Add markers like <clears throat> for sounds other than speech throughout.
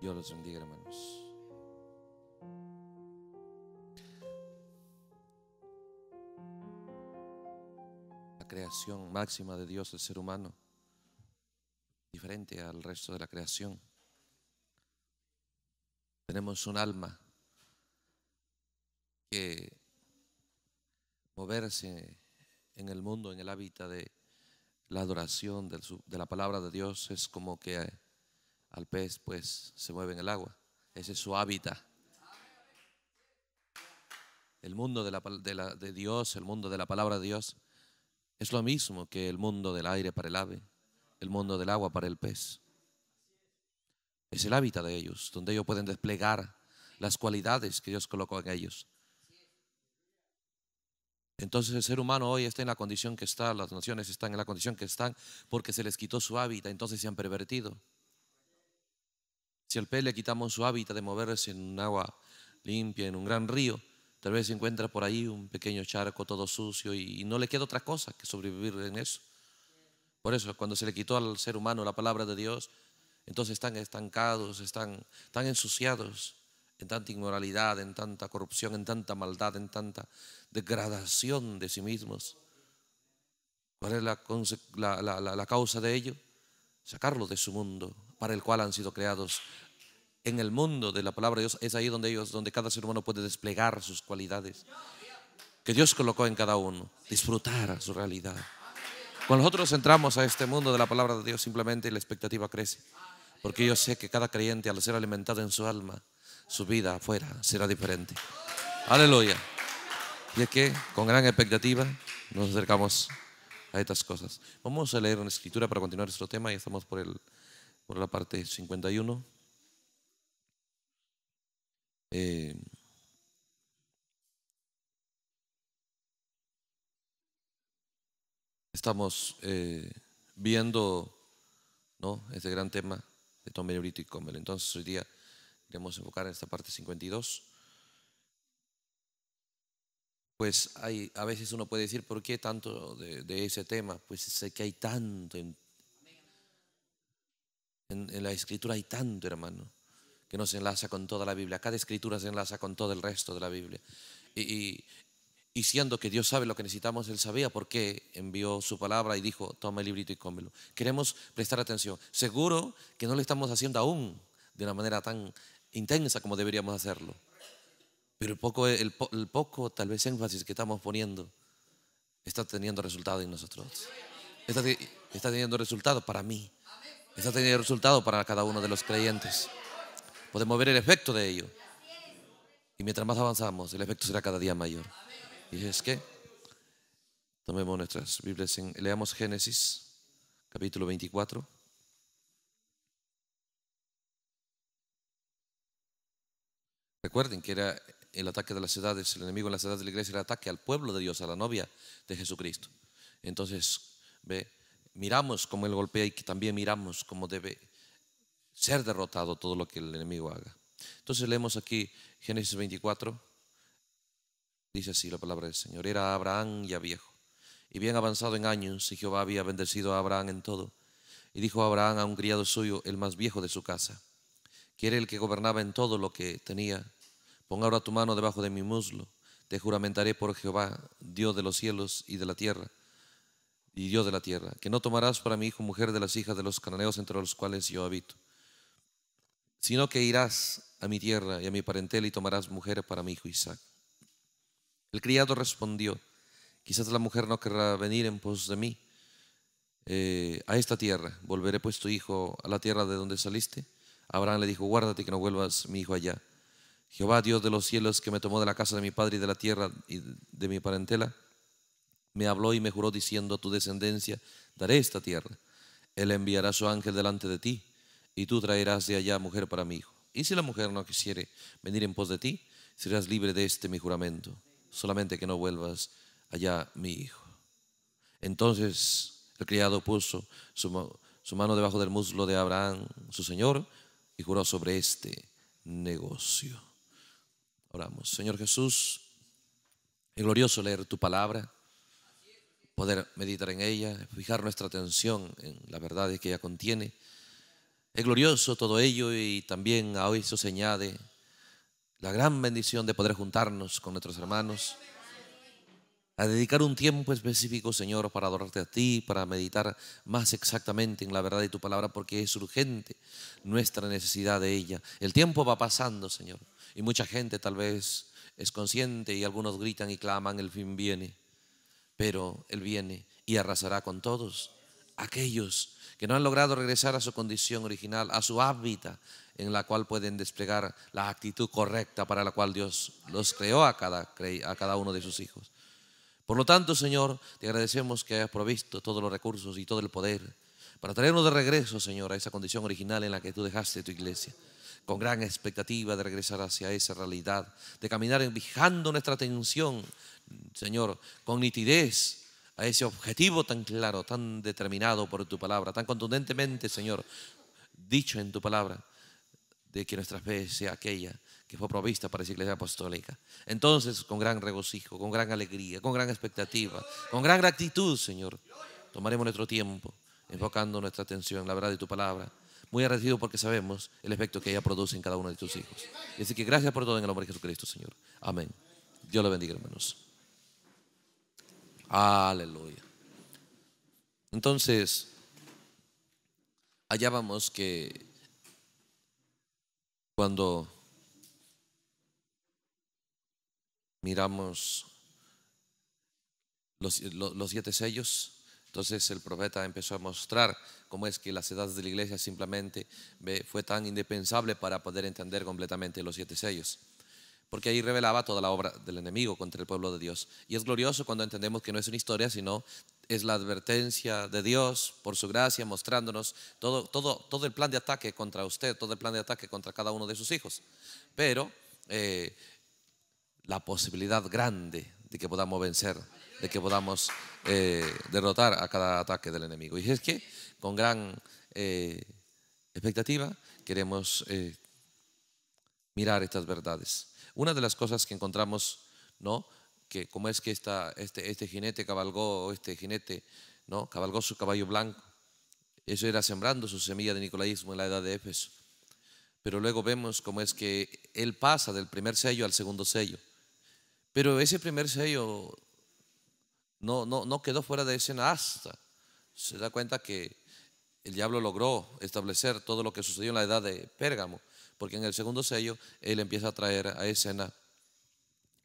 Dios los bendiga, hermanos. La creación máxima de Dios, el ser humano, diferente al resto de la creación. Tenemos un alma que moverse en el mundo, en el hábitat de la adoración de la palabra de Dios, es como que al pez pues se mueve en el agua. Ese es su hábitat. El mundo de, Dios, el mundo de la palabra de Dios, es lo mismo que el mundo del aire para el ave, el mundo del agua para el pez. Es el hábitat de ellos, donde ellos pueden desplegar las cualidades que Dios colocó en ellos. Entonces el ser humano hoy está en la condición que está, las naciones están en la condición que están porque se les quitó su hábitat, entonces se han pervertido. Si al pez le quitamos su hábitat de moverse en un agua limpia, en un gran río, tal vez se encuentra por ahí un pequeño charco todo sucio y, no le queda otra cosa que sobrevivir en eso. Por eso, cuando se le quitó al ser humano la palabra de Dios, entonces están estancados, están, están ensuciados en tanta inmoralidad, en tanta corrupción, en tanta maldad, en tanta degradación de sí mismos. ¿Cuál es la, la causa de ello? Sacarlo de su mundo, para el cual han sido creados. En el mundo de la palabra de Dios es ahí donde ellos, donde cada ser humano puede desplegar sus cualidades que Dios colocó en cada uno, disfrutar su realidad. Cuando nosotros entramos a este mundo de la palabra de Dios, simplemente la expectativa crece, porque yo sé que cada creyente al ser alimentado en su alma, su vida afuera será diferente. Aleluya. Y es que con gran expectativa nos acercamos a estas cosas. Vamos a leer una escritura para continuar nuestro tema y estamos por el por la parte 51. Eh, estamos eh, viendo ¿no? este gran tema de Tom y Comel. Entonces hoy día queremos enfocar en esta parte 52. Pues hay, a veces uno puede decir, ¿por qué tanto de, de ese tema? Pues sé que hay tanto en en, la escritura hay tanto, hermano, que no se enlaza con toda la Biblia. Cada escritura se enlaza con todo el resto de la Biblia. Y, y, siendo que Dios sabe lo que necesitamos, Él sabía por qué envió su palabra y dijo, toma el librito y cómelo. Queremos prestar atención. Seguro que no lo estamos haciendo aún de una manera tan intensa como deberíamos hacerlo. Pero el poco, poco tal vez énfasis que estamos poniendo está teniendo resultado en nosotros. está teniendo resultado para mí. Está teniendo resultado para cada uno de los creyentes. Podemos ver el efecto de ello. Y mientras más avanzamos, el efecto será cada día mayor. Y es que, tomemos nuestras Biblias, leamos Génesis, capítulo 24. Recuerden que era el ataque de las ciudades, el enemigo en la ciudad de la iglesia, el ataque al pueblo de Dios, a la novia de Jesucristo. Entonces, ve, miramos cómo el golpea y que también miramos cómo debe ser derrotado todo lo que el enemigo haga. Entonces leemos aquí Génesis 24, dice así la palabra del Señor. Era Abraham ya viejo y bien avanzado en años, y Jehová había bendecido a Abraham en todo. Y dijo Abraham a un criado suyo, el más viejo de su casa, que era el que gobernaba en todo lo que tenía, pon ahora tu mano debajo de mi muslo, te juramentaré por Jehová, Dios de los cielos y de la tierra y Dios de la tierra, que no tomarás para mi hijo mujer de las hijas de los cananeos entre los cuales yo habito, sino que irás a mi tierra y a mi parentela y tomarás mujer para mi hijo Isaac. El criado respondió, quizás la mujer no querrá venir en pos de mí eh, a esta tierra, volveré pues tu hijo a la tierra de donde saliste. Abraham le dijo, guárdate que no vuelvas mi hijo allá. Jehová, Dios de los cielos, que me tomó de la casa de mi padre y de la tierra y de mi parentela, me habló y me juró diciendo a tu descendencia, daré esta tierra. Él enviará su ángel delante de ti y tú traerás de allá mujer para mi hijo. Y si la mujer no quisiere venir en pos de ti, serás libre de este mi juramento, solamente que no vuelvas allá mi hijo. Entonces el criado puso su, su mano debajo del muslo de Abraham, su señor, y juró sobre este negocio. Oramos. Señor Jesús, es glorioso leer tu palabra poder meditar en ella, fijar nuestra atención en la verdad que ella contiene. Es glorioso todo ello y también a eso se añade la gran bendición de poder juntarnos con nuestros hermanos, a dedicar un tiempo específico, Señor, para adorarte a ti, para meditar más exactamente en la verdad de tu palabra, porque es urgente nuestra necesidad de ella. El tiempo va pasando, Señor, y mucha gente tal vez es consciente y algunos gritan y claman, el fin viene pero Él viene y arrasará con todos aquellos que no han logrado regresar a su condición original, a su hábitat en la cual pueden desplegar la actitud correcta para la cual Dios los creó a cada, a cada uno de sus hijos. Por lo tanto, Señor, te agradecemos que hayas provisto todos los recursos y todo el poder para traernos de regreso, Señor, a esa condición original en la que tú dejaste tu iglesia, con gran expectativa de regresar hacia esa realidad, de caminar fijando nuestra atención Señor, con nitidez a ese objetivo tan claro, tan determinado por tu palabra, tan contundentemente, Señor, dicho en tu palabra, de que nuestra fe sea aquella que fue provista para esa iglesia apostólica. Entonces, con gran regocijo, con gran alegría, con gran expectativa, con gran gratitud, Señor, tomaremos nuestro tiempo enfocando nuestra atención en la verdad de tu palabra. Muy agradecido porque sabemos el efecto que ella produce en cada uno de tus hijos. Así que gracias por todo en el nombre de Jesucristo, Señor. Amén. Dios le bendiga, hermanos. Aleluya. Entonces, hallábamos que cuando miramos los, siete sellos, entonces el profeta empezó a mostrar cómo es que las edades de la iglesia simplemente fue tan indispensable para poder entender completamente los siete sellos porque ahí revelaba toda la obra del enemigo contra el pueblo de Dios. Y es glorioso cuando entendemos que no es una historia, sino es la advertencia de Dios por su gracia, mostrándonos todo, todo, todo el plan de ataque contra usted, todo el plan de ataque contra cada uno de sus hijos. Pero eh, la posibilidad grande de que podamos vencer, de que podamos eh, derrotar a cada ataque del enemigo. Y es que con gran eh, expectativa queremos mirar estas verdades. Una de las cosas que encontramos, ¿no? Que cómo es que este, este jinete cabalgó, este jinete, ¿no? Cabalgó su caballo blanco. Eso era sembrando su semilla de nicolaísmo en la edad de Éfeso. Pero luego vemos cómo es que él pasa del primer sello al segundo sello. Pero ese primer sello no, no, no quedó fuera de escena hasta se da cuenta que el diablo logró establecer todo lo que sucedió en la edad de Pérgamo porque en el segundo sello él empieza a traer a escena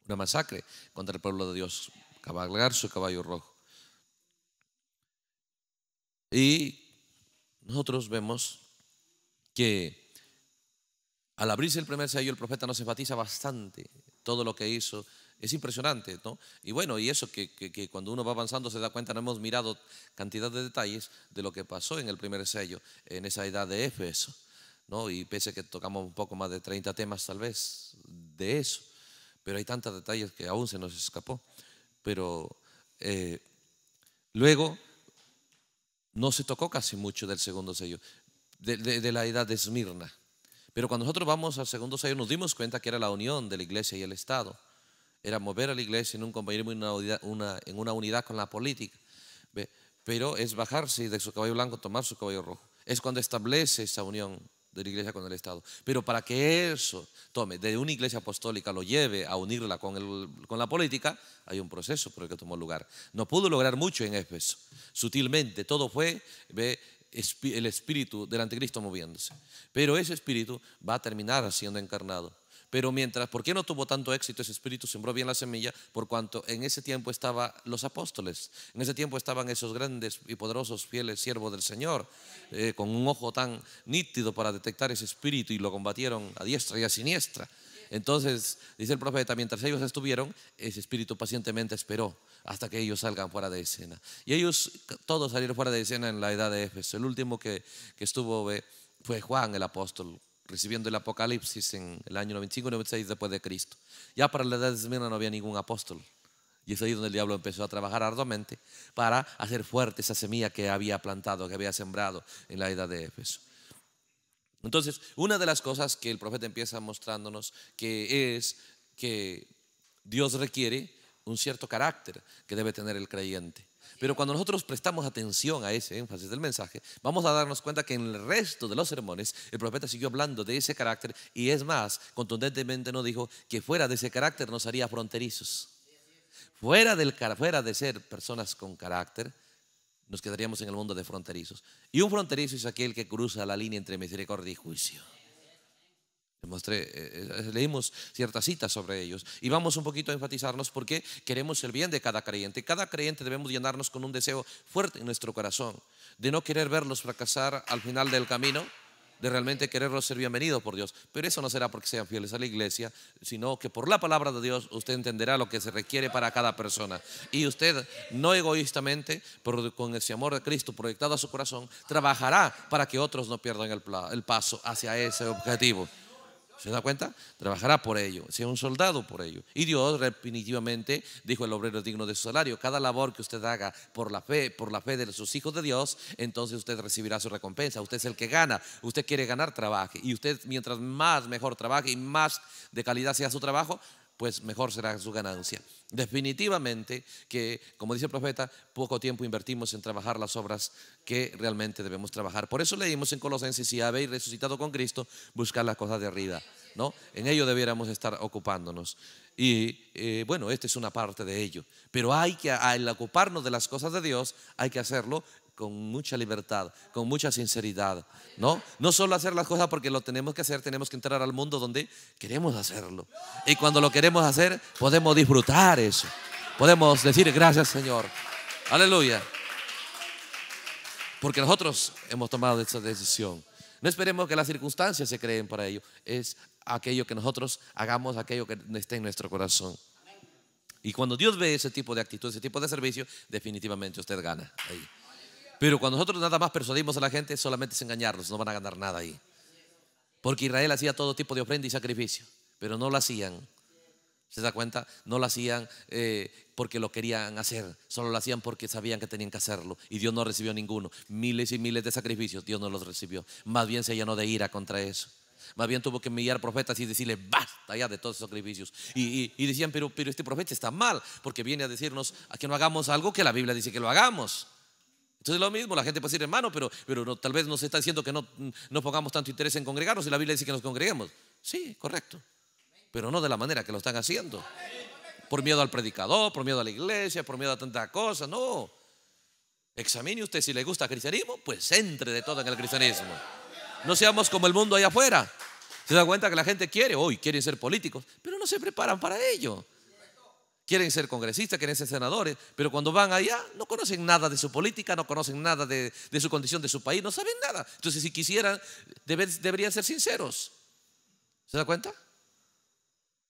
una masacre contra el pueblo de Dios, cabalgar su caballo rojo. Y nosotros vemos que al abrirse el primer sello, el profeta nos enfatiza bastante todo lo que hizo. Es impresionante, ¿no? Y bueno, y eso que, cuando uno va avanzando se da cuenta, no hemos mirado cantidad de detalles de lo que pasó en el primer sello, en esa edad de Éfeso. Y pese que tocamos un poco más de 30 temas tal vez de eso, pero hay tantos detalles que aún se nos escapó. Pero eh, luego no se tocó casi mucho del segundo sello, de, la edad de Esmirna. Pero cuando nosotros vamos al segundo sello nos dimos cuenta que era la unión de la iglesia y el Estado. Era mover a la iglesia en un una unidad, una, en una unidad con la política. Pero es bajarse de su caballo blanco, tomar su caballo rojo. Es cuando establece esa unión de la iglesia con el Estado. Pero para que eso tome de una iglesia apostólica, lo lleve a unirla con, la política, hay un proceso por el que tomó lugar. No pudo lograr mucho en Éfeso, sutilmente, todo fue el espíritu del anticristo moviéndose. Pero ese espíritu va a terminar siendo encarnado pero mientras, ¿por qué no tuvo tanto éxito ese espíritu? Sembró bien la semilla, por cuanto en ese tiempo estaban los apóstoles, en ese tiempo estaban esos grandes y poderosos fieles siervos del Señor, eh, con un ojo tan nítido para detectar ese espíritu y lo combatieron a diestra y a siniestra. Entonces, dice el profeta, mientras ellos estuvieron, ese espíritu pacientemente esperó hasta que ellos salgan fuera de escena. Y ellos todos salieron fuera de escena en la edad de Éfeso. El último que, que estuvo eh, fue Juan el apóstol, recibiendo el Apocalipsis en el año 95-96 después de Cristo. Ya para la edad de Esmirna no había ningún apóstol. Y es ahí donde el diablo empezó a trabajar arduamente para hacer fuerte esa semilla que había plantado, que había sembrado en la edad de Éfeso. Entonces, una de las cosas que el profeta empieza mostrándonos que es que Dios requiere un cierto carácter que debe tener el creyente. Pero cuando nosotros prestamos atención a ese énfasis del mensaje, vamos a darnos cuenta que en el resto de los sermones el profeta siguió hablando de ese carácter y es más, contundentemente nos dijo que fuera de ese carácter nos haría fronterizos. Fuera, del, fuera de ser personas con carácter, nos quedaríamos en el mundo de fronterizos. Y un fronterizo es aquel que cruza la línea entre misericordia y juicio. Eh, eh, leímos ciertas citas sobre ellos y vamos un poquito a enfatizarnos porque queremos el bien de cada creyente. Cada creyente debemos llenarnos con un deseo fuerte en nuestro corazón de no querer verlos fracasar al final del camino, de realmente quererlos ser bienvenidos por Dios. Pero eso no será porque sean fieles a la iglesia, sino que por la palabra de Dios usted entenderá lo que se requiere para cada persona. Y usted, no egoístamente, pero con ese amor de Cristo proyectado a su corazón, trabajará para que otros no pierdan el paso hacia ese objetivo. ¿Se da cuenta? Trabajará por ello, sea un soldado por ello. Y Dios definitivamente dijo el obrero digno de su salario. Cada labor que usted haga por la fe, por la fe de sus hijos de Dios, entonces usted recibirá su recompensa. Usted es el que gana. Usted quiere ganar, trabaje. Y usted mientras más mejor trabaje y más de calidad sea su trabajo, pues mejor será su ganancia. Definitivamente que, como dice el profeta, poco tiempo invertimos en trabajar las obras que realmente debemos trabajar. Por eso leímos en Colosenses, si habéis resucitado con Cristo, buscar las cosas de arriba. ¿no? En ello debiéramos estar ocupándonos. Y eh, bueno, esta es una parte de ello. Pero hay que, al ocuparnos de las cosas de Dios, hay que hacerlo con mucha libertad, con mucha sinceridad, ¿no? No solo hacer las cosas porque lo tenemos que hacer, tenemos que entrar al mundo donde queremos hacerlo. Y cuando lo queremos hacer, podemos disfrutar eso. Podemos decir gracias, Señor. Aleluya. Porque nosotros hemos tomado esta decisión. No esperemos que las circunstancias se creen para ello. Es aquello que nosotros hagamos, aquello que esté en nuestro corazón. Y cuando Dios ve ese tipo de actitud, ese tipo de servicio, definitivamente usted gana ahí. Pero cuando nosotros nada más persuadimos a la gente, solamente es engañarlos, no van a ganar nada ahí. Porque Israel hacía todo tipo de ofrenda y sacrificio, pero no lo hacían. ¿Se da cuenta? No lo hacían eh, porque lo querían hacer, solo lo hacían porque sabían que tenían que hacerlo. Y Dios no recibió ninguno. Miles y miles de sacrificios, Dios no los recibió. Más bien se llenó de ira contra eso. Más bien tuvo que enviar profetas y decirle, basta ya de todos esos sacrificios. Y, decían, pero, pero este profeta está mal, porque viene a decirnos a que no hagamos algo que la Biblia dice que lo hagamos. Entonces lo mismo, la gente puede decir, hermano, pero, pero tal vez nos está diciendo que no, no pongamos tanto interés en congregarnos y la Biblia dice que nos congreguemos. Sí, correcto. Pero no de la manera que lo están haciendo. Por miedo al predicador, por miedo a la iglesia, por miedo a tantas cosas. No. Examine usted si le gusta el cristianismo, pues entre de todo en el cristianismo. No seamos como el mundo allá afuera. Se da cuenta que la gente quiere, hoy quieren ser políticos, pero no se preparan para ello. Quieren ser congresistas, quieren ser senadores, pero cuando van allá no conocen nada de su política, no conocen nada de, su condición de su país, no saben nada. Entonces, si quisieran, deberían ser sinceros. ¿Se da cuenta?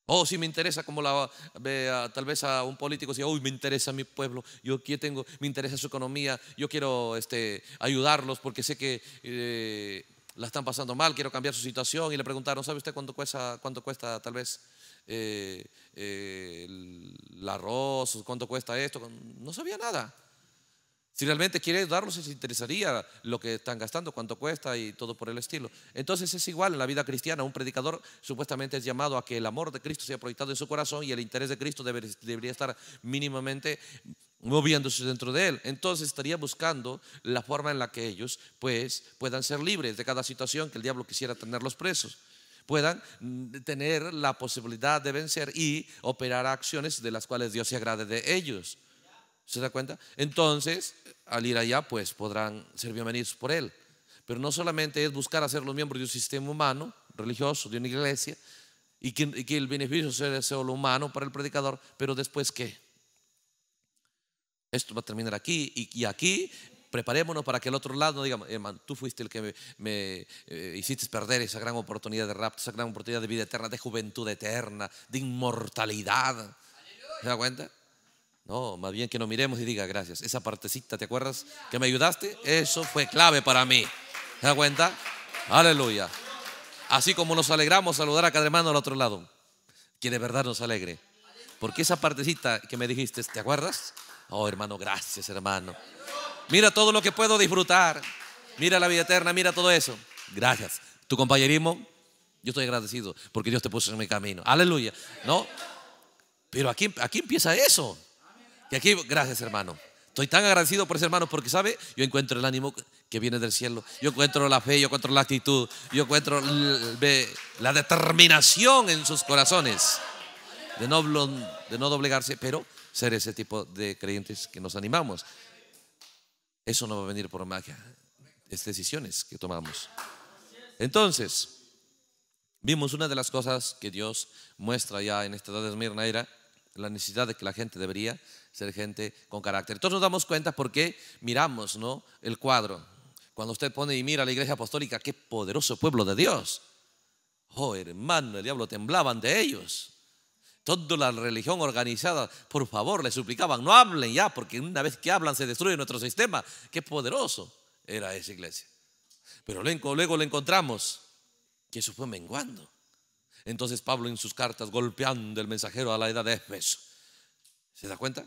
O oh, si me interesa, como la, vea, tal vez a un político, si, hoy me interesa mi pueblo, yo aquí tengo, me interesa su economía, yo quiero este, ayudarlos porque sé que eh, la están pasando mal, quiero cambiar su situación. Y le preguntaron, ¿sabe usted cuánto cuesta, cuánto cuesta tal vez eh, eh, el arroz, cuánto cuesta esto, no sabía nada. Si realmente quiere ayudarlos, se interesaría lo que están gastando, cuánto cuesta y todo por el estilo. Entonces es igual en la vida cristiana. Un predicador supuestamente es llamado a que el amor de Cristo sea proyectado en su corazón y el interés de Cristo debería estar mínimamente moviéndose dentro de él. Entonces estaría buscando la forma en la que ellos pues, puedan ser libres de cada situación que el diablo quisiera tenerlos presos puedan mm, tener la posibilidad de vencer y operar acciones de las cuales Dios se agrade de ellos. ¿Se da cuenta? Entonces, al ir allá, pues podrán ser bienvenidos por Él. Pero no solamente es buscar los miembros de un sistema humano, religioso, de una iglesia, y que, el beneficio sea solo humano para el predicador, pero después qué? Esto va a terminar aquí y, y aquí preparémonos para que el otro lado no diga, hermano, tú fuiste el que me, eh, hiciste perder esa gran oportunidad de rapto, esa gran oportunidad de vida eterna, de juventud eterna, de inmortalidad. ¿Se da cuenta? No, más bien que nos miremos y diga gracias. Esa partecita, ¿te acuerdas? Que me ayudaste, eso fue clave para mí. ¿Se da cuenta? Aleluya. Así como nos alegramos saludar a cada hermano al otro lado, que de verdad nos alegre. Porque esa partecita que me dijiste, ¿te acuerdas? Oh, hermano, gracias, hermano. Mira todo lo que puedo disfrutar. Mira la vida eterna, mira todo eso. Gracias. Tu compañerismo, yo estoy agradecido porque Dios te puso en mi camino. Aleluya. ¿No? Pero aquí, aquí empieza eso. aquí, gracias hermano. Estoy tan agradecido por ese hermano porque, ¿sabe? Yo encuentro el ánimo que viene del cielo. Yo encuentro la fe, yo encuentro la actitud, yo encuentro la determinación en sus corazones de no, de no doblegarse, pero ser ese tipo de creyentes que nos animamos. Eso no va a venir por magia. Es decisiones que tomamos. Entonces, vimos una de las cosas que Dios muestra ya en esta edad de Esmirna era la necesidad de que la gente debería ser gente con carácter. Entonces nos damos cuenta porque miramos ¿no? el cuadro. Cuando usted pone y mira la iglesia apostólica, qué poderoso pueblo de Dios. Oh, hermano, el diablo temblaba de ellos toda la religión organizada, por favor, le suplicaban, no hablen ya, porque una vez que hablan se destruye nuestro sistema. Qué poderoso era esa iglesia. Pero luego, luego le encontramos que eso fue menguando. Entonces Pablo en sus cartas, golpeando el mensajero a la edad de Espeso ¿se da cuenta?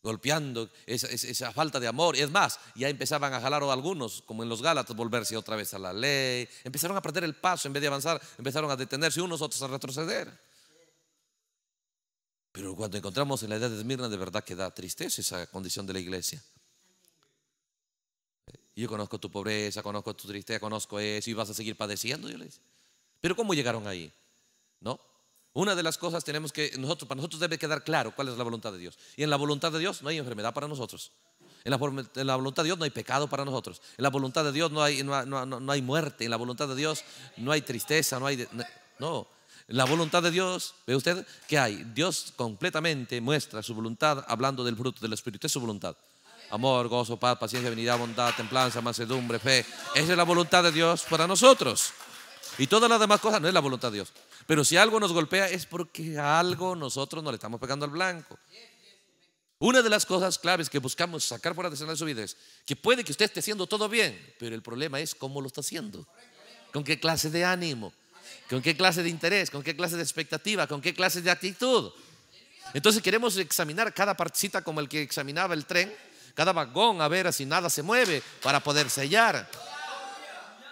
Golpeando esa, falta de amor. Y es más, ya empezaban a jalar a algunos, como en los Gálatas, volverse otra vez a la ley. Empezaron a perder el paso en vez de avanzar, empezaron a detenerse unos, otros a retroceder. Pero cuando encontramos en la edad de Esmirna, de verdad que da tristeza esa condición de la iglesia. Eh, yo conozco tu pobreza, conozco tu tristeza, conozco eso y vas a seguir padeciendo. Yo le Pero ¿cómo llegaron ahí? ¿No? Una de las cosas tenemos que, nosotros, para nosotros debe quedar claro cuál es la voluntad de Dios. Y en la voluntad de Dios no hay enfermedad para nosotros. En la, voluntad de Dios no hay pecado para nosotros. En la voluntad de Dios no hay, no, hay muerte. En la voluntad de Dios no hay tristeza, no hay... no la voluntad de Dios, ve usted que hay. Dios completamente muestra su voluntad hablando del fruto del Espíritu. Es su voluntad. Amor, gozo, paz, paciencia, benignidad, bondad, templanza, mansedumbre, fe. Esa es la voluntad de Dios para nosotros. Y todas las demás cosas no es la voluntad de Dios. Pero si algo nos golpea es porque algo nosotros no le estamos pegando al blanco. Una de las cosas claves que buscamos sacar fuera de de su vida es que puede que usted esté haciendo todo bien, pero el problema es cómo lo está haciendo, con qué clase de ánimo, ¿Con qué clase de interés? ¿Con qué clase de expectativa? ¿Con qué clase de actitud? Entonces queremos examinar cada partecita como el que examinaba el tren, cada vagón, a ver si nada se mueve para poder sellar.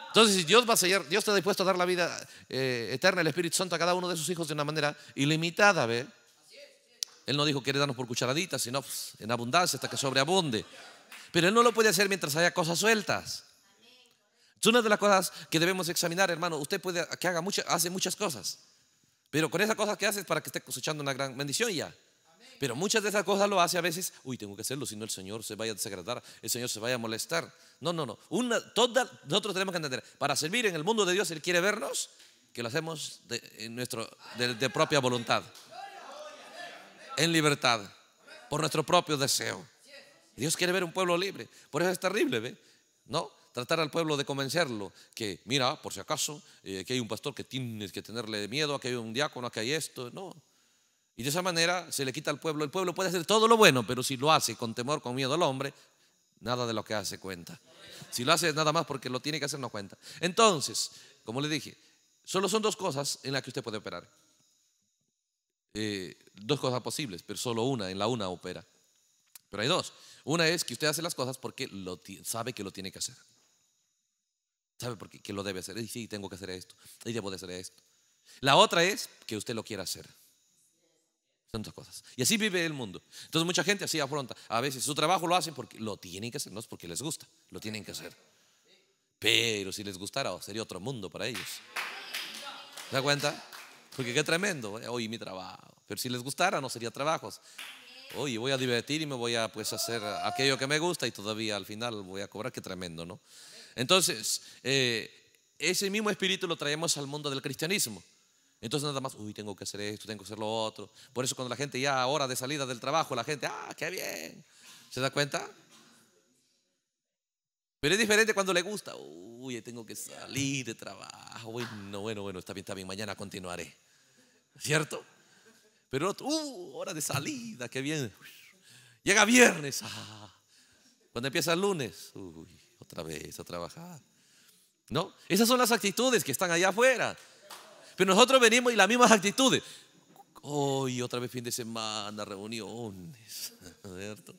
Entonces, si Dios va a sellar, Dios está dispuesto a dar la vida eh, eterna, el Espíritu Santo a cada uno de sus hijos de una manera ilimitada, ¿ve? Él no dijo que quiere darnos por cucharaditas, sino pues, en abundancia hasta que sobreabunde. Pero Él no lo puede hacer mientras haya cosas sueltas. Es una de las cosas que debemos examinar, hermano. Usted puede que haga muchas, hace muchas cosas, pero con esas cosas que hace es para que esté cosechando una gran bendición ya. Pero muchas de esas cosas lo hace a veces, uy, tengo que hacerlo, si no el Señor se vaya a desagradar, el Señor se vaya a molestar. No, no, no. Una, nosotros tenemos que entender, para servir en el mundo de Dios, Él quiere vernos, que lo hacemos de, en nuestro, de, propia voluntad, en libertad, por nuestro propio deseo. Dios quiere ver un pueblo libre. Por eso es terrible, ¿ve? ¿No? tratar al pueblo de convencerlo que, mira, por si acaso, eh, que hay un pastor que tienes que tenerle miedo, que hay un diácono, que hay esto, no. Y de esa manera se le quita al pueblo. El pueblo puede hacer todo lo bueno, pero si lo hace con temor, con miedo al hombre, nada de lo que hace cuenta. Si lo hace nada más porque lo tiene que hacer, no cuenta. Entonces, como le dije, solo son dos cosas en las que usted puede operar. Eh, dos cosas posibles, pero solo una, en la una opera. Pero hay dos. Una es que usted hace las cosas porque sabe que lo tiene que hacer. ¿Sabe por qué? Que lo debe hacer. Y sí, tengo que hacer esto. ella debo de hacer esto. La otra es que usted lo quiera hacer. Son dos cosas. Y así vive el mundo. Entonces mucha gente así afronta. A veces su trabajo lo hacen porque lo tienen que hacer, no es porque les gusta, lo tienen que hacer. Pero si les gustara, oh, sería otro mundo para ellos. ¿Se da cuenta? Porque qué tremendo. hoy ¿eh? mi trabajo. Pero si les gustara, no sería trabajos. hoy voy a divertir y me voy a pues hacer aquello que me gusta y todavía al final voy a cobrar. Qué tremendo, ¿no? Entonces, eh, ese mismo espíritu lo traemos al mundo del cristianismo. Entonces nada más, uy, tengo que hacer esto, tengo que hacer lo otro. Por eso cuando la gente ya hora de salida del trabajo, la gente, ah, qué bien. ¿Se da cuenta? Pero es diferente cuando le gusta, uy, tengo que salir de trabajo. no, bueno, bueno, está bien, está bien, mañana continuaré. ¿Cierto? Pero otro, uh, hora de salida, qué bien. Llega viernes, ah. cuando empieza el lunes, uy otra vez a trabajar. ¿No? Esas son las actitudes que están allá afuera. Pero nosotros venimos y las mismas actitudes. Hoy otra vez fin de semana, reuniones. <laughs> ¿Cierto?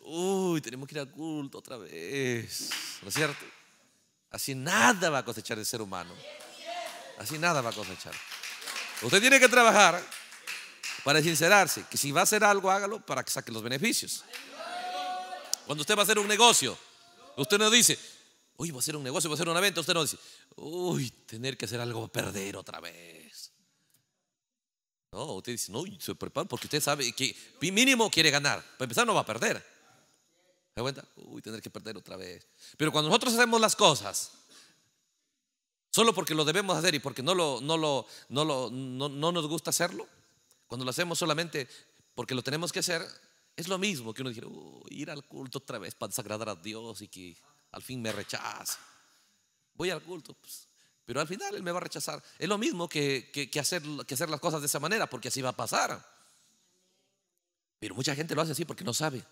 Uy, tenemos que ir al culto otra vez. ¿No es cierto? Así nada va a cosechar el ser humano. Así nada va a cosechar. Usted tiene que trabajar para sincerarse, que si va a hacer algo, hágalo para que saque los beneficios. Cuando usted va a hacer un negocio, Usted no dice, uy, Va a ser un negocio, va a ser una venta. Usted no dice, uy, tener que hacer algo, perder otra vez. No, usted dice, no, se prepara porque usted sabe que mínimo quiere ganar. Para empezar, no va a perder. ¿Se cuenta? Uy, tener que perder otra vez. Pero cuando nosotros hacemos las cosas, solo porque lo debemos hacer y porque no, lo, no, lo, no nos gusta hacerlo, cuando lo hacemos solamente porque lo tenemos que hacer, es lo mismo que uno dijera, ir al culto otra vez para desagradar a Dios y que al fin me rechaza. Voy al culto, pues, pero al final Él me va a rechazar. Es lo mismo que, hacer, que hacer las cosas de esa manera, porque así va a pasar. Pero mucha gente lo hace así porque no sabe.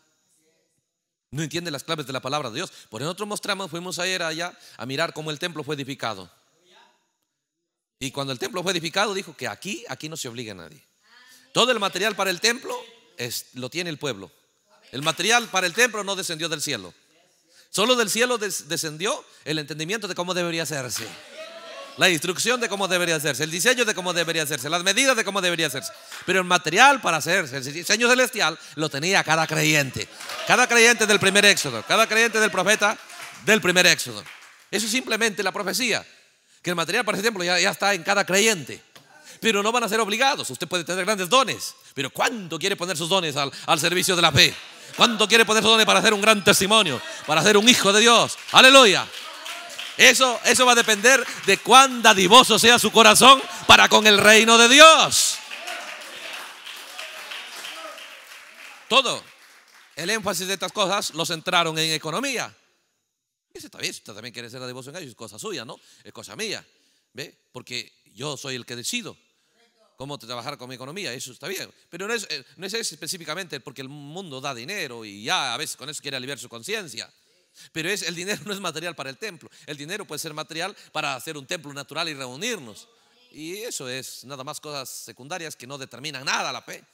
No entiende las claves de la palabra de Dios. Por eso nosotros mostramos, fuimos ayer allá a mirar cómo el templo fue edificado. Y cuando el templo fue edificado, dijo que aquí, aquí no se obliga a nadie. Todo el material para el templo lo tiene el pueblo. El material para el templo no descendió del cielo. Solo del cielo descendió el entendimiento de cómo debería hacerse. La instrucción de cómo debería hacerse, el diseño de cómo debería hacerse, las medidas de cómo debería hacerse. Pero el material para hacerse, el diseño celestial, lo tenía cada creyente. Cada creyente del primer éxodo, cada creyente del profeta del primer éxodo. Eso es simplemente la profecía. Que el material para ese templo ya está en cada creyente pero no van a ser obligados. Usted puede tener grandes dones, pero ¿cuánto quiere poner sus dones al, servicio de la fe? ¿Cuánto quiere poner sus dones para hacer un gran testimonio? Para ser un hijo de Dios. Aleluya. Eso, eso va a depender de cuán dadivoso sea su corazón para con el reino de Dios. Todo. El énfasis de estas cosas los centraron en economía. Ese está bien, usted también quiere ser dadivoso en ellos, es cosa suya, ¿no? Es cosa mía. ¿Ve? Porque yo soy el que decido cómo trabajar con mi economía, eso está bien. Pero no es, eh, específicamente porque el mundo da dinero y ya a veces con eso quiere aliviar su conciencia. Pero es, el dinero <laughs> no es material para el templo. El dinero puede ser material para hacer un templo natural y reunirnos. Y eso es nada más cosas secundarias que no determinan nada la fe.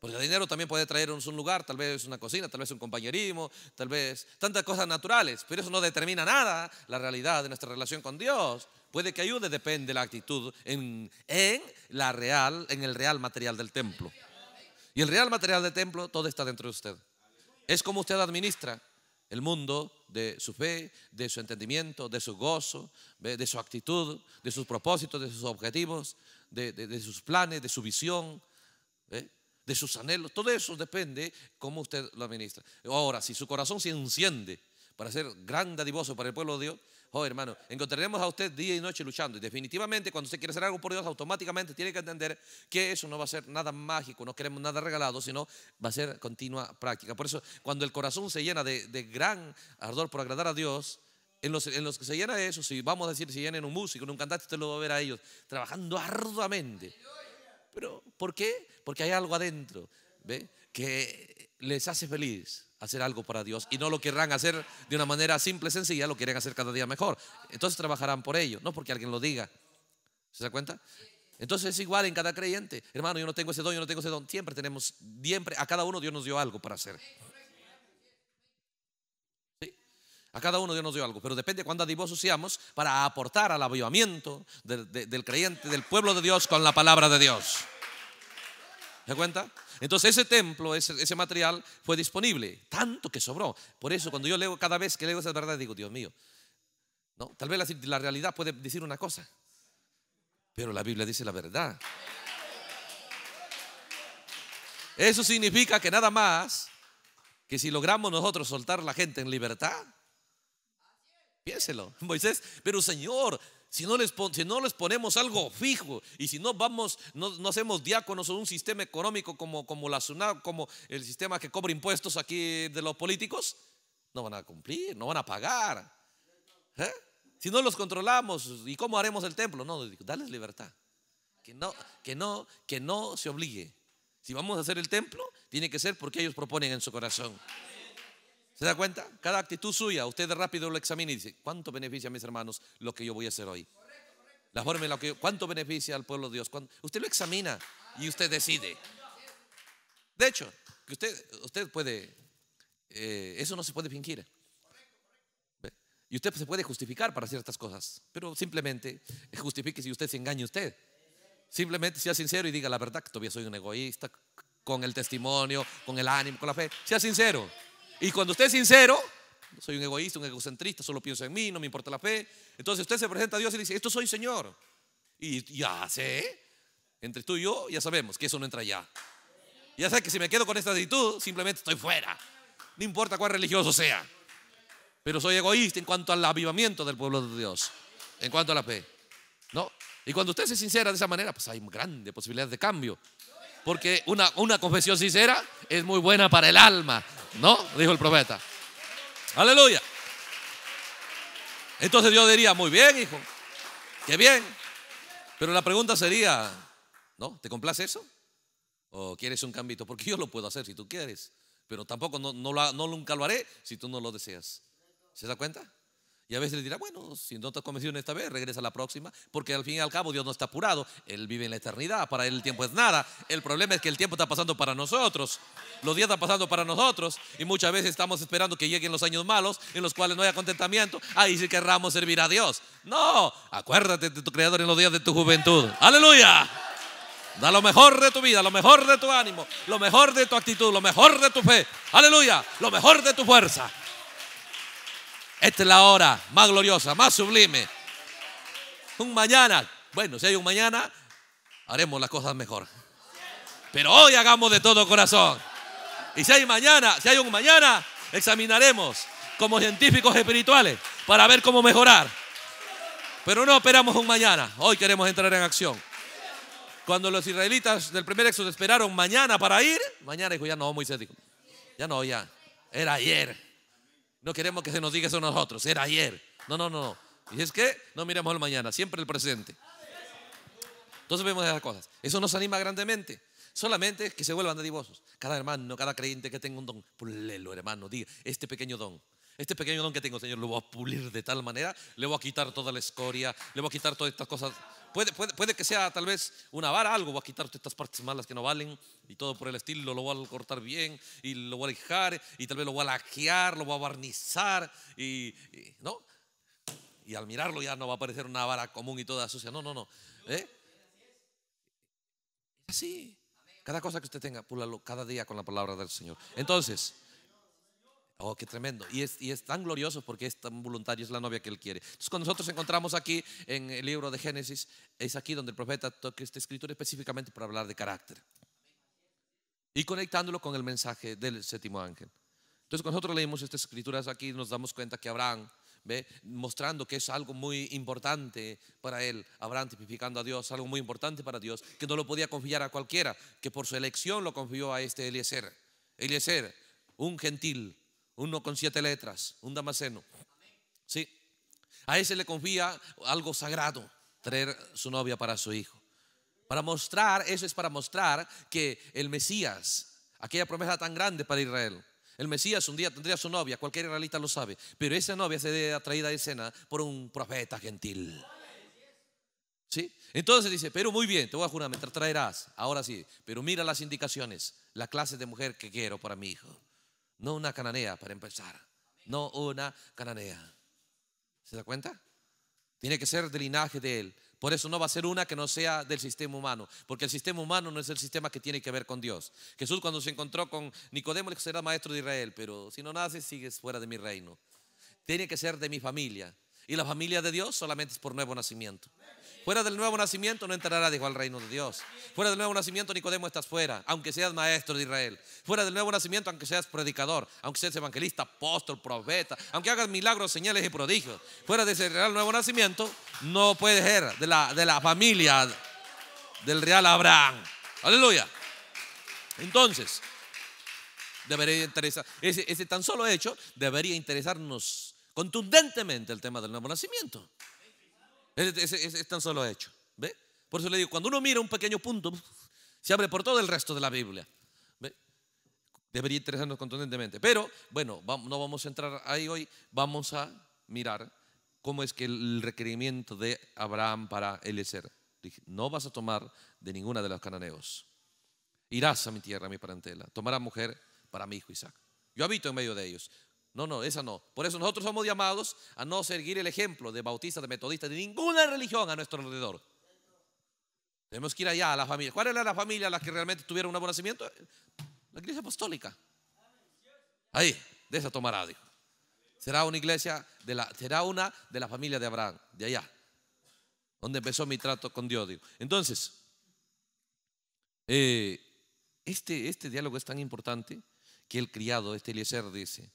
Porque el dinero también puede traernos un lugar, tal vez una cocina, tal vez un compañerismo, tal vez tantas cosas naturales, pero eso no determina nada la realidad de nuestra relación con Dios. Puede que ayude, depende de la actitud en, en, la real, en el real material del templo. Y el real material del templo, todo está dentro de usted. Es como usted administra el mundo de su fe, de su entendimiento, de su gozo, de su actitud, de sus propósitos, de sus objetivos, de, sus planes, de su visión. ¿eh? de sus anhelos. Todo eso depende cómo usted lo administra. Ahora, si su corazón se enciende para ser gran dadivoso para el pueblo de Dios, oh hermano, encontraremos a usted día y noche luchando. Y definitivamente cuando usted quiere hacer algo por Dios, automáticamente tiene que entender que eso no va a ser nada mágico, no queremos nada regalado, sino va a ser continua práctica. Por eso, cuando el corazón se llena de, gran ardor por agradar a Dios, en los, en los, que se llena eso, si vamos a decir, si llena un músico, en un cantante, usted lo va a ver a ellos trabajando arduamente. Pero ¿por qué? Porque hay algo adentro, ¿ve? Que les hace feliz hacer algo para Dios y no lo querrán hacer de una manera simple, sencilla, lo quieren hacer cada día mejor. Entonces trabajarán por ello, no porque alguien lo diga. ¿Se da cuenta? Entonces es igual en cada creyente. Hermano, yo no tengo ese don, yo no tengo ese don. Siempre tenemos, siempre, a cada uno Dios nos dio algo para hacer. A cada uno Dios nos dio algo, pero depende de cuándo seamos para aportar al avivamiento del, creyente, del pueblo de Dios con la palabra de Dios. ¿Se cuenta? Entonces ese templo, ese, ese, material fue disponible, tanto que sobró. Por eso cuando yo leo, cada vez que leo esa verdad digo, Dios mío, ¿no? tal vez la, la realidad puede decir una cosa, pero la Biblia dice la verdad. Eso significa que nada más que si logramos nosotros soltar a la gente en libertad, <laughs> Moisés, pero Señor, si no, les ponemos algo fijo y si no vamos, no, hacemos diáconos o un sistema económico como, como la como el sistema que cobra impuestos aquí de los políticos, no van a cumplir, no van a pagar. ¿Eh? Si no los controlamos, ¿y cómo haremos el templo? No, dales libertad. Que no, que no, que no se obligue. Si vamos a hacer el templo, tiene que ser porque ellos proponen en su corazón. ¿Se da cuenta? Cada actitud suya, usted rápido lo examina y dice, ¿cuánto beneficia a mis hermanos lo que yo voy a hacer hoy? La forma en que ¿cuánto beneficia al pueblo de Dios? Usted lo examina y usted decide. De hecho, que usted, usted puede, eh, eso no se puede fingir. Y usted se puede justificar para ciertas cosas, pero simplemente justifique si usted se engaña a usted. Simplemente sea sincero y diga la verdad que todavía soy un egoísta, con el testimonio, con el ánimo, con la fe. Sea sincero. Y cuando usted es sincero, soy un egoísta, un egocentrista, solo pienso en mí, no me importa la fe. Entonces usted se presenta a Dios y le dice, esto soy Señor. Y ya sé, entre tú y yo ya sabemos que eso no entra ya. Ya sé que si me quedo con esta actitud, simplemente estoy fuera. No importa cuán religioso sea. Pero soy egoísta en cuanto al avivamiento del pueblo de Dios, en cuanto a la fe. ¿No? Y cuando usted es sincera de esa manera, pues hay grandes posibilidades de cambio. Porque una, una confesión sincera es muy buena para el alma, ¿No? Dijo el profeta. Aleluya. Entonces Dios diría, muy bien, hijo. Qué bien. Pero la pregunta sería, ¿no? ¿Te complace eso? ¿O quieres un cambito? Porque yo lo puedo hacer si tú quieres. Pero tampoco, no, no nunca lo haré si tú no lo deseas. ¿Se da cuenta? Y a veces le dirá, bueno, si no te convencido esta vez, regresa a la próxima, porque al fin y al cabo Dios no está apurado, Él vive en la eternidad, para Él el tiempo es nada. El problema es que el tiempo está pasando para nosotros, los días están pasando para nosotros, y muchas veces estamos esperando que lleguen los años malos, en los cuales no haya contentamiento, ahí sí querramos servir a Dios. No, acuérdate de tu Creador en los días de tu juventud. Aleluya. Da lo mejor de tu vida, lo mejor de tu ánimo, lo mejor de tu actitud, lo mejor de tu fe. Aleluya, lo mejor de tu fuerza. Esta es la hora más gloriosa, más sublime. Un mañana. Bueno, si hay un mañana, haremos las cosas mejor. Pero hoy hagamos de todo corazón. Y si hay mañana, si hay un mañana, examinaremos como científicos espirituales para ver cómo mejorar. Pero no esperamos un mañana. Hoy queremos entrar en acción. Cuando los israelitas del primer éxodo esperaron mañana para ir, mañana dijo, ya no, muy dijo, ya no, ya, era ayer. No queremos que se nos diga eso a nosotros, era ayer. No, no, no. Y es que no miremos el mañana, siempre el presente. Entonces vemos esas cosas. Eso nos anima grandemente. Solamente que se vuelvan dadivosos. Cada hermano, cada creyente que tenga un don, lo hermano, diga, este pequeño don este pequeño don que tengo, Señor, lo voy a pulir de tal manera, le voy a quitar toda la escoria, le voy a quitar todas estas cosas. Puede, que sea tal vez una vara, algo, voy a quitar todas estas partes malas que no valen y todo por el estilo, lo voy a cortar bien y lo voy a lijar y tal vez lo voy a lajear, lo voy a barnizar y, ¿no? Y al mirarlo ya no va a parecer una vara común y toda sucia, no, no, no. ¿Eh? Así, cada cosa que usted tenga, púlalo cada día con la palabra del Señor. Entonces... Oh, qué tremendo. Y es, y es, tan glorioso porque es tan voluntario, es la novia que él quiere. Entonces, cuando nosotros encontramos aquí en el libro de Génesis, es aquí donde el profeta toca esta escritura específicamente para hablar de carácter. Y conectándolo con el mensaje del séptimo ángel. Entonces, cuando nosotros leemos estas escrituras aquí, nos damos cuenta que Abraham, ¿ve? mostrando que es algo muy importante para él, Abraham tipificando a Dios, algo muy importante para Dios, que no lo podía confiar a cualquiera, que por su elección lo confió a este Eliezer. Eliezer, un gentil, uno con siete letras, un damasceno. Sí. A ese le confía algo sagrado, traer su novia para su hijo. Para mostrar, eso es para mostrar que el Mesías, aquella promesa tan grande para Israel, el Mesías un día tendría su novia, cualquier israelita lo sabe, pero esa novia se ve atraída a escena por un profeta gentil. ¿Sí? Entonces dice, pero muy bien, te voy a jurar, me traerás, ahora sí, pero mira las indicaciones, la clase de mujer que quiero para mi hijo. No una cananea, para empezar. No una cananea. ¿Se da cuenta? Tiene que ser del linaje de él. Por eso no va a ser una que no sea del sistema humano, porque el sistema humano no es el sistema que tiene que ver con Dios. Jesús cuando se encontró con Nicodemo le dijo, será maestro de Israel, pero si no naces sigues fuera de mi reino. Tiene que ser de mi familia. Y la familia de Dios solamente es por nuevo nacimiento. Fuera del nuevo nacimiento no entrará, dijo al reino de Dios. Fuera del nuevo nacimiento, Nicodemo, estás fuera, aunque seas maestro de Israel. Fuera del nuevo nacimiento, aunque seas predicador, aunque seas evangelista, apóstol, profeta, aunque hagas milagros, señales y prodigios. Fuera de ese real nuevo nacimiento, no puedes ser de la, de la familia del real Abraham. Aleluya. Entonces, debería interesar, ese tan solo hecho debería interesarnos contundentemente el tema del nuevo nacimiento. Es, tan solo hecho. ¿Ve? Por eso le digo, cuando uno mira un pequeño punto, se abre por todo el resto de la Biblia. Debería interesarnos contundentemente. Pero bueno, no vamos a entrar ahí hoy. Vamos a mirar cómo es que el requerimiento de Abraham para Eliezer. Dije, no vas a tomar de ninguna de los cananeos. Irás a mi tierra, a mi parentela. Tomarás mujer para mi hijo Isaac. Yo habito en medio de ellos. No, no, esa no. Por eso nosotros somos llamados a no seguir el ejemplo de bautistas, de metodistas, de ninguna religión a nuestro alrededor. Tenemos que ir allá a la familia. ¿Cuál era la familia a la que realmente tuvieron un buen La iglesia apostólica. Ahí, de esa tomará, Dios. Será una iglesia, de la, será una de la familia de Abraham, de allá, donde empezó mi trato con Dios. Digo. Entonces, eh, este, este diálogo es tan importante que el criado, este Eliezer, dice,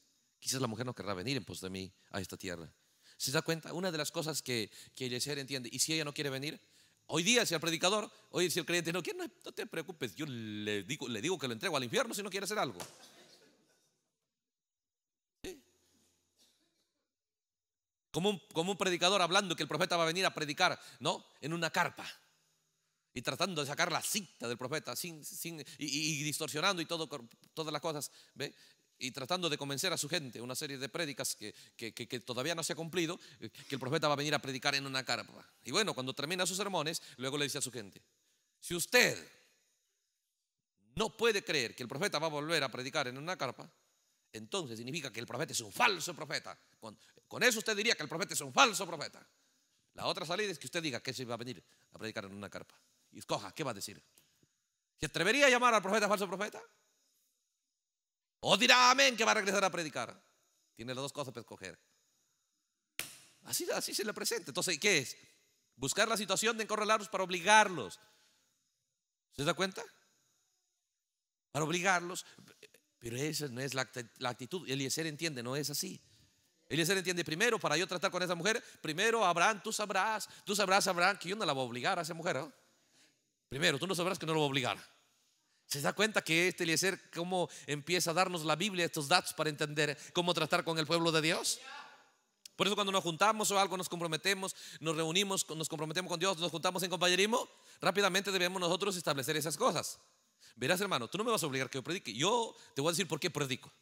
Quizás la mujer no querrá venir en pos de mí a esta tierra. ¿Se da cuenta? Una de las cosas que, que entiende, y si ella no quiere venir, hoy día si el predicador, hoy si el creyente no quiere, no, te preocupes, yo le digo, le digo que lo entrego al infierno si no quiere hacer algo. Como un, como un, predicador hablando que el profeta va a venir a predicar, ¿no? En una carpa. Y tratando de sacar la cita del profeta y, distorsionando y todo, todas las cosas. ¿ve? y tratando de convencer a su gente, una serie de prédicas que, todavía no se ha cumplido, eh, que el profeta va a venir a predicar en una carpa. Y bueno, cuando termina sus sermones, luego le dice a su gente, si usted no puede creer que el profeta va a volver a predicar en una carpa, entonces significa que el profeta es un falso profeta. Con, con eso usted diría que el profeta es un falso profeta. La otra salida es que usted diga que se va a venir a predicar en una carpa. Y escoja, ¿qué va a decir? ¿Se atrevería a llamar al profeta falso profeta? O dirá amén que va a regresar a predicar. Tiene las dos cosas para escoger. Así, se le presenta. Entonces, ¿qué es? Buscar la situación de encorralarlos para obligarlos. ¿Se da cuenta? Para obligarlos. Pero esa no es la actitud. Eliezer entiende, no es así. Eliezer entiende primero, para yo tratar con esa mujer, primero Abraham, tú sabrás, tú sabrás, Abraham, que yo no la voy a obligar a esa mujer. Primero, tú no sabrás que no lo voy a obligar. ¿Se da cuenta que este Eliezer, cómo empieza a darnos la Biblia estos datos para entender cómo tratar con el pueblo de Dios? Por eso cuando nos juntamos o algo nos comprometemos, nos reunimos, nos comprometemos con Dios, nos juntamos en compañerismo, rápidamente debemos nosotros establecer esas cosas. Verás hermano, tú no me vas a obligar que yo predique. Yo te voy a decir por qué predico.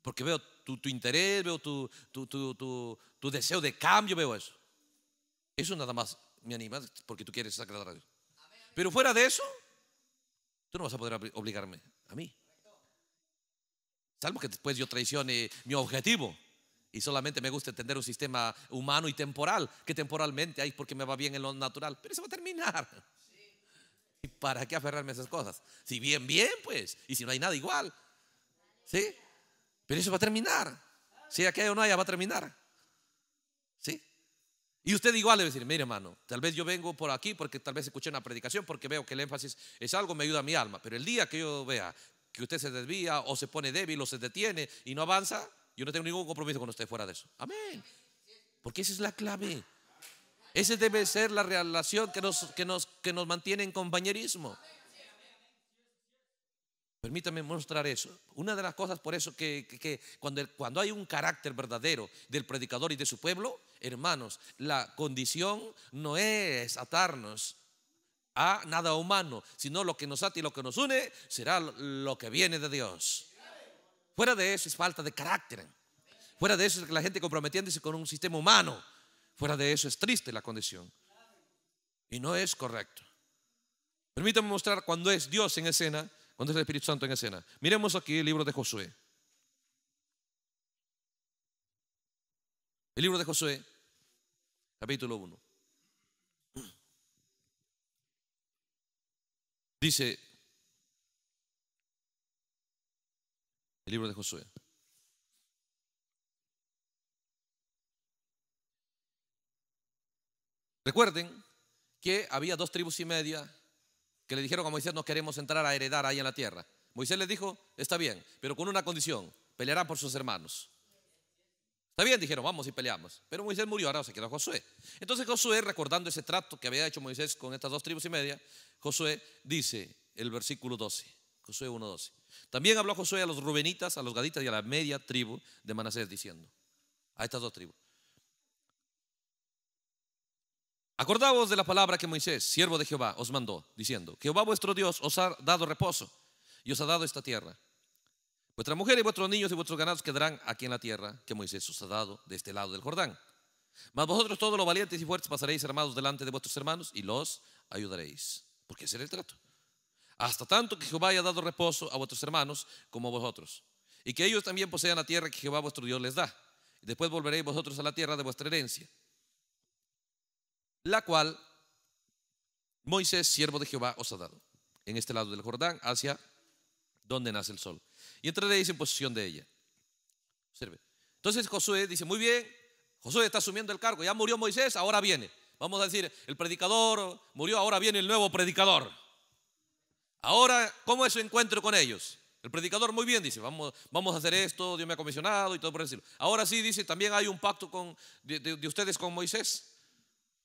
Porque veo tu, interés, veo tu, tu, deseo de cambio, veo eso. Eso nada más me anima porque tú quieres sacar a Dios. Pero fuera de eso, Tú no vas a poder obligarme a mí. Salvo que después yo traicione mi objetivo y solamente me gusta entender un sistema humano y temporal, que temporalmente hay porque me va bien en lo natural, pero eso va a terminar. <laughs> ¿Y para qué aferrarme a esas cosas? Si bien, bien, pues, y si no hay nada igual, ¿sí? Pero eso va a terminar. Si aquí hay o no haya, va a terminar. Y usted igual debe decir, mire hermano, tal vez yo vengo por aquí porque tal vez escuché una predicación, porque veo que el énfasis es algo, me ayuda a mi alma. Pero el día que yo vea que usted se desvía o se pone débil o se detiene y no avanza, yo no tengo ningún compromiso con usted fuera de eso. Amén. Porque esa es la clave. Esa debe ser la relación que nos, que nos, nos mantiene en compañerismo. Permítame mostrar eso. Una de las cosas por eso que, cuando, cuando hay un carácter verdadero del predicador y de su pueblo, hermanos, la condición no es atarnos a nada humano, sino lo que nos ata y lo que nos une será lo que viene de Dios. Fuera de eso es falta de carácter. Fuera de eso es que la gente comprometiéndose con un sistema humano. Fuera de eso es triste la condición. Y no es correcto. Permítame mostrar cuando es Dios en escena, cuando es el Espíritu Santo en escena. Miremos aquí el libro de Josué. El libro de Josué, capítulo 1. Dice el libro de Josué. Recuerden que había dos tribus y media que le dijeron a Moisés, no queremos entrar a heredar ahí en la tierra. Moisés les dijo, está bien, pero con una condición, pelearán por sus hermanos. Está bien, dijeron, vamos y peleamos. Pero Moisés murió, ahora se quedó Josué. Entonces Josué, recordando ese trato que había hecho Moisés con estas dos tribus y media, Josué dice el versículo 12, Josué 1.12. También habló Josué a los rubenitas, a los gaditas y a la media tribu de Manasés diciendo, a estas dos tribus. Acordaos de la palabra que Moisés, siervo de Jehová, os mandó, diciendo, Jehová vuestro Dios os ha dado reposo y os ha dado esta tierra mujer y vuestros niños y vuestros ganados quedarán aquí en la tierra que Moisés os ha dado de este lado del Jordán. Mas vosotros todos los valientes y fuertes pasaréis armados delante de vuestros hermanos y los ayudaréis. Porque ese era el trato. Hasta tanto que Jehová haya dado reposo a vuestros hermanos como a vosotros. Y que ellos también posean la tierra que Jehová vuestro Dios les da. después volveréis vosotros a la tierra de vuestra herencia. La cual Moisés, siervo de Jehová, os ha dado. En este lado del Jordán, hacia donde nace el sol. Y entraréis en posición de ella. Observe. Entonces Josué dice, muy bien, Josué está asumiendo el cargo, ya murió Moisés, ahora viene. Vamos a decir, el predicador murió, ahora viene el nuevo predicador. Ahora, ¿cómo es su encuentro con ellos? El predicador muy bien dice, vamos, vamos a hacer esto, Dios me ha comisionado y todo por decirlo. Ahora sí dice, también hay un pacto con, de, ustedes con Moisés.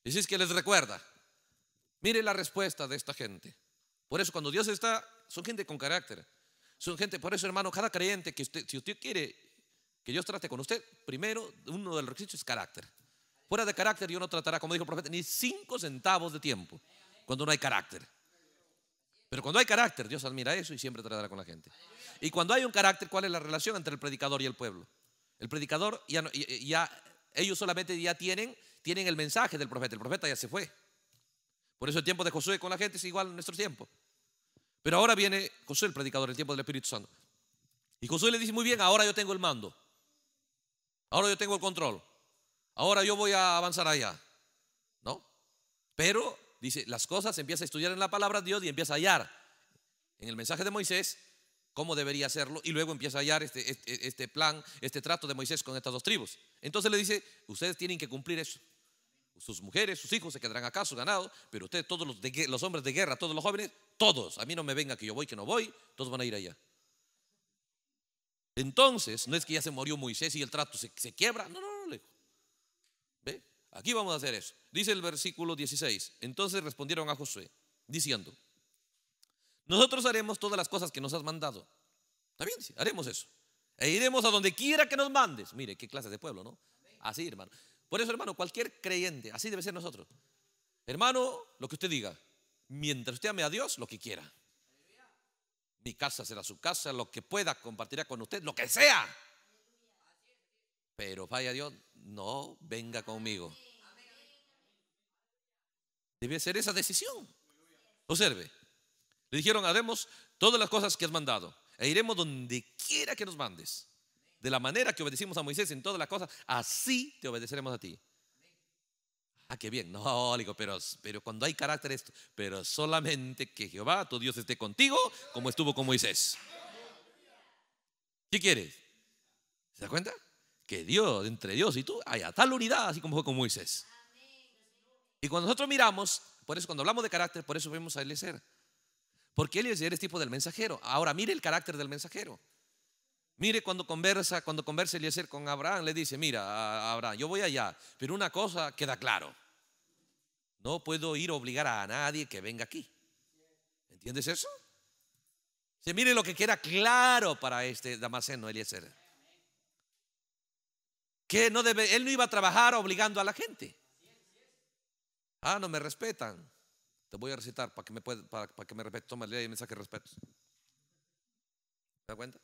Dice es que les recuerda. Mire la respuesta de esta gente. Por eso cuando Dios está, son gente con carácter. Son gente, por eso hermano, cada creyente que usted, si usted quiere que Dios trate con usted, primero uno de los requisitos es carácter. Fuera de carácter yo no tratará, como dijo el profeta, ni cinco centavos de tiempo cuando no hay carácter. Pero cuando hay carácter, Dios admira eso y siempre tratará con la gente. Y cuando hay un carácter, ¿cuál es la relación entre el predicador y el pueblo? El predicador ya, ellos solamente ya tienen, tienen el mensaje del profeta. El profeta ya se fue. Por eso el tiempo de Josué con la gente es igual en nuestro tiempo. Pero ahora viene Josué, el predicador, del tiempo del Espíritu Santo. Y Josué le dice, muy bien, ahora yo tengo el mando. Ahora yo tengo el control. Ahora yo voy a avanzar allá. ¿No? Pero, dice, las cosas, empieza a estudiar en la palabra de Dios y empieza a hallar en el mensaje de Moisés cómo debería hacerlo y luego empieza a hallar este, este, este plan, este trato de Moisés con estas dos tribus. Entonces le dice, ustedes tienen que cumplir eso sus mujeres, sus hijos se quedarán acá, su ganado, pero ustedes, todos los, hombres de guerra, todos los jóvenes, todos, a mí no me venga que yo voy, que no voy, todos van a ir allá. Entonces, no es que ya se murió Moisés y el trato se, se quiebra, no, no, no, le ¿Ve? Aquí vamos a hacer eso. Dice el versículo 16, entonces respondieron a Josué, diciendo, nosotros haremos todas las cosas que nos has mandado. Está bien, haremos eso. E iremos a donde quiera que nos mandes. Mire, qué clase de pueblo, ¿no? Así, hermano. Por eso, hermano, cualquier creyente, así debe ser nosotros. Hermano, lo que usted diga, mientras usted ame a Dios, lo que quiera. Mi casa será su casa, lo que pueda compartirá con usted, lo que sea. Pero vaya Dios, no venga conmigo. Debe ser esa decisión. Observe. Le dijeron, haremos todas las cosas que has mandado e iremos donde quiera que nos mandes de la manera que obedecimos a Moisés en todas las cosas, así te obedeceremos a ti. Ah, qué bien, no, pero, cuando hay carácter esto, pero solamente que Jehová, tu Dios, esté contigo como estuvo con Moisés. ¿Qué quieres? ¿Se da cuenta? Que Dios, entre Dios y tú, haya tal unidad, así como fue con Moisés. Y cuando nosotros miramos, por eso cuando hablamos de carácter, por eso vemos a Eliezer. Porque Eliezer es tipo del mensajero. Ahora mire el carácter del mensajero. Mire cuando conversa, cuando conversa Eliezer con Abraham, le dice, mira, Abraham, yo voy allá, pero una cosa queda claro. No puedo ir a obligar a nadie que venga aquí. ¿Entiendes eso? mire lo que queda claro para este Damaseno Eliezer. Que no debe, él no iba a trabajar obligando a la gente. Ah, no me respetan. Te voy a recitar para que me, pueda, para, que me respetes. Toma, el mensaje de respeto. ¿Te das cuenta?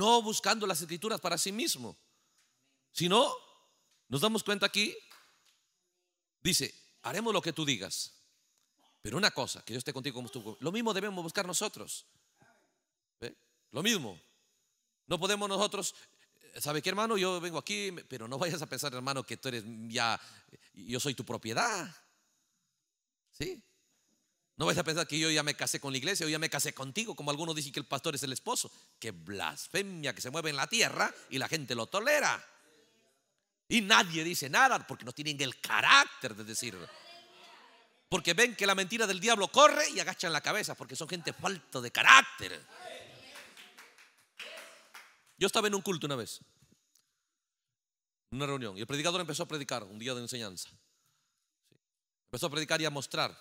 no buscando las escrituras para sí mismo. sino nos damos cuenta aquí, dice, haremos lo que tú digas. Pero una cosa, que yo esté contigo como tú, lo mismo debemos buscar nosotros. Lo mismo. No podemos nosotros, ¿sabe qué hermano? Yo vengo aquí, pero no vayas a pensar, hermano, que tú eres ya, yo soy tu propiedad. ¿Sí? No vais a pensar que yo ya me casé con la iglesia, o ya me casé contigo, como algunos dicen que el pastor es el esposo. que blasfemia que se mueve en la tierra y la gente lo tolera. Y nadie dice nada porque no tienen el carácter de decir. Porque ven que la mentira del diablo corre y agachan la cabeza porque son gente falta de carácter. Yo estaba en un culto una vez, una reunión, y el predicador empezó a predicar un día de enseñanza. Empezó a predicar y a mostrar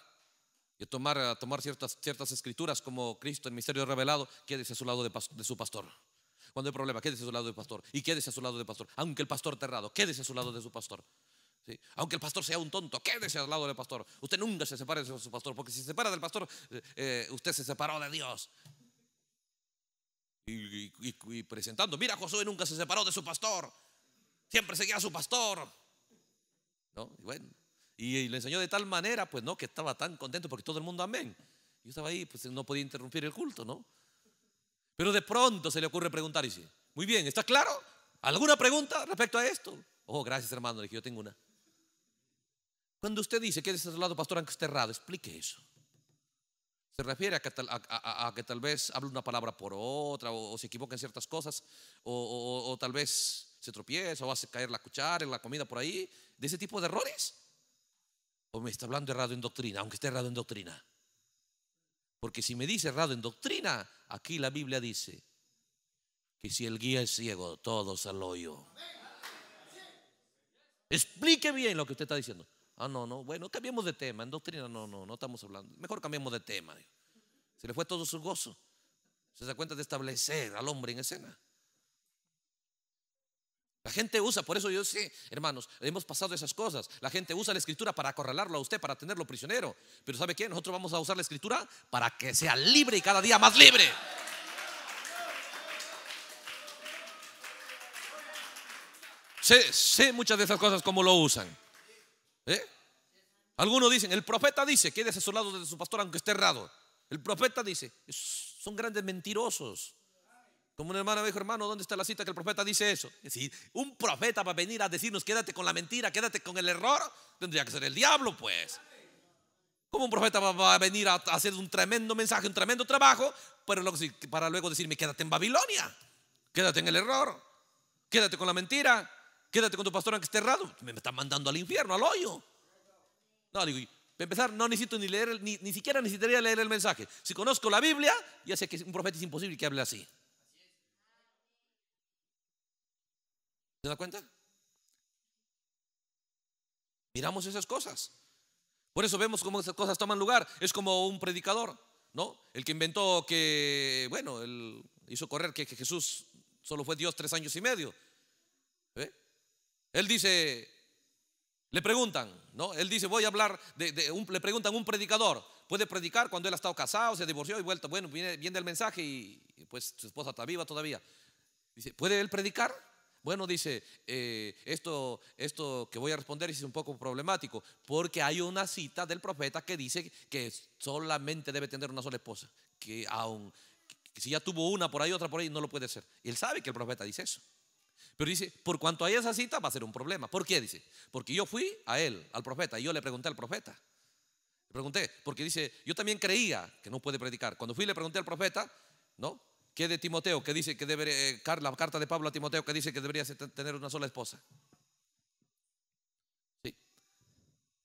y tomar, a tomar ciertas, ciertas escrituras como Cristo en misterio revelado, quédese a su lado de, su pastor. Cuando hay problema, quédese a su lado de pastor. Y quédese a su lado de pastor. Aunque el pastor te errado, quédese a su lado de su pastor. Aunque el pastor sea un tonto, quédese al lado del pastor. Usted nunca se separe de su pastor, porque si se separa del pastor, eh, eh, usted se separó de Dios. Y, presentando, mira, Josué nunca se separó de su pastor. Siempre seguía a su pastor. ¿No? Y bueno, y, le enseñó de tal manera, pues no, que estaba tan contento porque todo el mundo amén. Yo estaba ahí, pues no podía interrumpir el culto, ¿no? Pero de pronto se le ocurre preguntar y dice, muy bien, ¿está claro? ¿Alguna pregunta respecto a esto? Oh, gracias hermano, le dije, yo tengo una. Cuando usted dice que es lado pastor, aunque esté errado, explique eso. Se refiere a que, tal, a, que tal vez hable una palabra por otra, o, se equivoca en ciertas cosas, o, tal vez se tropieza, o hace caer la cuchara en la comida por ahí, de ese tipo de errores o me está hablando errado en doctrina, aunque esté errado en doctrina. Porque si me dice errado en doctrina, aquí la Biblia dice que si el guía es ciego, todos al hoyo. Explique bien lo que usted está diciendo. Ah, no, no, bueno, cambiemos de tema. En doctrina no, no, no estamos hablando. Mejor cambiemos de tema. Se le fue todo su gozo. Se da cuenta de establecer al hombre en escena. La gente usa, por eso yo sé, hermanos, hemos pasado esas cosas. La gente usa la escritura para acorralarlo a usted, para tenerlo prisionero. Pero ¿sabe qué? Nosotros vamos a usar la escritura para que sea libre y cada día más libre. Sé, muchas de esas cosas como lo usan. ¿Eh? Algunos dicen, el profeta dice, quédese a su lado de su pastor aunque esté errado. El profeta dice, son grandes mentirosos. Como una hermana me dijo, hermano, ¿dónde está la cita que el profeta dice eso? es decir un profeta Va a venir a decirnos, quédate con la mentira, quédate con el error, tendría que ser el diablo, pues. Como un profeta va a venir a hacer un tremendo mensaje, un tremendo trabajo, pero para luego decirme, quédate en Babilonia, quédate en el error, quédate con la mentira, quédate con tu pastor aunque esté errado. Me está mandando al infierno, al hoyo. No, digo, para empezar, no necesito ni leer, ni, ni siquiera necesitaría leer el mensaje. Si conozco la Biblia, ya sé que un profeta es imposible que hable así. ¿Se da cuenta? Miramos esas cosas. Por eso vemos cómo esas cosas toman lugar. Es como un predicador, ¿no? El que inventó que, bueno, él hizo correr que, Jesús solo fue Dios tres años y medio. ¿eh? Él dice, le preguntan, ¿no? Él dice, voy a hablar, de, le preguntan un predicador, puede predicar cuando él ha estado casado, se divorció y vuelta, bueno, viene, viene el mensaje y, y pues su esposa está viva todavía. Dice, ¿puede él predicar? Bueno, dice, eh, esto, esto que voy a responder es un poco problemático, porque hay una cita del profeta que dice que solamente debe tener una sola esposa, que aún si ya tuvo una por ahí, otra por ahí, no lo puede ser Y él sabe que el profeta dice eso. Pero dice, por cuanto hay esa cita va a ser un problema. ¿Por qué? Dice, porque yo fui a él, al profeta, y yo le pregunté al profeta. Le pregunté, porque dice, yo también creía que no puede predicar. Cuando fui le pregunté al profeta, ¿no? ¿Qué de Timoteo? Que dice que debe, eh, la carta de Pablo a Timoteo que dice que debería tener una sola esposa. Sí.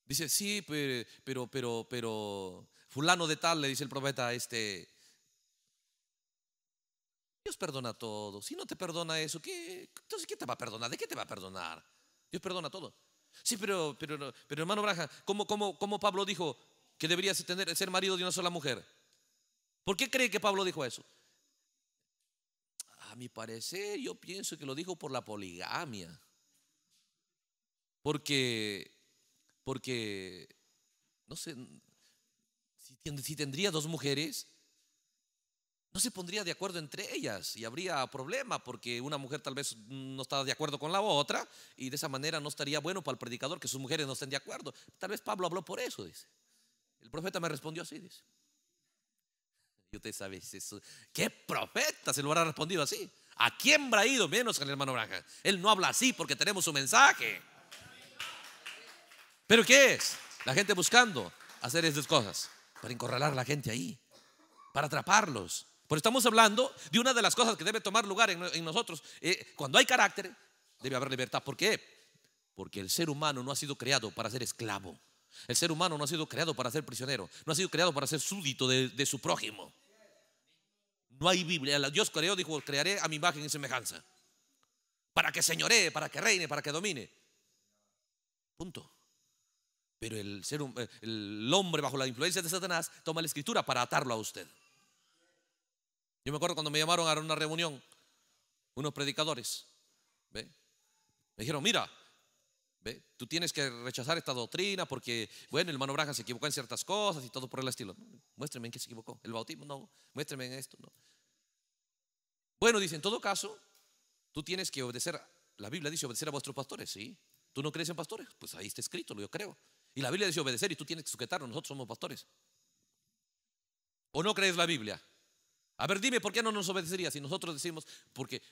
Dice, sí, pero, pero, pero, fulano de tal, le dice el profeta, este, Dios perdona todo. Si no te perdona eso, ¿qué, entonces ¿qué te va a perdonar? ¿De qué te va a perdonar? Dios perdona todo. Sí, pero, pero, pero hermano Braja, ¿cómo, cómo, cómo Pablo dijo que deberías tener, ser marido de una sola mujer? ¿Por qué cree que Pablo dijo eso? A mi parecer, yo pienso que lo dijo por la poligamia. Porque, porque, no sé, si, si tendría dos mujeres, no se pondría de acuerdo entre ellas y habría problema porque una mujer tal vez no está de acuerdo con la otra y de esa manera no estaría bueno para el predicador que sus mujeres no estén de acuerdo. Tal vez Pablo habló por eso, dice. El profeta me respondió así, dice usted sabe, ¿qué profeta se lo habrá respondido así? ¿A quién habrá ido? Menos al hermano Braja. Él no habla así porque tenemos su mensaje. ¿Pero qué es? La gente buscando hacer esas cosas para encorralar a la gente ahí, para atraparlos. Pero estamos hablando de una de las cosas que debe tomar lugar en, nosotros. Eh, cuando hay carácter, debe haber libertad. ¿Por qué? Porque el ser humano no ha sido creado para ser esclavo. El ser humano no ha sido creado para ser prisionero. No ha sido creado para ser súbdito de su prójimo. No hay Biblia. Dios creó, dijo, crearé a mi imagen y semejanza. Para que señoree, para que reine, para que domine. Punto. Pero el, ser, eh, el hombre bajo la influencia de Satanás toma la escritura para atarlo a usted. Yo me acuerdo cuando me llamaron a una reunión, unos predicadores. Me dijeron, mira, ¿Ve? Tú tienes que rechazar esta doctrina porque, bueno, el hermano Braja se equivocó en ciertas cosas y todo por el estilo. No, en qué se equivocó. El bautismo, no. Muéstreme en esto, no. Bueno, dice, en todo caso, tú tienes que obedecer, la Biblia dice obedecer a vuestros pastores, ¿sí? ¿Tú no crees en pastores? Pues ahí está escrito, lo yo creo. Y la Biblia dice obedecer y tú tienes que sujetarlo. nosotros somos pastores. ¿O no crees la Biblia? A ver, dime, ¿por qué no nos obedecería si nosotros decimos, porque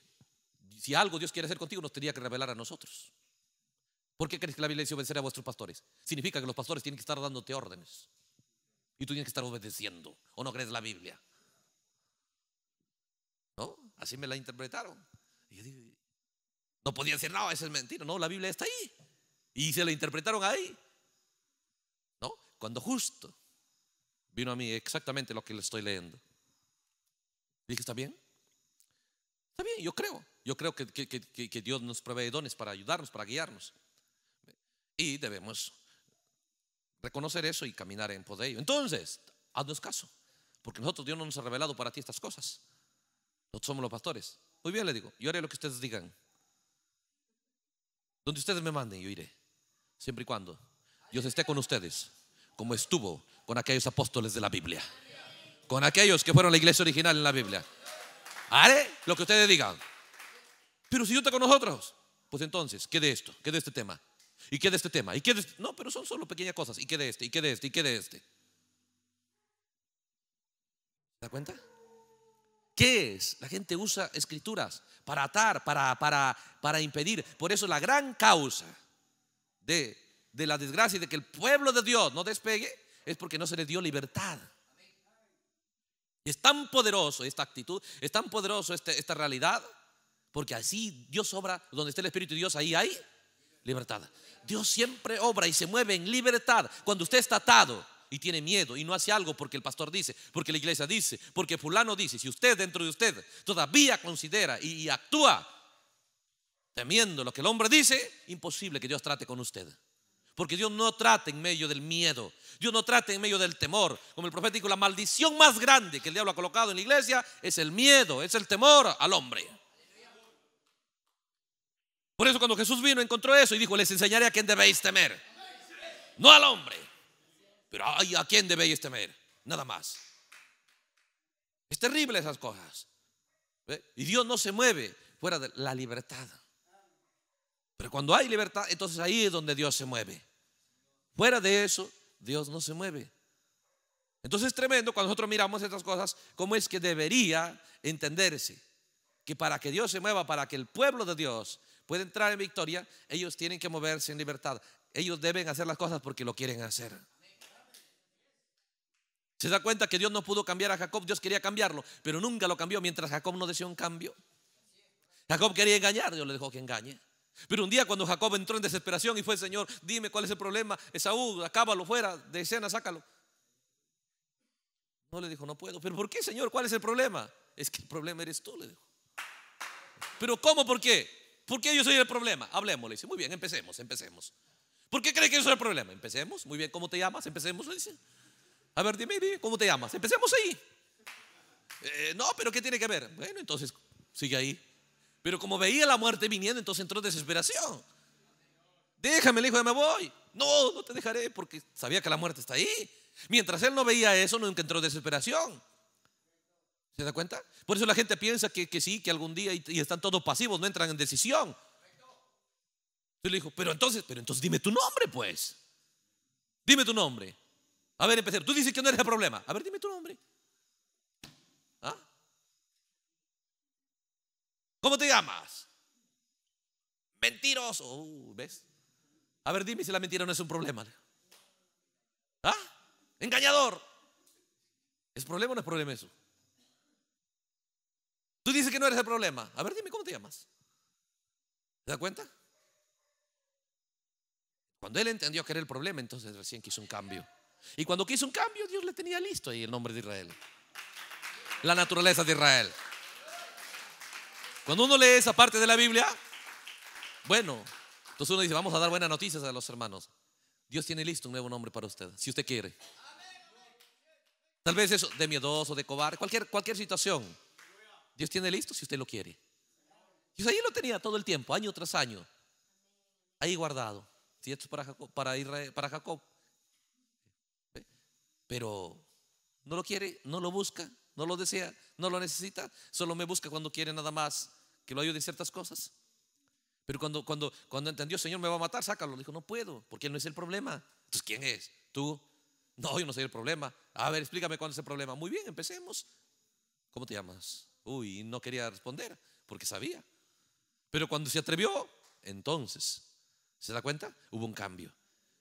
si algo Dios quiere hacer contigo, nos tendría que revelar a nosotros? ¿Por qué crees que la Biblia dice obedecer a vuestros pastores? Significa que los pastores tienen que estar dándote órdenes. Y tú tienes que estar obedeciendo. ¿O no crees la Biblia? Así me la interpretaron. no podía decir, no, ese es mentira. No, la Biblia está ahí. Y se la interpretaron ahí. ¿No? Cuando justo vino a mí exactamente lo que le estoy leyendo. Dije, ¿está bien? Está bien, yo creo. Yo creo que, Dios nos provee dones para ayudarnos, para guiarnos. Y debemos reconocer eso y caminar en poder Entonces, haznos caso, porque nosotros Dios no nos ha revelado para ti estas cosas. Nosotros somos los pastores. Muy bien, le digo, yo haré lo que ustedes digan. Donde ustedes me manden, yo iré. Siempre y cuando Dios esté con ustedes, como estuvo con aquellos apóstoles de la Biblia. Con aquellos que fueron la iglesia original en la Biblia. Haré lo que ustedes digan. Pero si yo está con nosotros, pues entonces, ¿qué de esto? ¿Qué de este tema? ¿Y qué de este tema? ¿Y qué este? No, pero son solo pequeñas cosas. ¿Y qué de este? ¿Y qué de este? ¿Y qué de este? ¿Se da cuenta? es? La gente usa escrituras para atar, para, para, impedir. Por eso la gran causa de, la desgracia y de que el pueblo de Dios no despegue es porque no se le dio libertad. Es tan poderoso esta actitud, es tan poderoso este, esta realidad, porque así Dios obra, donde está el Espíritu de Dios, ahí hay libertad. Dios siempre obra y se mueve en libertad. Cuando usted está atado, y tiene miedo y no hace algo porque el pastor dice, porque la iglesia dice, porque fulano dice, si usted dentro de usted todavía considera y, actúa temiendo lo que el hombre dice, imposible que Dios trate con usted. Porque Dios no trata en medio del miedo, Dios no trata en medio del temor. Como el profeta dijo, la maldición más grande que el diablo ha colocado en la iglesia es el miedo, es el temor al hombre. Por eso cuando Jesús vino encontró eso y dijo, les enseñaré a quién debéis temer, no al hombre. Pero ay, ¿a quién debéis temer? Nada más. Es terrible esas cosas. Y Dios no se mueve fuera de la libertad. Pero cuando hay libertad, entonces ahí es donde Dios se mueve. Fuera de eso, Dios no se mueve. Entonces es tremendo cuando nosotros miramos estas cosas, cómo es que debería entenderse que para que Dios se mueva, para que el pueblo de Dios pueda entrar en victoria, ellos tienen que moverse en libertad. Ellos deben hacer las cosas porque lo quieren hacer. ¿Se da cuenta que Dios no pudo cambiar a Jacob? Dios quería cambiarlo, pero nunca lo cambió mientras Jacob no deseó un cambio. Jacob quería engañar, Dios le dijo que engañe. Pero un día cuando Jacob entró en desesperación y fue, Señor, dime cuál es el problema, Esaú, acábalo fuera de escena, sácalo. No le dijo, no puedo. ¿Pero por qué, Señor? ¿Cuál es el problema? Es que el problema eres tú, le dijo. ¿Pero cómo? ¿Por qué? ¿Por qué yo soy el problema? Hablemos, le dice. Muy bien, empecemos, empecemos. ¿Por qué cree que yo soy el problema? Empecemos. Muy bien, ¿cómo te llamas? Empecemos, le dice. A ver, dime, dime cómo te llamas. Empecemos ahí. Eh, no, pero ¿qué tiene que ver? Bueno, entonces sigue ahí. Pero como veía la muerte viniendo, entonces entró desesperación. Déjame, le dijo, ya me voy. No, no te dejaré porque sabía que la muerte está ahí. Mientras él no veía eso, nunca entró desesperación. ¿Se da cuenta? Por eso la gente piensa que, sí, que algún día y, están todos pasivos, no entran en decisión. Entonces le dijo, pero entonces, pero entonces dime tu nombre, pues. Dime tu nombre. A ver, empecemos. Tú dices que no eres el problema. A ver, dime tu nombre. ¿Ah? ¿Cómo te llamas? Mentiroso. Uh, ¿Ves? A ver, dime si la mentira no es un problema. ¿Ah? Engañador. ¿Es problema o no es problema eso? Tú dices que no eres el problema. A ver, dime cómo te llamas. ¿Te das cuenta? Cuando él entendió que era el problema, entonces recién quiso un cambio. Y cuando quiso un cambio, Dios le tenía listo ahí el nombre de Israel. La naturaleza de Israel. Cuando uno lee esa parte de la Biblia, bueno, entonces uno dice, vamos a dar buenas noticias a los hermanos. Dios tiene listo un nuevo nombre para usted, si usted quiere. Tal vez eso, de miedoso, de cobarde, cualquier, cualquier situación. Dios tiene listo si usted lo quiere. Y ahí lo tenía todo el tiempo, año tras año. Ahí guardado. Si esto es para para, para Jacob, pero no lo quiere, no lo busca, no lo desea, no lo necesita, solo me busca cuando quiere nada más que lo ayude en ciertas cosas. Pero cuando, cuando, entendió, Señor, me va a matar, sácalo. Dijo, no puedo, porque no es el problema. Entonces, ¿quién es? ¿Tú? No, yo no soy el problema. A ver, explícame cuál es el problema. Muy bien, empecemos. ¿Cómo te llamas? Uy, no quería responder, porque sabía. Pero cuando se atrevió, entonces, ¿se da cuenta? Hubo un cambio.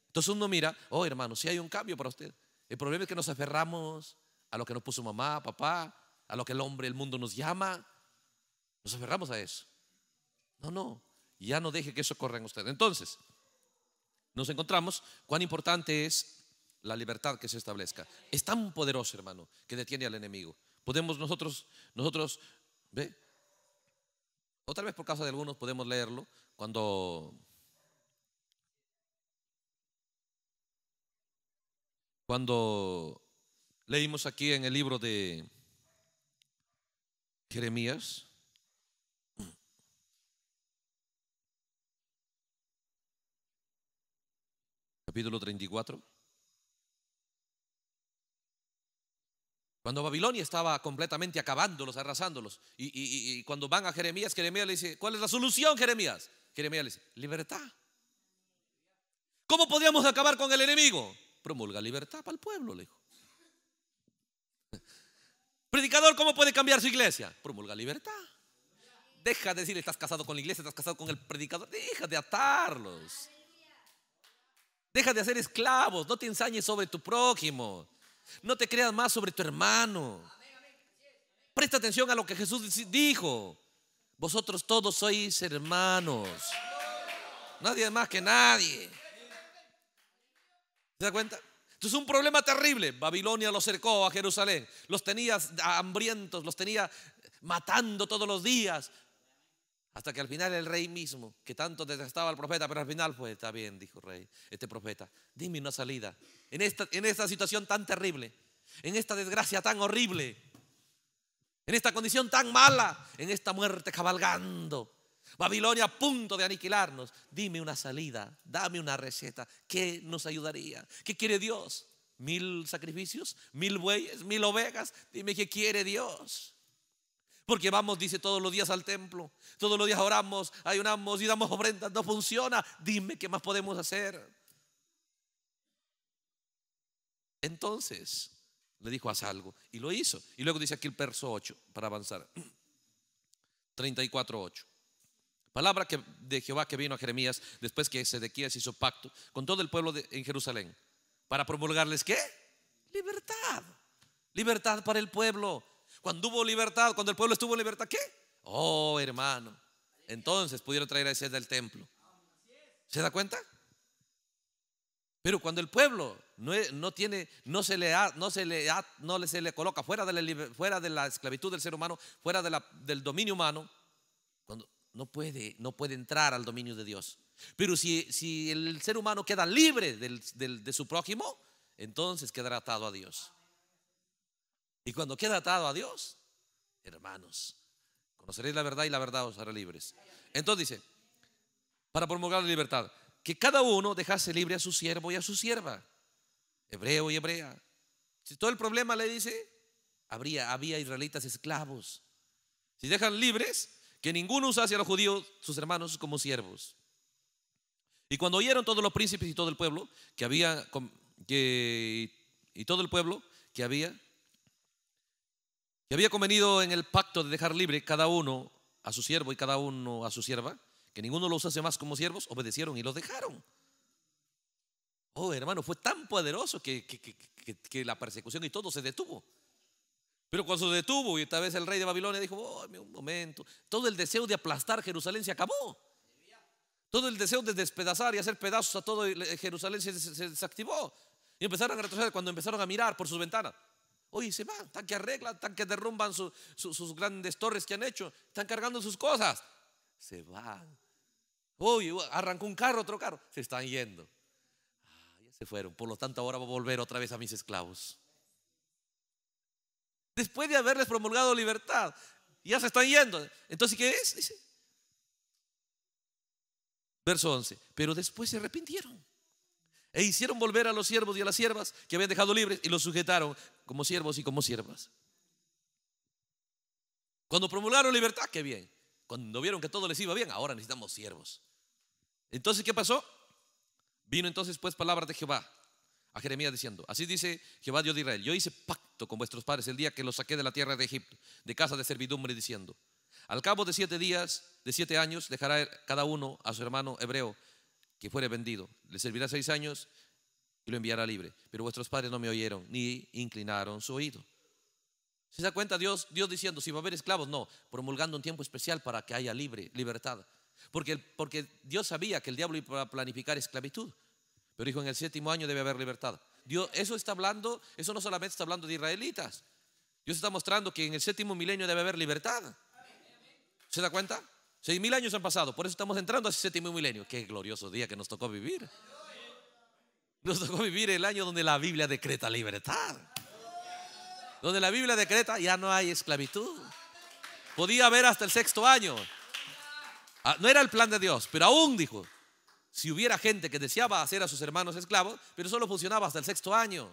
Entonces uno mira, oh hermano, si hay un cambio para usted. El problema es que nos aferramos a lo que nos puso mamá, papá, a lo que el hombre, el mundo nos llama. Nos aferramos a eso. No, no. Ya no deje que eso corra en usted. Entonces, nos encontramos cuán importante es la libertad que se establezca. Es tan poderoso, hermano, que detiene al enemigo. Podemos nosotros, nosotros, ¿ve? O tal vez por causa de algunos podemos leerlo cuando Cuando leímos aquí en el libro de Jeremías, capítulo 34, Cuando Babilonia estaba completamente acabándolos, arrasándolos. Y, cuando van a Jeremías, Jeremías le dice, ¿cuál es la solución, Jeremías? Jeremías le dice, libertad. ¿Cómo podríamos acabar con el enemigo? promulga libertad para el pueblo, le dijo. <laughs> Predicador, ¿cómo puede cambiar su iglesia? Promulga libertad. Deja de decir, estás casado con la iglesia, estás casado con el predicador. Deja de atarlos. Deja de hacer esclavos. No te ensañes sobre tu prójimo. No te creas más sobre tu hermano. Presta atención a lo que Jesús dijo. Vosotros todos sois hermanos. Nadie más que nadie. ¿Te das cuenta? Es un problema terrible. Babilonia los cercó a Jerusalén. Los tenía hambrientos, los tenía matando todos los días. Hasta que al final el rey mismo, que tanto detestaba al profeta, pero al final pues está bien, dijo el rey, este profeta, dime una salida. En esta, en esta situación tan terrible, en esta desgracia tan horrible, en esta condición tan mala, en esta muerte cabalgando. Babilonia a punto de aniquilarnos. Dime una salida, dame una receta. ¿Qué nos ayudaría? ¿Qué quiere Dios? ¿Mil sacrificios? ¿Mil bueyes? ¿Mil ovejas? Dime qué quiere Dios. Porque vamos, dice, todos los días al templo. Todos los días oramos, ayunamos y damos ofrendas. No funciona. Dime qué más podemos hacer. Entonces le dijo, haz algo. Y lo hizo. Y luego dice aquí el verso 8, para avanzar. 34.8. <clears throat> Palabra que, de Jehová que vino a Jeremías después que Sedequías hizo pacto con todo el pueblo en Jerusalén para promulgarles qué? Libertad. Libertad para el pueblo. Cuando hubo libertad, cuando el pueblo estuvo en libertad, ¿qué? Oh, hermano. Entonces pudieron traer a ese del templo. ¿Se da cuenta? Pero cuando el pueblo no, no tiene, no se le no se le no se le coloca fuera de la, fuera de la esclavitud del ser humano, fuera de la, del dominio humano, cuando no puede, no puede entrar al dominio de Dios. Pero si, el ser humano queda libre de su prójimo, entonces quedará atado a Dios. Y cuando queda atado a Dios, hermanos, conoceréis la verdad y la verdad os hará libres. Entonces dice, para promulgar la libertad, que cada uno dejase libre a su siervo y a su sierva, hebreo y hebrea. Si todo el problema le dice, habría, había israelitas esclavos. Si dejan libres, que ninguno usase a los judíos, sus hermanos, como siervos. Y cuando oyeron todos los príncipes y todo el pueblo que había, que, y todo el pueblo que había, que había convenido en el pacto de dejar libre cada uno a su siervo y cada uno a su sierva, que ninguno los usase más como siervos, obedecieron y los dejaron. Oh, hermano, fue tan poderoso que la persecución y todo se detuvo. Pero cuando se detuvo y esta vez el rey de Babilonia dijo, oh, un momento, todo el deseo de aplastar Jerusalén se acabó. Todo el deseo de despedazar y hacer pedazos a todo eh, Jerusalén se, desactivó. Y empezaron a retroceder cuando empezaron a mirar por sus ventanas. Oye, se van, están que arreglan, están que derrumban sus grandes torres que han hecho, están cargando sus cosas. Se van. Oye, arrancó un carro, otro carro. Se están yendo. Ah, ya se fueron. Por lo tanto, ahora Voy a volver otra vez a mis esclavos. Después de haberles promulgado libertad, ya se están yendo. Entonces, ¿qué es? Dice. Verso 11. Pero después se arrepintieron. E hicieron volver a los siervos y a las siervas que habían dejado libres y los sujetaron como siervos y como siervas. Cuando promulgaron libertad, qué bien. Cuando vieron que todo les iba bien, ahora necesitamos siervos. Entonces, ¿qué pasó? Vino entonces pues palabra de Jehová a Jeremías diciendo, así dice Jehová Dios de Israel, yo hice pacto con vuestros padres el día que los saqué de la tierra de Egipto, de casa de servidumbre, diciendo, al cabo de siete días, de siete años, dejará cada uno a su hermano hebreo que fuere vendido, le servirá seis años y lo enviará libre. Pero vuestros padres no me oyeron ni inclinaron su oído. ¿Se da cuenta Dios, Dios diciendo, si va a haber esclavos? No, promulgando un tiempo especial para que haya libre, libertad. Porque, porque Dios sabía que el diablo iba a planificar esclavitud. Pero dijo, en el séptimo año debe haber libertad. Dios, eso está hablando, eso no solamente está hablando de israelitas. Dios está mostrando que en el séptimo milenio debe haber libertad. ¿Se da cuenta? Seis mil años han pasado, por eso estamos entrando a ese séptimo milenio. Qué glorioso día que nos tocó vivir. Nos tocó vivir el año donde la Biblia decreta libertad. Donde la Biblia decreta ya no hay esclavitud. Podía haber hasta el sexto año. Ah, no era el plan de Dios, pero aún dijo, si hubiera gente que deseaba hacer a sus hermanos esclavos, pero solo funcionaba hasta el sexto año.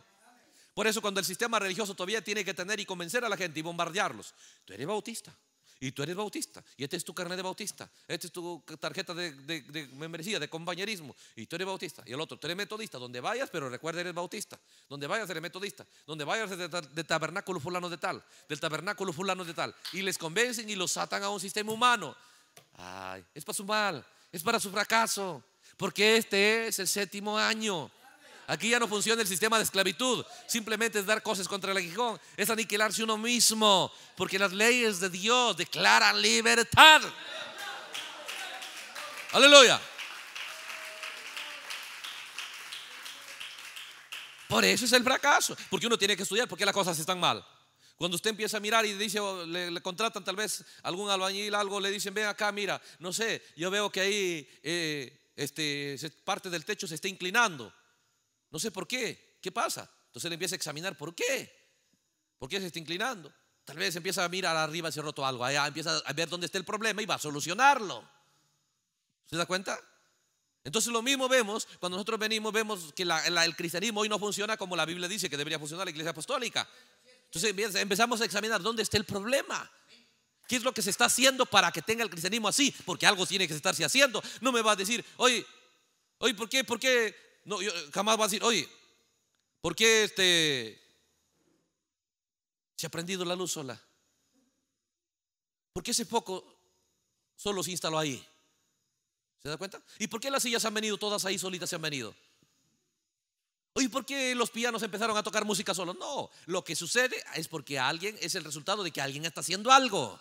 Por eso cuando el sistema religioso todavía tiene que tener y convencer a la gente y bombardearlos, tú eres bautista. Y tú eres bautista, y este es tu carnet de bautista, esta es tu tarjeta de, de, membresía, de compañerismo, y tú eres bautista. Y el otro, tú eres metodista, donde vayas, pero recuerda, eres bautista. Donde vayas, eres metodista. Donde vayas, de, de tabernáculo fulano de tal, del tabernáculo fulano de tal. Y les convencen y los atan a un sistema humano. Ay, es para su mal, es para su fracaso porque este es el séptimo año. Aquí ya no funciona el sistema de esclavitud. Simplemente es dar cosas contra el aguijón. Es aniquilarse uno mismo. Porque las leyes de Dios declaran libertad. Aleluya. Por eso es el fracaso. Porque uno tiene que estudiar porque las cosas están mal. Cuando usted empieza a mirar y dice, le, contratan tal vez algún albañil, algo, le dicen, ven acá, mira, no sé, yo veo que ahí eh, este, parte del techo se está inclinando. No sé por qué. ¿Qué pasa? Entonces él empieza a examinar por qué. ¿Por qué se está inclinando? Tal vez empieza a mirar arriba si ha roto algo. Allá empieza a ver dónde está el problema y va a solucionarlo. ¿Se da cuenta? Entonces lo mismo vemos cuando nosotros venimos, vemos que el cristianismo hoy no funciona como la Biblia dice que debería funcionar la iglesia apostólica. Entonces empezamos a examinar dónde está el problema. ¿Qué es lo que se está haciendo para que tenga el cristianismo así? Porque algo tiene que estarse haciendo. No me va a decir, oye, oye, ¿por qué? ¿Por qué? No, yo eh, jamás va a decir, oye, ¿por qué este se ha prendido la luz sola? ¿Por qué ese poco solo se instaló ahí? ¿Se da cuenta? ¿Y por qué las sillas han venido todas ahí solitas se han venido? ¿Y por qué los pianos empezaron a tocar música solo? No, lo que sucede es porque alguien es el resultado de que alguien está haciendo algo.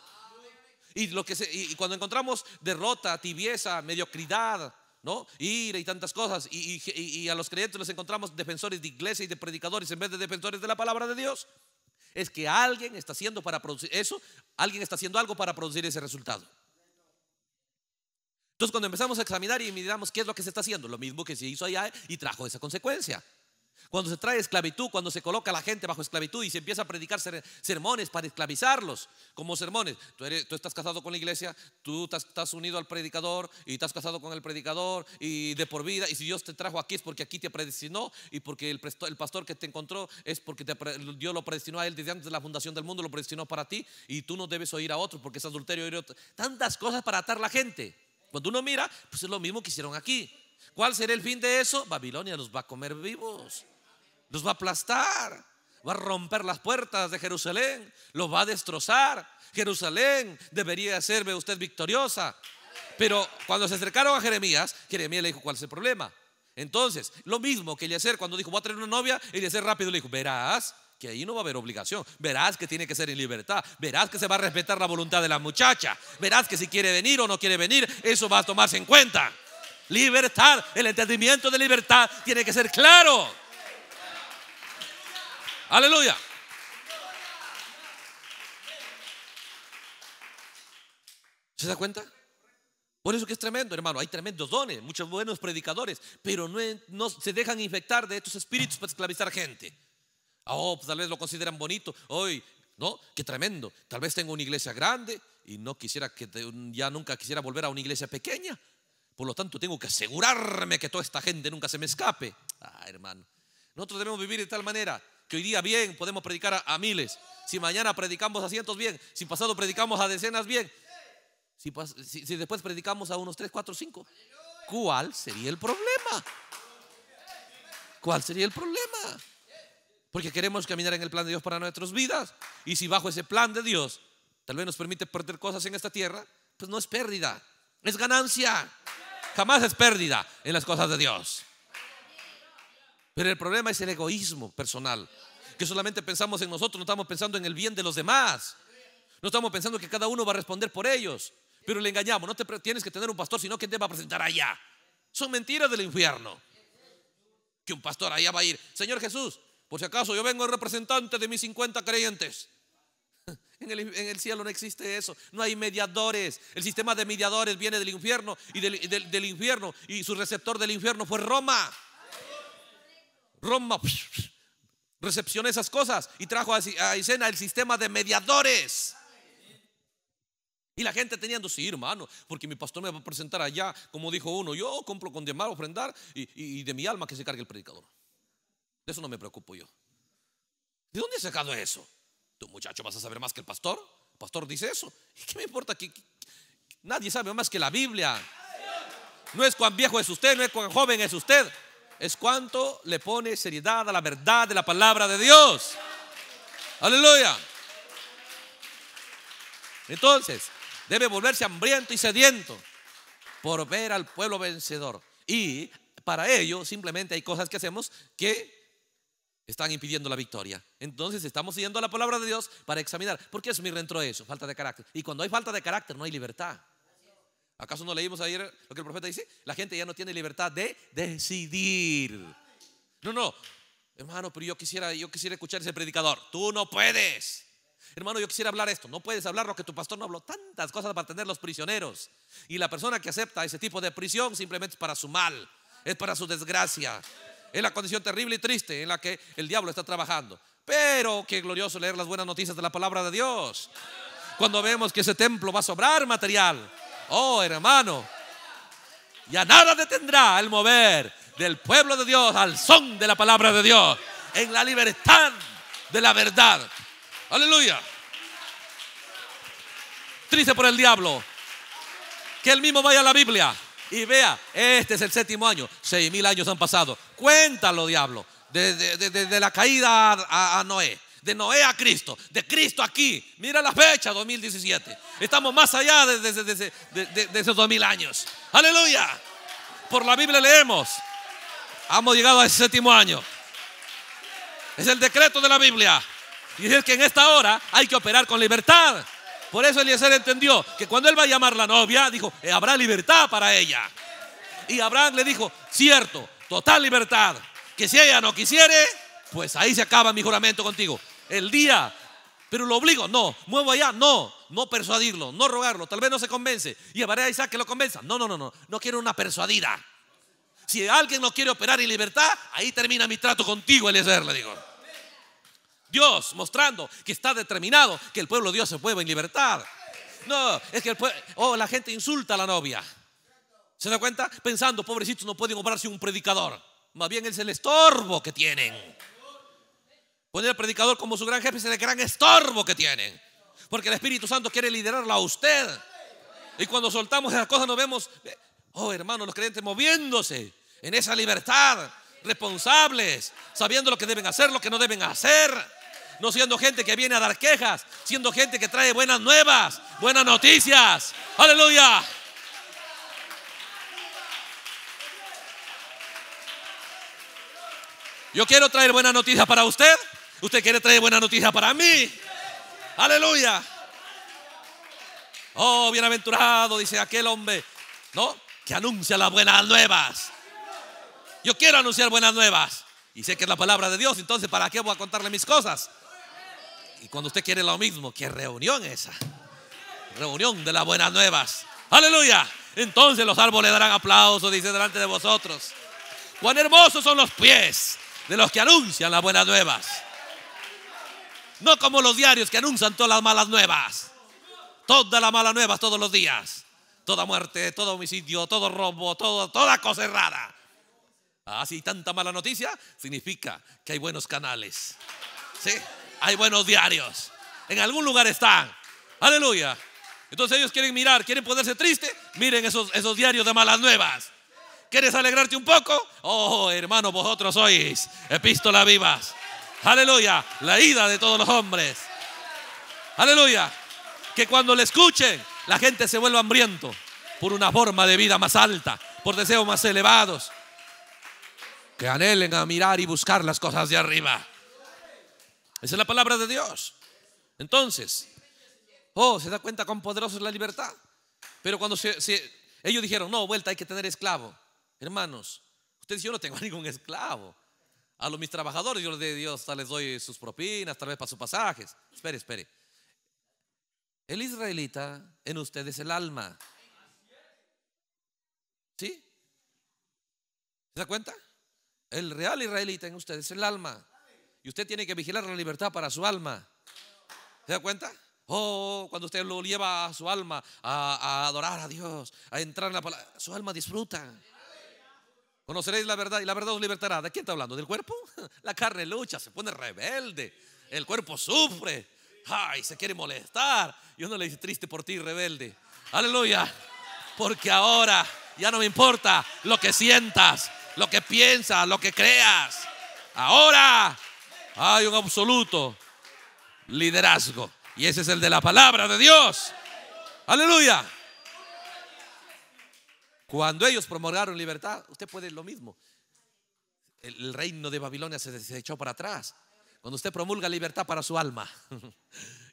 Y, lo que y cuando encontramos derrota, tibieza, mediocridad, ¿no? Ira y tantas cosas. Y, y, a los creyentes los encontramos defensores de iglesia y de predicadores en vez de defensores de la palabra de Dios. Es que alguien está haciendo para producir eso, alguien está haciendo algo para producir ese resultado. Entonces, cuando empezamos a examinar y miramos qué es lo que se está haciendo, lo mismo que se hizo allá y trajo esa consecuencia. Cuando se trae esclavitud, cuando se coloca la gente bajo esclavitud y se empieza a predicar sermones para esclavizarlos, como sermones. Tú, eres, tú estás casado con la iglesia, tú estás, unido al predicador y estás casado con el predicador y de por vida. Y si Dios te trajo aquí es porque aquí te predestinó y porque el, pastor que te encontró es porque te, Dios lo predestinó a él desde antes de la fundación del mundo, lo predestinó para ti y tú no debes oír a otro porque es adulterio. Tantas cosas para atar la gente. Cuando uno mira, pues es lo mismo que hicieron aquí. ¿Cuál será el fin de eso? Babilonia los va a comer vivos, los va a aplastar, va a romper las puertas de Jerusalén, los va a destrozar. Jerusalén debería ser, usted, victoriosa. Pero cuando se acercaron a Jeremías, Jeremías le dijo, ¿cuál es el problema? Entonces, lo mismo que hacer cuando dijo, voy a tener una novia, Eliezer rápido le dijo, verás que ahí no va a haber obligación, verás que tiene que ser en libertad, verás que se va a respetar la voluntad de la muchacha, verás que si quiere venir o no quiere venir, eso va a tomarse en cuenta. Libertad. El entendimiento de libertad tiene que ser claro. Aleluya. ¿Se da cuenta? Por eso que es tremendo, hermano. Hay tremendos dones, muchos buenos predicadores, pero no, se dejan infectar de estos espíritus para esclavizar gente. Oh, pues tal vez lo consideran bonito. Hoy, ¿no? Qué tremendo. Tal vez tengo una iglesia grande y no quisiera que ya nunca quisiera volver a una iglesia pequeña. Por lo tanto, tengo que asegurarme que toda esta gente nunca se me escape. Ah, hermano. Nosotros debemos vivir de tal manera que hoy día bien podemos predicar a, miles. Si mañana predicamos a cientos bien. Si pasado predicamos a decenas bien. Si, después predicamos a unos tres, cuatro, cinco ¿Cuál sería el problema? ¿Cuál sería el problema? Porque queremos caminar en el plan de Dios para nuestras vidas. Y si bajo ese plan de Dios tal vez nos permite perder cosas en esta tierra, pues no es pérdida, es ganancia jamás es pérdida en las cosas de Dios. Pero el problema es el egoísmo personal, que solamente pensamos en nosotros, no estamos pensando en el bien de los demás. No estamos pensando que cada uno va a responder por ellos, pero le engañamos. No te tienes que tener un pastor, sino que te va a presentar allá. Son mentiras del infierno. Que un pastor allá va a ir, Señor Jesús, por si acaso yo vengo representante de mis 50 creyentes. En el, cielo no existe eso. No hay mediadores. El sistema de mediadores viene del infierno y del, infierno. Y su receptor del infierno fue Roma. Roma recepcionó esas cosas y trajo a, a escena el sistema de mediadores. Y la gente teniendo, sí, hermano, porque mi pastor me va a presentar allá, como dijo uno, yo compro con demás ofrendar y, de mi alma que se cargue el predicador. De eso no me preocupo yo. ¿De dónde he sacado eso? Tú muchacho vas a saber más que el pastor. El pastor dice eso. ¿Y qué me importa? Que, nadie sabe más que la Biblia. No es cuán viejo es usted, no es cuán joven es usted. Es cuánto le pone seriedad a la verdad de la palabra de Dios. Aleluya. Entonces, debe volverse hambriento y sediento por ver al pueblo vencedor. Y para ello simplemente hay cosas que hacemos que están impidiendo la victoria. Entonces estamos siguiendo la palabra de Dios para examinar. ¿Por qué mi de eso? Falta de carácter. Y cuando hay falta de carácter no hay libertad. ¿Acaso no leímos ayer lo que el profeta dice? La gente ya no tiene libertad de decidir. No, no. Hermano, pero yo quisiera, yo quisiera escuchar ese predicador. Tú no puedes. Hermano, yo quisiera hablar esto. No puedes hablar lo que tu pastor no habló. Tantas cosas para tener los prisioneros. Y la persona que acepta ese tipo de prisión simplemente es para su mal, es para su desgracia. Es la condición terrible y triste en la que el diablo está trabajando. Pero qué glorioso leer las buenas noticias de la palabra de Dios. Cuando vemos que ese templo va a sobrar material. Oh, hermano. Ya nada detendrá el mover del pueblo de Dios al son de la palabra de Dios. En la libertad de la verdad. Aleluya. Triste por el diablo. Que él mismo vaya a la Biblia y vea, este es el séptimo año, seis mil años han pasado. Cuéntalo, diablo, desde de, la caída a, Noé, de Noé a Cristo, de Cristo aquí. Mira la fecha, 2017. Estamos más allá de, esos dos mil años. Aleluya. Por la Biblia leemos. Hemos llegado a ese séptimo año. Es el decreto de la Biblia. Y es que en esta hora hay que operar con libertad. Por eso Eliezer entendió que cuando él va a llamar la novia, dijo, eh, habrá libertad para ella. Y Abraham le dijo, cierto, total libertad, que si ella no quisiere, pues ahí se acaba mi juramento contigo. El día, pero lo obligo, no, muevo allá, no, no persuadirlo, no rogarlo, tal vez no se convence. Y llevaré a Isaac que lo convenza. No, no, no, no, no quiero una persuadida. Si alguien no quiere operar en libertad, ahí termina mi trato contigo, Eliezer, le digo. Dios mostrando que está determinado que el pueblo de Dios se mueva en libertad. No, es que el pueblo, oh, la gente insulta a la novia. ¿Se da cuenta? Pensando, pobrecitos, no pueden obrarse un predicador. Más bien es el estorbo que tienen. Poner al predicador como su gran jefe es el gran estorbo que tienen. Porque el Espíritu Santo quiere liderarla a usted. Y cuando soltamos esas cosas nos vemos, eh, oh hermano, los creyentes moviéndose en esa libertad, responsables, sabiendo lo que deben hacer, lo que no deben hacer no siendo gente que viene a dar quejas, siendo gente que trae buenas nuevas, buenas noticias. Aleluya. Yo quiero traer buenas noticias para usted. Usted quiere traer buenas noticias para mí. Aleluya. Oh, bienaventurado, dice aquel hombre, ¿no? Que anuncia las buenas nuevas. Yo quiero anunciar buenas nuevas. Y sé que es la palabra de Dios, entonces ¿para qué voy a contarle mis cosas? Y cuando usted quiere lo mismo, ¿qué reunión esa? Reunión de las buenas nuevas. Aleluya. Entonces los árboles darán aplausos, dice delante de vosotros. Cuán hermosos son los pies de los que anuncian las buenas nuevas. No como los diarios que anuncian todas las malas nuevas. Todas las malas nuevas todos los días. Toda muerte, todo homicidio, todo robo, todo, toda cosa errada. Así ah, tanta mala noticia significa que hay buenos canales. ¿Sí? Hay buenos diarios. En algún lugar están. Aleluya. Entonces ellos quieren mirar, quieren ponerse triste. Miren esos, esos diarios de malas nuevas. ¿Quieres alegrarte un poco? Oh, hermano, vosotros sois epístola vivas. Aleluya. La ida de todos los hombres. Aleluya. Que cuando le escuchen, la gente se vuelva hambriento por una forma de vida más alta, por deseos más elevados. Que anhelen a mirar y buscar las cosas de arriba. Esa es la palabra de Dios. Entonces, oh, se da cuenta cuán poderosa es la libertad. Pero cuando ellos dijeron, no, vuelta, hay que tener esclavo. Hermanos, ustedes, yo no tengo <laughs> ningún esclavo. A los mis trabajadores, yo les doy Dios, les doy sus propinas, tal vez para sus pasajes. Espere, espere. El israelita en ustedes es el alma. ¿Sí? ¿Se da cuenta? El real israelita en ustedes es el alma. Y usted tiene que vigilar la libertad para su alma. ¿Se da cuenta? Oh, cuando usted lo lleva a su alma a, adorar a Dios, a entrar en la palabra, su alma disfruta. Conoceréis la verdad y la verdad os libertará. ¿De quién está hablando? ¿Del cuerpo? <laughs> La carne lucha, se pone rebelde. El cuerpo sufre. Ay, se quiere molestar. Y uno le dice triste por ti, rebelde. Aleluya. Porque ahora ya no me importa lo que sientas, lo que piensas, lo que creas. Ahora hay un absoluto liderazgo. Y ese es el de la palabra de Dios. Aleluya. Cuando ellos promulgaron libertad, usted puede lo mismo. El, reino de Babilonia se, echó para atrás. Cuando usted promulga libertad para su alma, <laughs>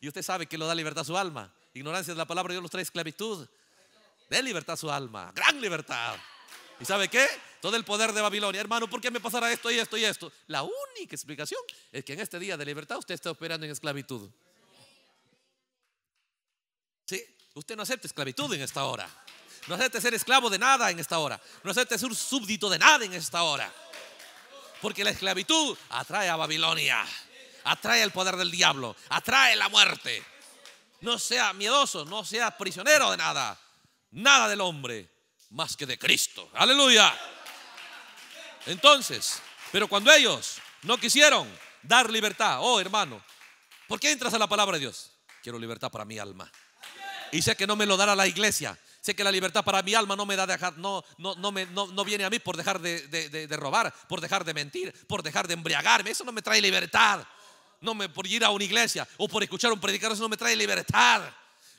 y usted sabe que lo da libertad a su alma, ignorancia de la palabra de Dios los trae esclavitud. De libertad a su alma, gran libertad. ¿Y sabe qué? todo el poder de Babilonia. Hermano, ¿por qué me pasará esto y esto y esto? La única explicación es que en este día de libertad usted está operando en esclavitud. ¿Sí? Usted no acepta esclavitud en esta hora. No acepta ser esclavo de nada en esta hora. No acepta ser súbdito de nada en esta hora. Porque la esclavitud atrae a Babilonia. Atrae el poder del diablo. Atrae la muerte. No sea miedoso. No sea prisionero de nada. Nada del hombre más que de Cristo. Aleluya. Entonces, pero cuando ellos no quisieron dar libertad, oh hermano, ¿por qué entras a la palabra de Dios? Quiero libertad para mi alma. Y sé que no me lo dará la iglesia. Sé que la libertad para mi alma no me da dejar, no, no, no, me, no, viene a mí por dejar de, robar, por dejar de mentir, por dejar de embriagarme. Eso no me trae libertad. No me por ir a una iglesia o por escuchar un predicador, eso no me trae libertad.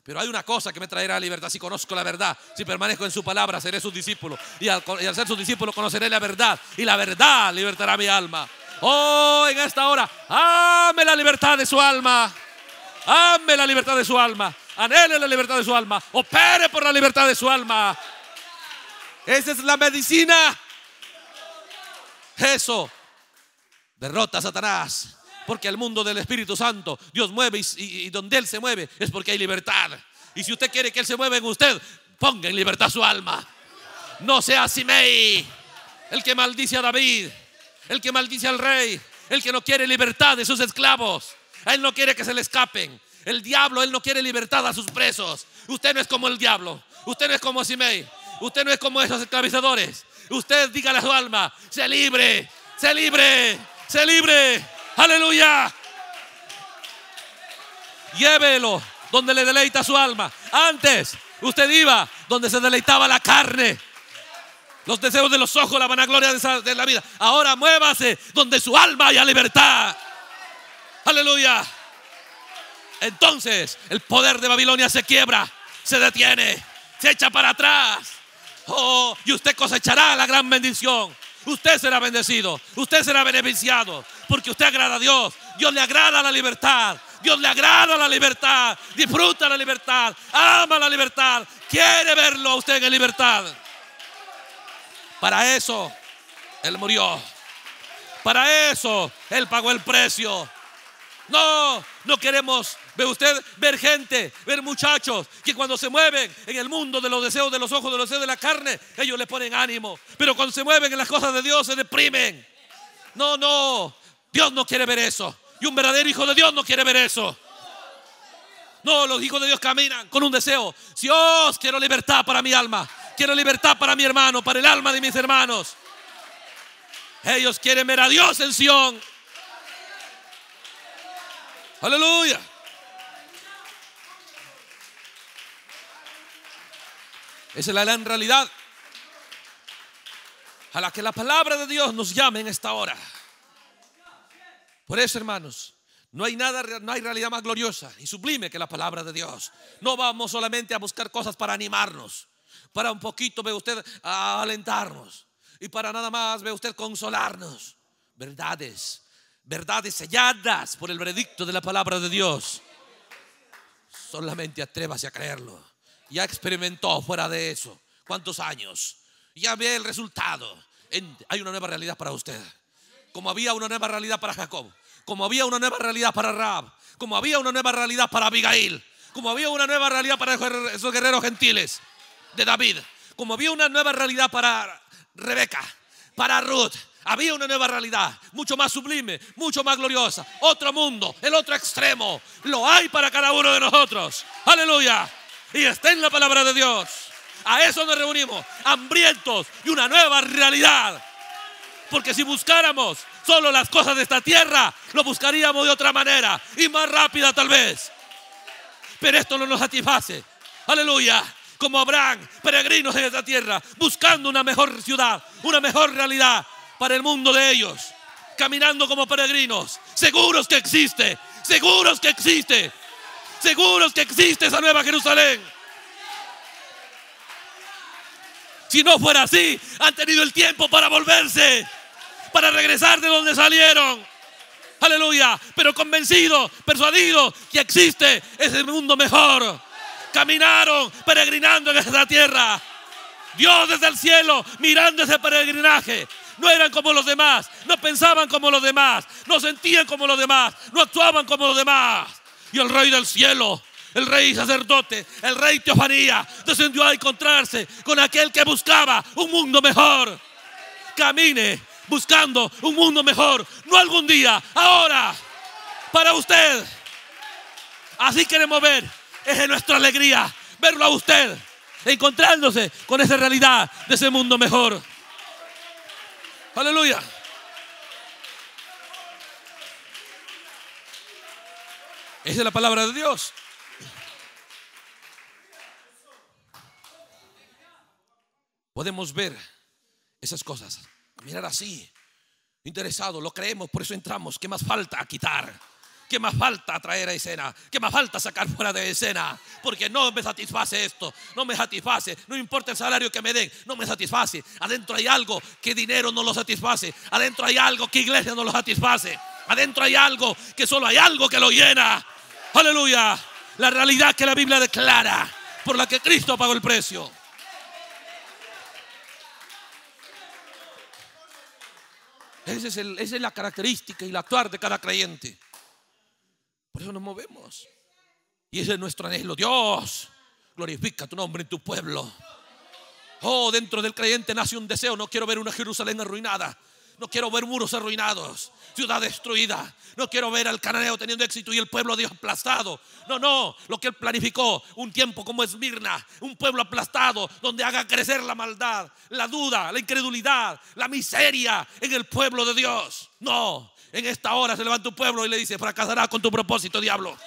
Pero hay una cosa que me traerá libertad. Si conozco la verdad, si permanezco en su palabra, seré su discípulo Y al, ser su discípulo conoceré la verdad. Y la verdad libertará mi alma. Oh, en esta hora, ame la libertad de su alma. Ame la libertad de su alma. Anhele la libertad de su alma. Opere por la libertad de su alma. Esa es la medicina. Eso. Derrota a Satanás. Porque al mundo del Espíritu Santo Dios mueve y, donde Él se mueve es porque hay libertad. Y si usted quiere que Él se mueva en usted, ponga en libertad su alma. No sea Simei, el que maldice a David, el que maldice al rey, el que no quiere libertad de sus esclavos. él no quiere que se le escapen. El diablo, él no quiere libertad a sus presos. Usted no es como el diablo. Usted no es como Simei. Usted no es como esos esclavizadores. Usted dígale a su alma, se libre, se libre, se libre. Aleluya. Llévelo donde le deleita su alma. Antes usted iba donde se deleitaba la carne. Los deseos de los ojos, la vanagloria de la vida. Ahora muévase donde su alma haya libertad. Aleluya. Entonces el poder de Babilonia se quiebra, se detiene, se echa para atrás. Oh, y usted cosechará la gran bendición usted será bendecido, usted será beneficiado, porque usted agrada a Dios. Dios le agrada la libertad, Dios le agrada la libertad, disfruta la libertad, ama la libertad, quiere verlo a usted en libertad. Para eso Él murió, para eso Él pagó el precio, no, no queremos ver usted, ver gente, ver muchachos que cuando se mueven en el mundo de los deseos de los ojos, de los deseos de la carne, ellos le ponen ánimo. Pero cuando se mueven en las cosas de Dios se deprimen. No, no, Dios no quiere ver eso. Y un verdadero hijo de Dios no quiere ver eso. No, los hijos de Dios caminan con un deseo. Dios, quiero libertad para mi alma. Quiero libertad para mi hermano, para el alma de mis hermanos. Ellos quieren ver a Dios en Sion Aleluya. Esa es la gran realidad a la que la palabra de Dios nos llame en esta hora. Por eso, hermanos, no hay nada, no hay realidad más gloriosa y sublime que la palabra de Dios. No vamos solamente a buscar cosas para animarnos, para un poquito, ve usted, a alentarnos y para nada más, ve usted, consolarnos. Verdades verdades selladas por el veredicto de la palabra de Dios. Solamente atrévase a creerlo. Ya experimentó fuera de eso. ¿Cuántos años? Ya ve el resultado. hay una nueva realidad para usted. Como había una nueva realidad para Jacob. Como había una nueva realidad para Rab. Como había una nueva realidad para Abigail. Como había una nueva realidad para esos guerreros gentiles de David. Como había una nueva realidad para Rebeca. Para Ruth había una nueva realidad, mucho más sublime, mucho más gloriosa. Otro mundo, el otro extremo. Lo hay para cada uno de nosotros. Aleluya. Y está en la palabra de Dios. A eso nos reunimos, hambrientos y una nueva realidad. Porque si buscáramos solo las cosas de esta tierra, lo buscaríamos de otra manera y más rápida tal vez. Pero esto no nos satisface. Aleluya como Abraham, peregrinos en esta tierra, buscando una mejor ciudad, una mejor realidad, para el mundo de ellos, caminando como peregrinos, seguros que existe, seguros que existe, seguros que existe esa nueva Jerusalén. Si no fuera así, han tenido el tiempo para volverse, para regresar de donde salieron. Aleluya, pero convencido, persuadido que existe ese mundo mejor. Caminaron peregrinando en esa tierra. Dios desde el cielo mirando ese peregrinaje no eran como los demás, no pensaban como los demás, no sentían como los demás, no actuaban como los demás. Y el rey del cielo, el rey sacerdote, el rey Teofanía, descendió a encontrarse con aquel que buscaba un mundo mejor. Camine buscando un mundo mejor, no algún día, ahora, para usted. Así queremos ver, es nuestra alegría verlo a usted, encontrándose con esa realidad de ese mundo mejor. Aleluya. Esa es la palabra de Dios. Podemos ver esas cosas, mirar así, interesado, lo creemos, por eso entramos. ¿Qué más falta a quitar? ¿Qué más falta traer a escena? ¿Qué más falta sacar fuera de escena? Porque no me satisface esto, no me satisface, no importa el salario que me den, no me satisface. Adentro hay algo que dinero no lo satisface, adentro hay algo que iglesia no lo satisface, adentro hay algo que solo hay algo que lo llena. Aleluya, la realidad que la Biblia declara, por la que Cristo pagó el precio. Esa es, esa es la característica y el actuar de cada creyente. Por eso nos movemos. Y ese es nuestro anhelo. Dios, glorifica tu nombre en tu pueblo. Oh, dentro del creyente nace un deseo. No quiero ver una Jerusalén arruinada. No quiero ver muros arruinados, ciudad destruida. No quiero ver al cananeo teniendo éxito y el pueblo de Dios aplastado. No, no, lo que él planificó, un tiempo como Esmirna, un pueblo aplastado donde haga crecer la maldad, la duda, la incredulidad, la miseria en el pueblo de Dios. No, en esta hora se levanta tu pueblo y le dice, fracasará con tu propósito, diablo.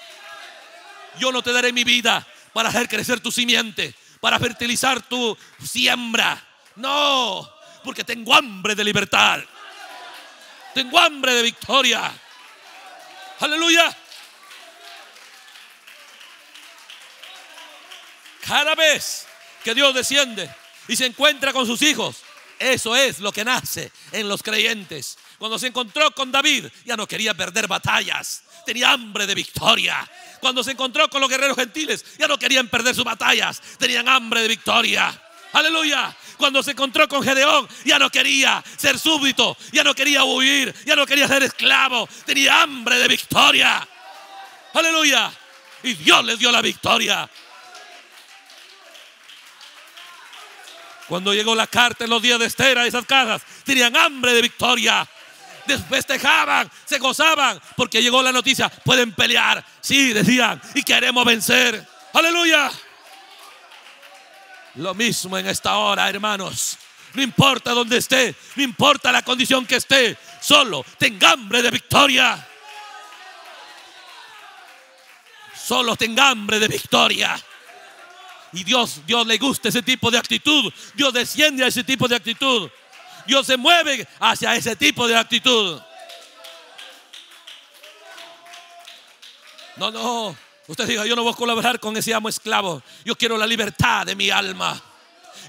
Yo no te daré mi vida para hacer crecer tu simiente, para fertilizar tu siembra. No, porque tengo hambre de libertad. Tengo hambre de victoria. Aleluya. Cada vez que Dios desciende y se encuentra con sus hijos, eso es lo que nace en los creyentes. Cuando se encontró con David, ya no quería perder batallas. Tenía hambre de victoria. Cuando se encontró con los guerreros gentiles, ya no querían perder sus batallas. Tenían hambre de victoria. Aleluya. Cuando se encontró con Gedeón, ya no quería ser súbdito, ya no quería huir, ya no quería ser esclavo. Tenía hambre de victoria. Aleluya. Y Dios les dio la victoria. Cuando llegó la carta en los días de Estera, esas casas tenían hambre de victoria festejaban, se gozaban, porque llegó la noticia, pueden pelear, sí, decían, y queremos vencer. Aleluya. Lo mismo en esta hora, hermanos. No importa dónde esté, no importa la condición que esté, solo tenga hambre de victoria. Solo tenga hambre de victoria. Y Dios, Dios le gusta ese tipo de actitud. Dios desciende a ese tipo de actitud. Dios se mueve hacia ese tipo de actitud. No, no. Usted diga, yo no voy a colaborar con ese amo esclavo. Yo quiero la libertad de mi alma.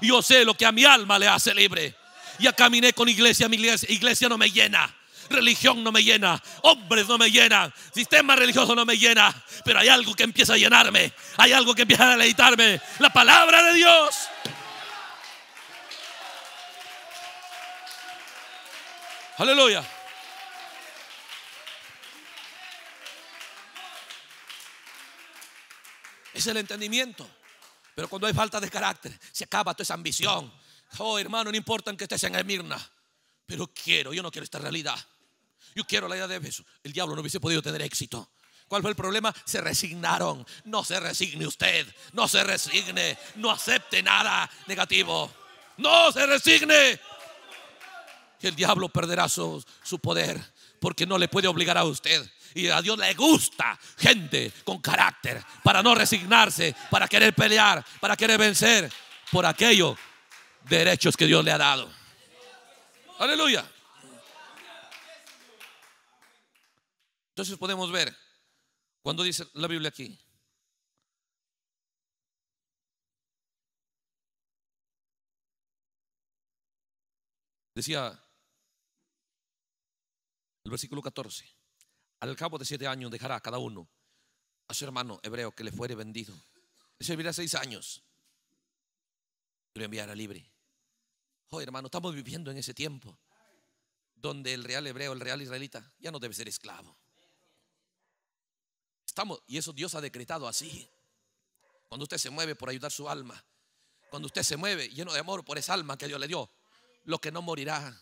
Yo sé lo que a mi alma le hace libre. Ya caminé con iglesia, mi iglesia, no me llena. Religión no me llena, hombres no me llenan sistema religioso no me llena, pero hay algo que empieza a llenarme, hay algo que empieza a deleitarme, la palabra de Dios. Aleluya. Es el entendimiento. Pero cuando hay falta de carácter, se acaba toda esa ambición. Oh, hermano, no importa que estés en Emirna. Pero quiero, yo no quiero esta realidad. Yo quiero la idea de Jesús. El diablo no hubiese podido tener éxito. ¿Cuál fue el problema? Se resignaron. No se resigne usted. No se resigne. No acepte nada negativo. No se resigne el diablo perderá su, su poder porque no le puede obligar a usted. Y a Dios le gusta gente con carácter para no resignarse, para querer pelear, para querer vencer por aquellos derechos que Dios le ha dado. Aleluya. Entonces podemos ver cuando dice la Biblia aquí. Decía el versículo 14. Al cabo de siete años dejará a cada uno a su hermano hebreo que le fuere vendido. Le vivirá seis años y lo enviará libre. Oye hermano, estamos viviendo en ese tiempo donde el real hebreo, el real israelita, ya no debe ser esclavo. Estamos, y eso Dios ha decretado así. Cuando usted se mueve por ayudar su alma, cuando usted se mueve lleno de amor por esa alma que Dios le dio, lo que no morirá.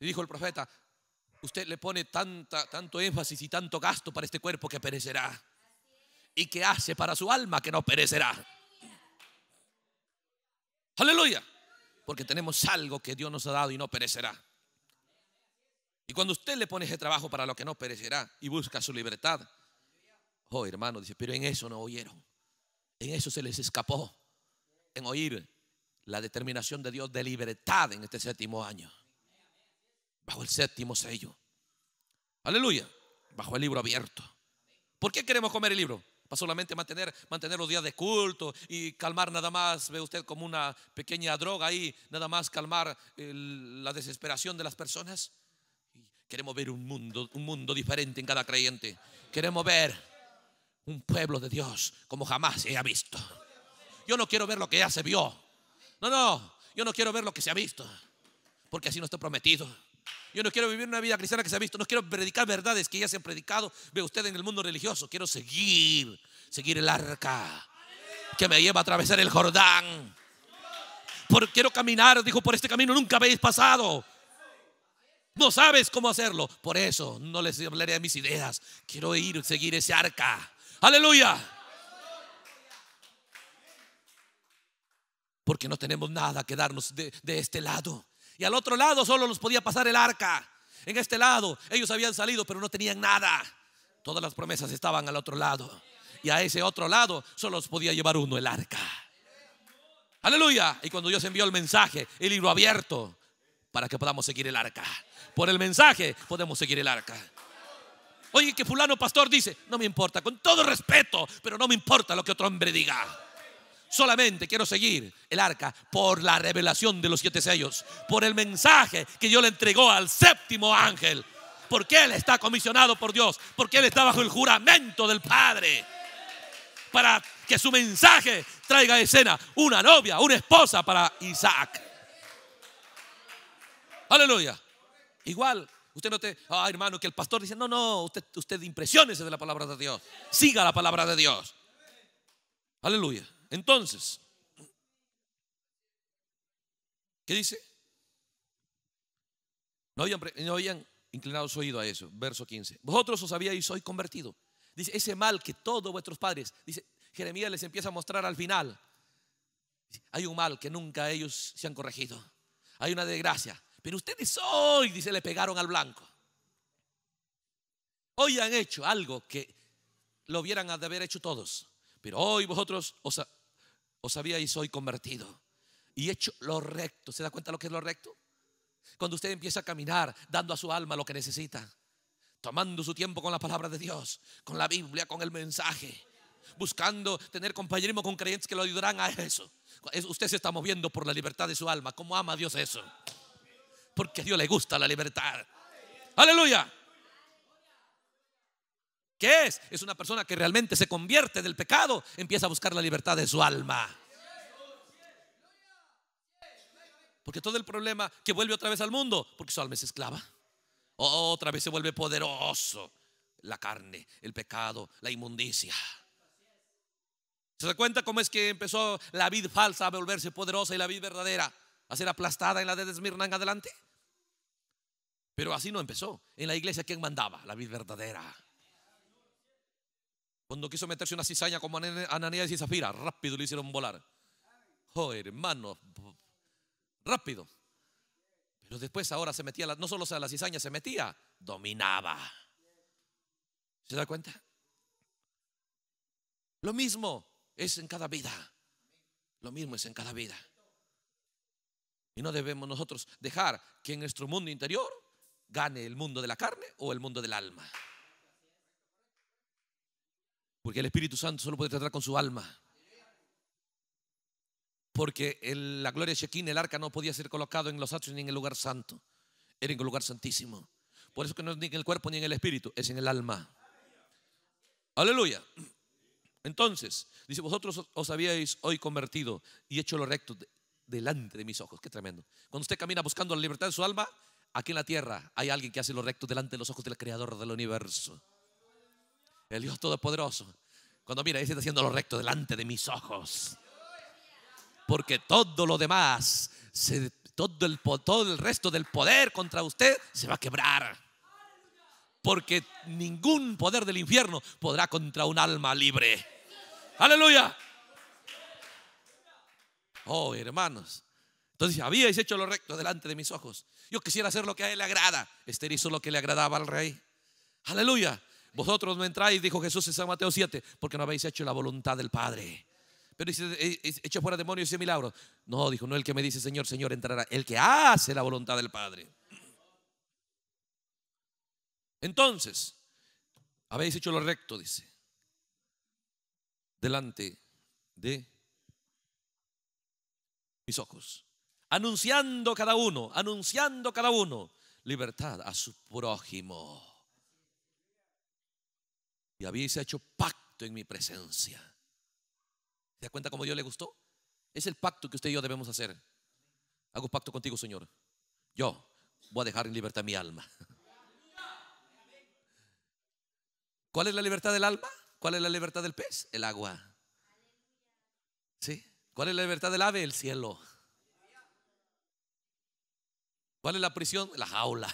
dijo el profeta, usted le pone tanta, tanto énfasis y tanto gasto para este cuerpo que perecerá. Y que hace para su alma que no perecerá. Aleluya. Porque tenemos algo que Dios nos ha dado y no perecerá. Y cuando usted le pone ese trabajo para lo que no perecerá y busca su libertad, oh hermano, dice, pero en eso no oyeron. En eso se les escapó. En oír la determinación de Dios de libertad en este séptimo año bajo el séptimo sello. Aleluya, bajo el libro abierto. ¿Por qué queremos comer el libro? Para solamente mantener, mantener los días de culto y calmar nada más, ve usted como una pequeña droga ahí, nada más calmar la desesperación de las personas. Queremos ver un mundo, un mundo diferente en cada creyente. Queremos ver un pueblo de Dios como jamás se ha visto. Yo no quiero ver lo que ya se vio. No, no, yo no quiero ver lo que se ha visto. Porque así no está prometido. Yo no quiero vivir una vida cristiana que se ha visto. No quiero predicar verdades que ya se han predicado. Ve usted en el mundo religioso. Quiero seguir, seguir el arca que me lleva a atravesar el Jordán. quiero caminar, dijo, por este camino nunca habéis pasado. No sabes cómo hacerlo. Por eso no les hablaré de mis ideas. Quiero ir y seguir ese arca. Aleluya. Porque no tenemos nada que darnos de este lado. Y al otro lado solo los podía pasar el arca. En este lado ellos habían salido, pero no tenían nada. Todas las promesas estaban al otro lado. Y a ese otro lado solo los podía llevar uno, el arca. Aleluya. Y cuando Dios envió el mensaje, el libro abierto, para que podamos seguir el arca. Por el mensaje podemos seguir el arca. Oye, que fulano pastor dice, no me importa, con todo respeto, pero no me importa lo que otro hombre diga. Solamente quiero seguir el arca por la revelación de los siete sellos, por el mensaje que Dios le entregó al séptimo ángel, porque Él está comisionado por Dios, porque Él está bajo el juramento del Padre, para que su mensaje traiga a escena una novia, una esposa para Isaac. Aleluya. Igual, usted no te, ah, hermano, que el pastor dice, no, no, usted, usted impresiones de la palabra de Dios, siga la palabra de Dios. Aleluya. Entonces, ¿qué dice? No habían, inclinado su oído a eso. Verso 15. Vosotros os habíais hoy convertido. Dice, ese mal que todos vuestros padres, dice, Jeremías les empieza a mostrar al final. Hay un mal que nunca ellos se han corregido. Hay una desgracia. Pero ustedes hoy, dice, le pegaron al blanco. Hoy han hecho algo que lo hubieran de haber hecho todos. Pero hoy vosotros os, os hoy convertido y hecho lo recto. ¿Se da cuenta lo que es lo recto? Cuando usted empieza a caminar dando a su alma lo que necesita, tomando su tiempo con la palabra de Dios, con la Biblia, con el mensaje, buscando tener compañerismo con creyentes que lo ayudarán a eso. Usted se está moviendo por la libertad de su alma. ¿Cómo ama Dios eso? Porque a Dios le gusta la libertad. Aleluya es? una persona que realmente se convierte del pecado, empieza a buscar la libertad de su alma. Porque todo el problema que vuelve otra vez al mundo, porque su alma es esclava. otra vez se vuelve poderoso la carne, el pecado, la inmundicia. ¿Se da cuenta cómo es que empezó la vid falsa a volverse poderosa y la vid verdadera a ser aplastada en la de Esmirna adelante? Pero así no empezó. En la iglesia, ¿quién mandaba? La vid verdadera. Cuando quiso meterse una cizaña como Ananías y Zafira, rápido le hicieron volar. Oh, hermano, rápido. Pero después ahora se metía, no solo a la cizaña se metía, dominaba. ¿Se da cuenta? Lo mismo es en cada vida. Lo mismo es en cada vida. Y no debemos nosotros dejar que en nuestro mundo interior gane el mundo de la carne o el mundo del alma. Porque el Espíritu Santo solo puede tratar con su alma. Porque la gloria de Shekin, el arca, no podía ser colocado en los atrios ni en el lugar santo. Era en el lugar santísimo. Por eso que no es ni en el cuerpo ni en el espíritu, es en el alma. Aleluya. Entonces, dice, vosotros os habíais hoy convertido y hecho lo recto delante de mis ojos. Qué tremendo. Cuando usted camina buscando la libertad de su alma, aquí en la tierra hay alguien que hace lo recto delante de los ojos del Creador del universo el Dios Todopoderoso, cuando mira, dice, está haciendo lo recto delante de mis ojos. Porque todo lo demás, todo, el, todo el resto del poder contra usted se va a quebrar. Porque ningún poder del infierno podrá contra un alma libre. Aleluya. Oh, hermanos. Entonces, habíais hecho lo recto delante de mis ojos. Yo quisiera hacer lo que a él le agrada. Esther hizo lo que le agradaba al rey. Aleluya. Vosotros no entráis, dijo Jesús en San Mateo 7, porque no habéis hecho la voluntad del Padre. Pero dice, eh, echa fuera demonios y milagros. No, dijo, no el que me dice Señor, Señor entrará, el que hace la voluntad del Padre. Entonces, habéis hecho lo recto, dice, delante de mis ojos. Anunciando cada uno, anunciando cada uno libertad a su prójimo y habéis hecho pacto en mi presencia. ¿Se da cuenta cómo Dios le gustó? Es el pacto que usted y yo debemos hacer. Hago pacto contigo, Señor. Yo voy a dejar en libertad mi alma. ¿Cuál es la libertad del alma? ¿Cuál es la libertad del pez? El agua. ¿Sí? ¿Cuál es la libertad del ave? El cielo. ¿Cuál es la prisión? La jaula.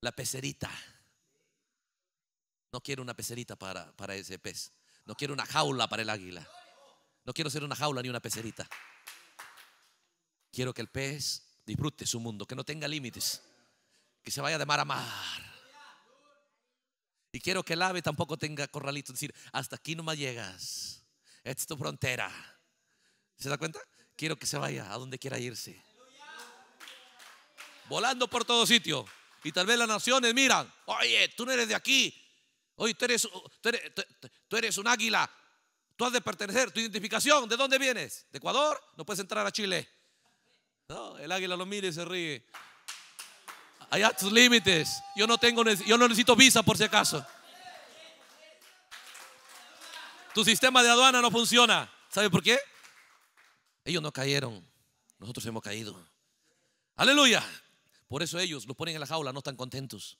La pecerita. No quiero una pecerita para, para ese pez. No quiero una jaula para el águila. No quiero ser una jaula ni una pecerita. Quiero que el pez disfrute su mundo, que no tenga límites, que se vaya de mar a mar. Y quiero que el ave tampoco tenga corralito, decir, hasta aquí no más llegas, esta es tu frontera. ¿Se da cuenta? Quiero que se vaya a donde quiera irse. Volando por todo sitio. Y tal vez las naciones miran, oye, tú no eres de aquí, Oye, tú eres, tú, eres, un águila. Tú has de pertenecer. Tu identificación, ¿de dónde vienes? ¿De Ecuador? No puedes entrar a Chile. No, el águila lo mira y se ríe. Allá tus límites. Yo no tengo, yo no necesito visa por si acaso. Tu sistema de aduana no funciona. ¿Sabe por qué? Ellos no cayeron. Nosotros hemos caído. Aleluya. Por eso ellos los ponen en la jaula, no están contentos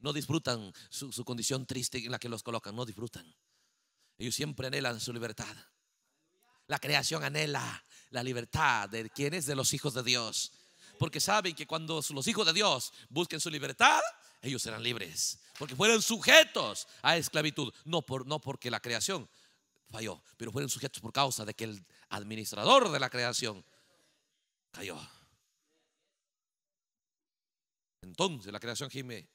no disfrutan su, condición triste en la que los colocan, no disfrutan. Ellos siempre anhelan su libertad. La creación anhela la libertad de quienes, de los hijos de Dios. Porque saben que cuando los hijos de Dios busquen su libertad, ellos serán libres. Porque fueron sujetos a esclavitud. No, por, no porque la creación falló, pero fueron sujetos por causa de que el administrador de la creación cayó. Entonces la creación gime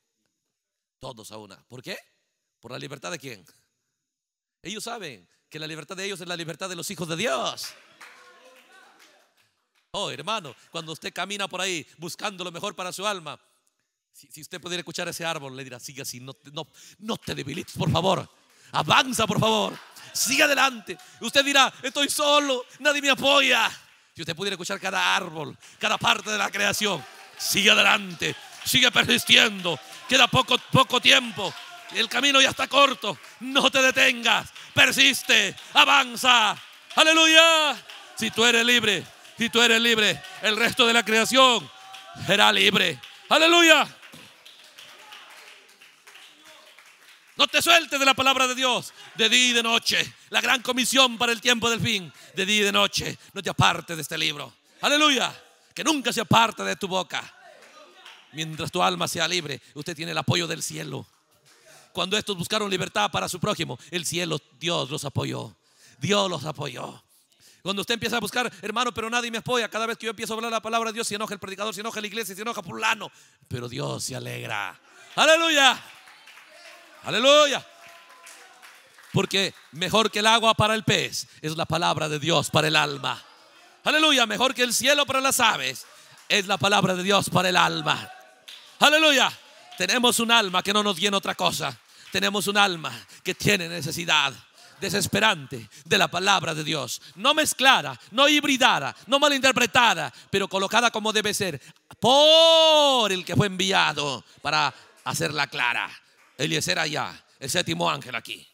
todos a una. ¿Por qué? ¿Por la libertad de quién? Ellos saben que la libertad de ellos es la libertad de los hijos de Dios. Oh, hermano, cuando usted camina por ahí buscando lo mejor para su alma, si, usted pudiera escuchar ese árbol, le dirá, sigue así, no, no, no te debilites, por favor. Avanza, por favor. Sigue adelante. Usted dirá, estoy solo, nadie me apoya. Si usted pudiera escuchar cada árbol, cada parte de la creación, sigue adelante. Sigue persistiendo. Queda poco, poco tiempo. El camino ya está corto. No te detengas. Persiste. Avanza. Aleluya. Si tú eres libre, si tú eres libre, el resto de la creación será libre. Aleluya. No te sueltes de la palabra de Dios de día y de noche. La gran comisión para el tiempo del fin, de día y de noche. No te apartes de este libro. Aleluya. Que nunca se aparte de tu boca. Mientras tu alma sea libre, usted tiene el apoyo del cielo. Cuando estos buscaron libertad para su prójimo, el cielo, Dios los apoyó. Dios los apoyó. Cuando usted empieza a buscar, hermano, pero nadie me apoya. Cada vez que yo empiezo a hablar la palabra de Dios, se enoja el predicador, se enoja la iglesia, se enoja pulano Pero Dios se alegra. Aleluya. Aleluya. Porque mejor que el agua para el pez es la palabra de Dios para el alma. Aleluya. Mejor que el cielo para las aves es la palabra de Dios para el alma. Aleluya. Tenemos un alma que no nos llena otra cosa. Tenemos un alma que tiene necesidad desesperante de la palabra de Dios. No mezclada, no hibridada, no malinterpretada, pero colocada como debe ser por el que fue enviado para hacerla clara. era allá, el séptimo ángel aquí.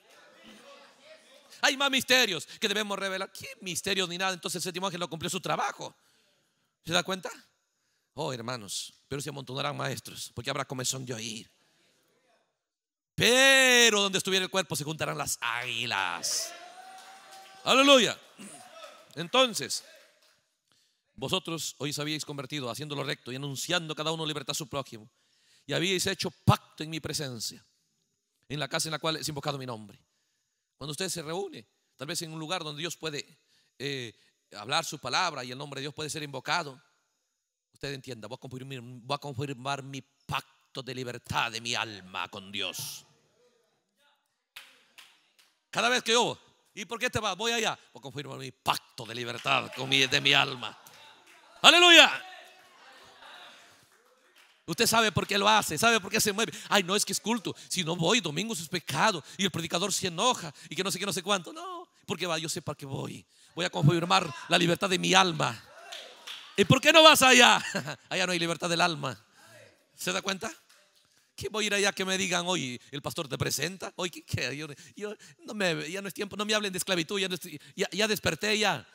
Hay más misterios que debemos revelar. ¿Qué misterios ni nada? Entonces el séptimo ángel no cumplió su trabajo. ¿Se da cuenta? Oh, hermanos, pero se amontonarán maestros, porque habrá comezón de oír. Pero donde estuviera el cuerpo se juntarán las águilas. Aleluya. Entonces, vosotros hoy habéis convertido haciendo lo recto y anunciando cada uno libertad a su prójimo. Y habíais hecho pacto en mi presencia, en la casa en la cual es invocado mi nombre. Cuando usted se reúne, tal vez en un lugar donde Dios puede eh, hablar su palabra y el nombre de Dios puede ser invocado, Usted entienda, voy a confirmar, mi pacto de libertad de mi alma con Dios. Cada vez que yo, ¿y por qué te va, Voy allá. Voy a confirmar mi pacto de libertad con de mi alma. Aleluya. Usted sabe por qué lo hace, sabe por qué se mueve. Ay, no es que es culto. Si no voy, domingo es pecado. Y el predicador se enoja y que no sé qué, no sé cuánto. No, porque va, yo sé para qué voy. Voy a confirmar la libertad de mi alma. ¿Y por qué no vas allá? <laughs> Allá no hay libertad del alma. ¿Se da cuenta? ¿Qué voy a ir allá que me digan hoy? El pastor te presenta. Hoy, ¿qué, Yo, no me, ya no es tiempo, no me hablen de esclavitud. Ya, no ya, desperté, ya.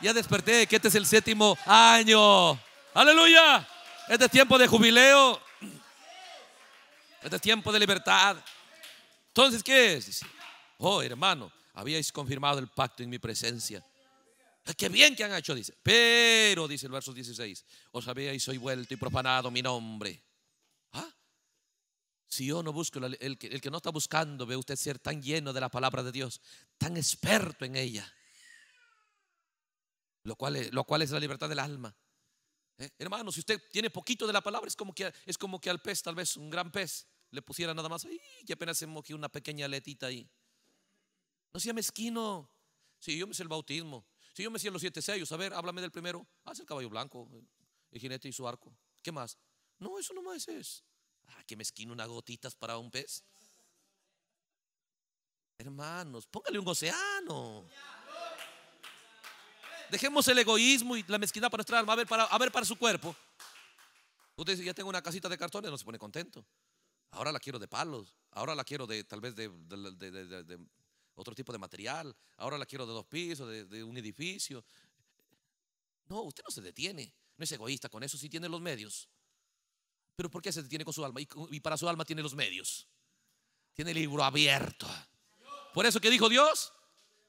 Ya desperté, que este es el séptimo año. Aleluya. Este es tiempo de jubileo. Este es tiempo de libertad. Entonces, ¿qué es? oh, hermano, habíais confirmado el pacto en mi presencia. Ah, qué bien que han hecho, dice. Pero, dice el verso 16, os y soy vuelto y profanado mi nombre. Ah, si yo no busco, el, que no está buscando, ve usted ser tan lleno de la palabra de Dios, tan experto en ella. Lo cual, es, la libertad del alma. Eh, hermano, si usted tiene poquito de la palabra, es como, que, es como que al pez, tal vez un gran pez, le pusiera nada más ahí y apenas se mojó una pequeña letita ahí. No sea mezquino. Si yo me hice el bautismo, si yo me en los siete sellos, a ver, háblame del primero. hace el caballo blanco, el jinete y su arco. ¿Qué más? No, eso no más es. Ah, que mezquino unas gotitas para un pez. Hermanos, póngale un océano. Dejemos el egoísmo y la mezquindad para nuestra alma, a ver para, ver para su cuerpo. Usted dice, ya tengo una casita de cartones, no se pone contento. Ahora la quiero de palos, ahora la quiero de tal vez de otro tipo de material, ahora la quiero de dos pisos, de, un edificio. No, usted no se detiene, no es egoísta, con eso si tiene los medios. Pero ¿por qué se detiene con su alma? Y, para su alma tiene los medios, tiene el libro abierto. Por eso que dijo Dios,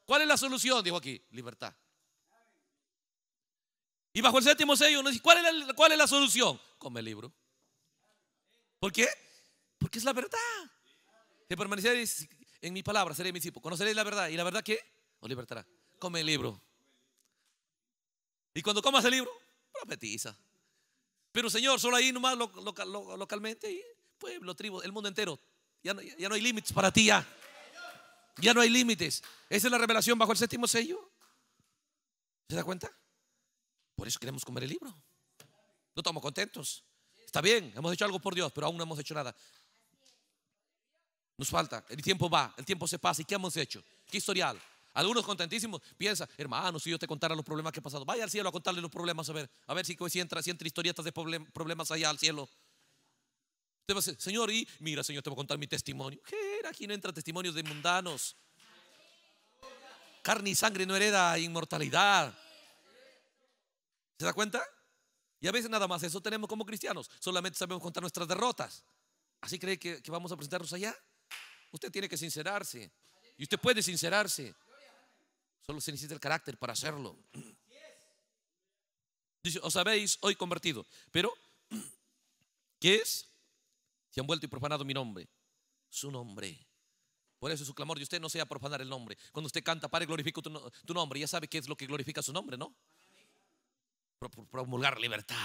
¿cuál es la solución? Dijo aquí, libertad. Y bajo el séptimo sello uno dice, ¿cuál es la, cuál es la solución? Come el libro. ¿Por qué? Porque es la verdad. De permanecer en mi palabra seré mi discípulo. Conoceréis la verdad. ¿Y la verdad que Os libertará. Come el libro. Y cuando comas el libro, profetiza. Pero Señor, solo ahí nomás localmente, y pueblo, tribu, el mundo entero. Ya no, ya no hay límites para ti ya. Ya no hay límites. Esa es la revelación bajo el séptimo sello. ¿Se da cuenta? Por eso queremos comer el libro. No estamos contentos. Está bien, hemos hecho algo por Dios, pero aún no hemos hecho nada. Nos falta, el tiempo va, el tiempo se pasa. ¿Y qué hemos hecho? ¿Qué historial? Algunos contentísimos piensan, hermano, si yo te contara los problemas que he pasado, vaya al cielo a contarle los problemas, a ver, a ver si, entra, si entra historietas de problemas allá al cielo. Usted va a decir, Señor, y mira, Señor, te voy a contar mi testimonio. ¿Qué era? Aquí no entra testimonios de mundanos. Carne y sangre no hereda inmortalidad. ¿Se da cuenta? Y a veces nada más eso tenemos como cristianos. Solamente sabemos contar nuestras derrotas. ¿Así cree que vamos a presentarnos allá? Usted tiene que sincerarse. Y usted puede sincerarse. Solo se necesita el carácter para hacerlo. Dice, os habéis hoy convertido. Pero, <clears throat> ¿qué es? Se han vuelto y profanado mi nombre. Su nombre. Por eso su clamor de usted no sea profanar el nombre. Cuando usted canta, Padre, glorifico tu, nombre. Ya sabe qué es lo que glorifica su nombre, ¿no? promulgar libertad.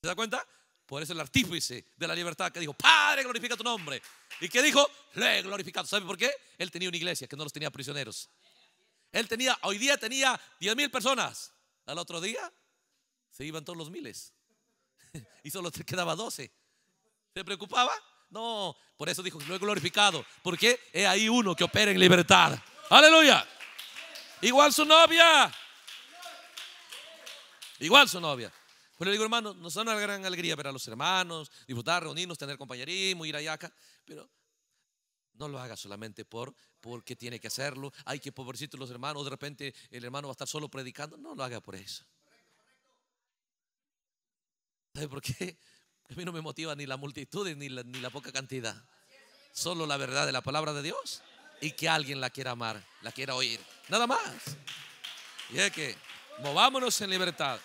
¿Se da cuenta? Por eso el artífice de la libertad que dijo, Padre, glorifica tu nombre. Y que dijo, le he glorificado. ¿Sabe por qué? Él tenía una iglesia que no los tenía prisioneros. Él tenía, hoy día tenía 10 mil personas. Al otro día se iban todos los miles. <laughs> y solo quedaba 12. ¿Se preocupaba? No, por eso dijo, lo he glorificado. Porque es ahí uno que opera en libertad. Aleluya. Igual su novia. Igual su novia. Pero pues le digo, hermano, nos da una gran alegría ver a los hermanos, disfrutar, reunirnos, tener compañerismo, ir allá acá, pero no lo haga solamente por porque tiene que hacerlo. Hay que pobrecitos los hermanos, de repente el hermano va a estar solo predicando. No lo haga por eso. ¿Sabe por qué? A mí no me motiva ni la multitud ni la, ni la poca cantidad. Solo la verdad de la palabra de Dios y que alguien la quiera amar, la quiera oír. Nada más. Y es que movámonos en libertad.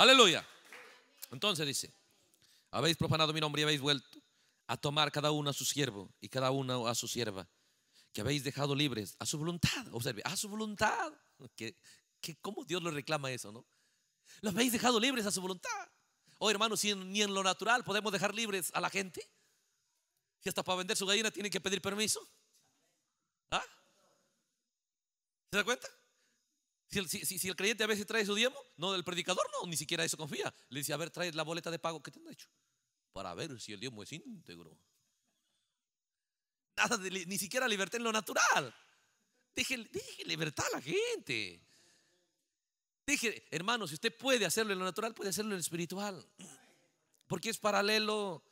Aleluya. Entonces dice, habéis profanado mi nombre y habéis vuelto a tomar cada uno a su siervo y cada uno a su sierva, que habéis dejado libres a su voluntad. Observe, a su voluntad. Que, que ¿Cómo Dios lo reclama eso, no? Los habéis dejado libres a su voluntad. Oh, hermano, si ni en lo natural podemos dejar libres a la gente. Si hasta para vender su gallina tienen que pedir permiso. ¿Ah? ¿Se da cuenta? Si el, creyente a veces trae su diezmo, no, del predicador no, ni siquiera eso confía. Le dice, a ver, trae la boleta de pago que te han hecho. Para ver si el diezmo es íntegro. Nada ni siquiera libertad en lo natural. Dije libertad a la gente. Dije hermano, si usted puede hacerlo en lo natural, puede hacerlo en lo espiritual. Porque es paralelo.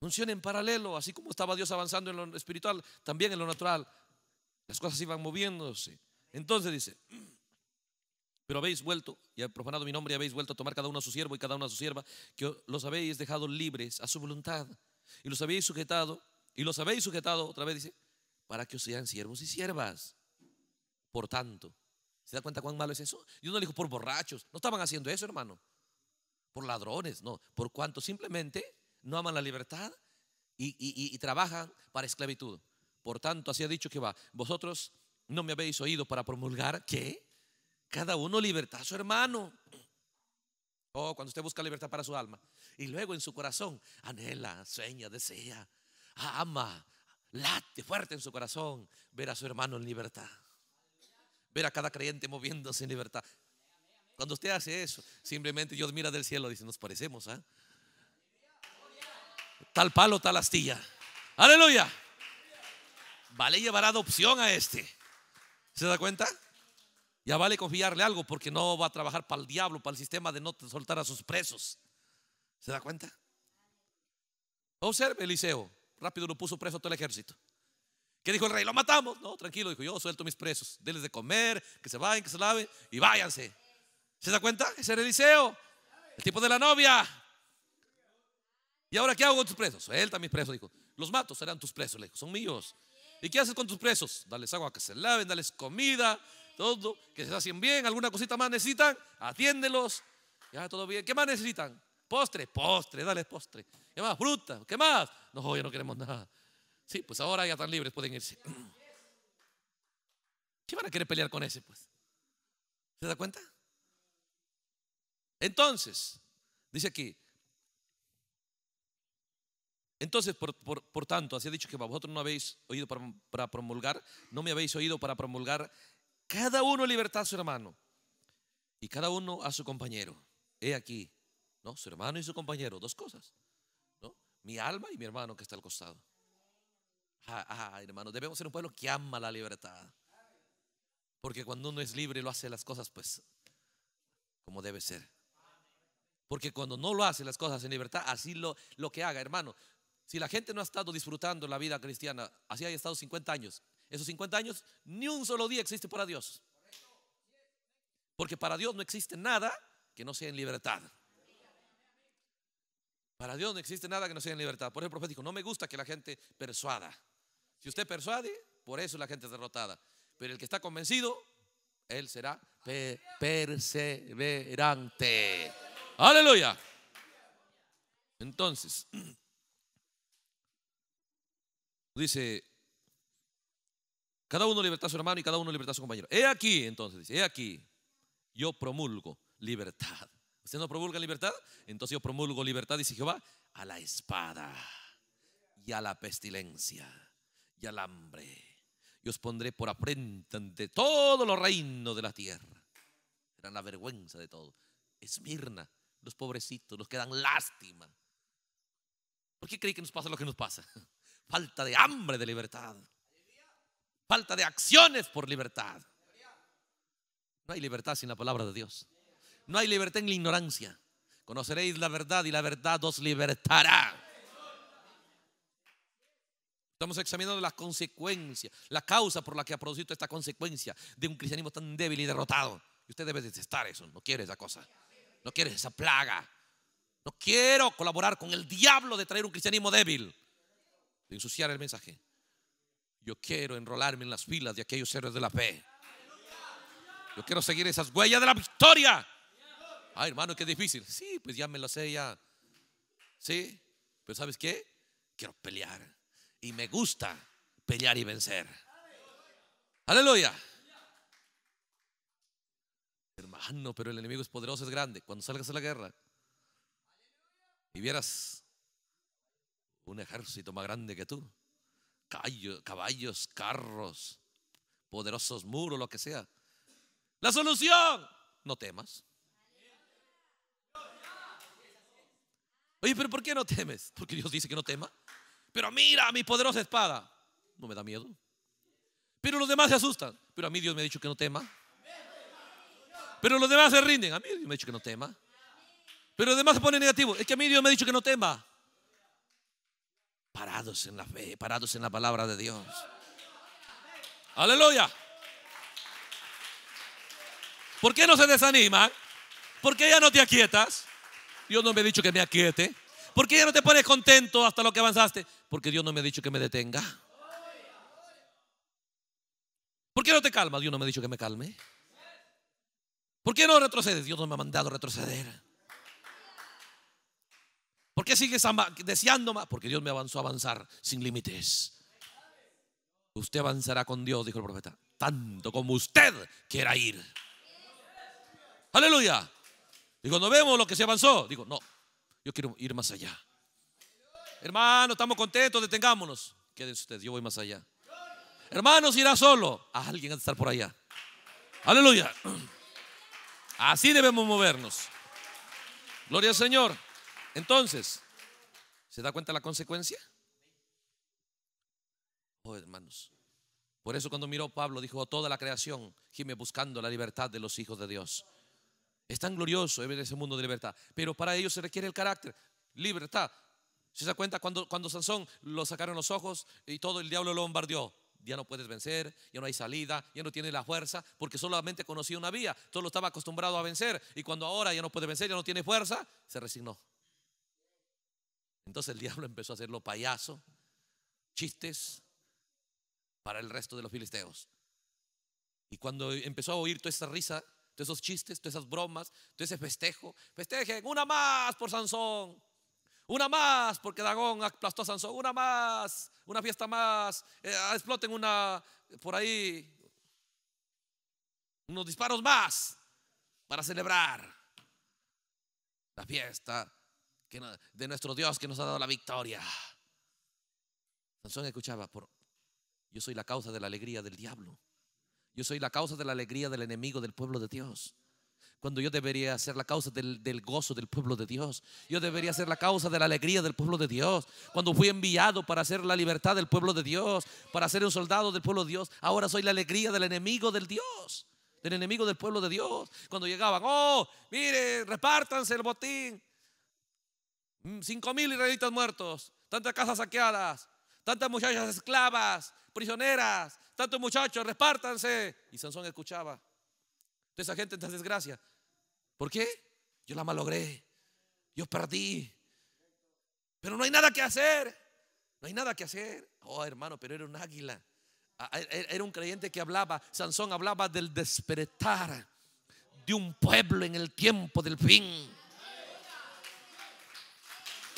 Funciona en paralelo, así como estaba Dios avanzando en lo espiritual, también en lo natural. Las cosas iban moviéndose. Entonces dice, <clears throat> pero habéis vuelto y ha profanado mi nombre y habéis vuelto a tomar cada uno a su siervo y cada uno a su sierva, que los habéis dejado libres a su voluntad y los habéis sujetado, y los habéis sujetado, otra vez dice, para que os sean siervos y siervas. Por tanto, ¿se da cuenta cuán malo es eso? Dios no le dijo por borrachos, no estaban haciendo eso, hermano. Por ladrones, no, por cuanto simplemente no aman la libertad y, trabajan para esclavitud. Por tanto, así ha dicho que va, vosotros no me habéis oído para promulgar que cada uno libertad a su hermano. Oh, cuando usted busca libertad para su alma. Y luego en su corazón anhela, sueña, desea, ama, late fuerte en su corazón ver a su hermano en libertad. Ver a cada creyente moviéndose en libertad. Cuando usted hace eso, simplemente Dios mira del cielo y dice, nos parecemos, ¿ah? Tal palo, tal astilla. Aleluya. Vale llevar adopción a este. ¿Se da cuenta? Ya vale confiarle algo porque no va a trabajar para el diablo, para el sistema de no soltar a sus presos. ¿Se da cuenta? Observe Eliseo. Rápido lo puso preso a todo el ejército. ¿Qué dijo el rey? Lo matamos. No, tranquilo, dijo yo, suelto mis presos. Denles de comer, que se vayan, que se laven y váyanse. ¿Se da cuenta? Ese era Eliseo. El tipo de la novia. ¿Y ahora qué hago con tus presos? Suelta mis presos, dijo. Los matos serán tus presos, le dijo. Son míos. ¿Y qué haces con tus presos? Dales agua que se laven, dales comida, todo, que se hacen bien, alguna cosita más necesitan, atiéndelos, ya todo bien. ¿Qué más necesitan? Postre, postre, dale postre. ¿Qué más? Fruta, ¿qué más? No, ya no queremos nada. Sí, pues ahora ya están libres, pueden irse. <clears throat> ¿Qué van a querer pelear con ese, pues? ¿Se da cuenta? Entonces, dice aquí, entonces, por, tanto, así ha dicho que vosotros no habéis oído para, promulgar, no me habéis oído para promulgar cada uno libertad a su hermano y cada uno a su compañero. He aquí, ¿no? Su hermano y su compañero, dos cosas, ¿no? Mi alma y mi hermano que está al costado. Ah, ah hermano, debemos ser un pueblo que ama la libertad. Porque cuando uno es libre lo hace las cosas pues como debe ser. Porque cuando no lo hace las cosas en libertad, así lo, lo que haga, hermano, si la gente no ha estado disfrutando la vida cristiana, así haya estado 50 años, esos 50 años, ni un solo día existe para Dios. Porque para Dios no existe nada que no sea en libertad. Para Dios no existe nada que no sea en libertad. Por eso el profeta dijo, no me gusta que la gente persuada. Si usted persuade, por eso la gente es derrotada. Pero el que está convencido, él será perseverante. Aleluya. Entonces, <clears throat> Dice, cada uno libertad a su hermano y cada uno libertad a su compañero. He aquí, entonces, dice, he aquí, yo promulgo libertad. ¿Usted no promulga libertad? Entonces yo promulgo libertad, dice Jehová, a la espada y a la pestilencia y al hambre. Y os pondré por aprenta ante todos los reinos de la tierra. Eran la vergüenza de todo. Esmirna, los pobrecitos, los que dan lástima. ¿Por qué cree que nos pasa lo que nos pasa? falta de hambre de libertad, falta de acciones por libertad. No hay libertad sin la palabra de Dios. No hay libertad en la ignorancia. Conoceréis la verdad y la verdad os libertará. Estamos examinando las consecuencias, la causa por la que ha producido esta consecuencia de un cristianismo tan débil y derrotado. Y usted debe detestar eso, no quiere esa cosa, no quiere esa plaga. No quiero colaborar con el diablo de traer un cristianismo débil de ensuciar el mensaje. Yo quiero enrolarme en las filas de aquellos héroes de la fe. Yo quiero seguir esas huellas de la victoria. Ay, hermano, qué difícil. Sí, pues ya me lo sé ya. Sí, pero ¿sabes qué? Quiero pelear. Y me gusta pelear y vencer. Aleluya. Hermano, pero el enemigo es poderoso, es grande. Cuando salgas a la guerra y vieras un ejército más grande que tú. Caballos, caballos, carros, poderosos muros, lo que sea. La solución, no temas. Oye, pero ¿por qué no temes? Porque Dios dice que no tema. Pero mira mi poderosa espada. No me da miedo. Pero los demás se asustan. Pero a mí Dios me ha dicho que no tema. Pero los demás se rinden. A mí Dios me ha dicho que no tema. Pero los demás se ponen negativos. Es que a mí Dios me ha dicho que no tema parados en la fe, parados en la palabra de Dios. Aleluya. ¿Por qué no se desanima? ¿Por qué ya no te aquietas? Dios no me ha dicho que me aquiete. ¿Por qué ya no te pones contento hasta lo que avanzaste? Porque Dios no me ha dicho que me detenga. ¿Por qué no te calmas? Dios no me ha dicho que me calme. ¿Por qué no retrocedes? Dios no me ha mandado retroceder. ¿Por qué sigues deseando más? Porque Dios me avanzó a avanzar sin límites. Usted avanzará con Dios, dijo el profeta, tanto como usted quiera ir. Aleluya. Y no vemos lo que se avanzó, digo, no, yo quiero ir más allá. Hermano, estamos contentos, detengámonos. Quédense usted? yo voy más allá. Hermanos, irá solo. A ah, alguien ha de estar por allá. Aleluya. <clears throat> Así debemos movernos. Gloria al Señor. Entonces, ¿se da cuenta la consecuencia? Oh, hermanos. Por eso cuando miró Pablo dijo, a oh, toda la creación gime buscando la libertad de los hijos de Dios. Es tan glorioso ese mundo de libertad, pero para ello se requiere el carácter, libertad. ¿Se da cuenta cuando, cuando Sansón lo sacaron los ojos y todo el diablo lo bombardeó? Ya no puedes vencer, ya no hay salida, ya no tienes la fuerza, porque solamente conocía una vía, todo lo estaba acostumbrado a vencer y cuando ahora ya no puede vencer, ya no tiene fuerza, se resignó. Entonces el diablo empezó a hacerlo payaso, chistes para el resto de los filisteos. Y cuando empezó a oír toda esa risa, todos esos chistes, todas esas bromas, todo ese festejo, festejen una más por Sansón, una más porque Dagón aplastó a Sansón, una más, una fiesta más, eh, exploten una por ahí, unos disparos más para celebrar la fiesta de nuestro Dios que nos ha dado la victoria. Sansón escuchaba, por, yo soy la causa de la alegría del diablo. Yo soy la causa de la alegría del enemigo del pueblo de Dios. Cuando yo debería ser la causa del, gozo del pueblo de Dios. Yo debería ser la causa de la alegría del pueblo de Dios. Cuando fui enviado para hacer la libertad del pueblo de Dios, para ser un soldado del pueblo de Dios, ahora soy la alegría del enemigo del Dios, del enemigo del pueblo de Dios. Cuando llegaban, oh, mire, repártanse el botín. Mm, cinco mil israelitas muertos, tantas casas saqueadas, tantas muchachas esclavas, prisioneras, tantos muchachos, repártanse. Y Sansón escuchaba. Toda esa gente en desgracia. ¿Por qué? Yo la malogré. Yo perdí. Pero no hay nada que hacer. No hay nada que hacer. Oh, hermano, pero era un águila. Ah, ah, er, era un creyente que hablaba. Sansón hablaba del despertar de un pueblo en el tiempo del fin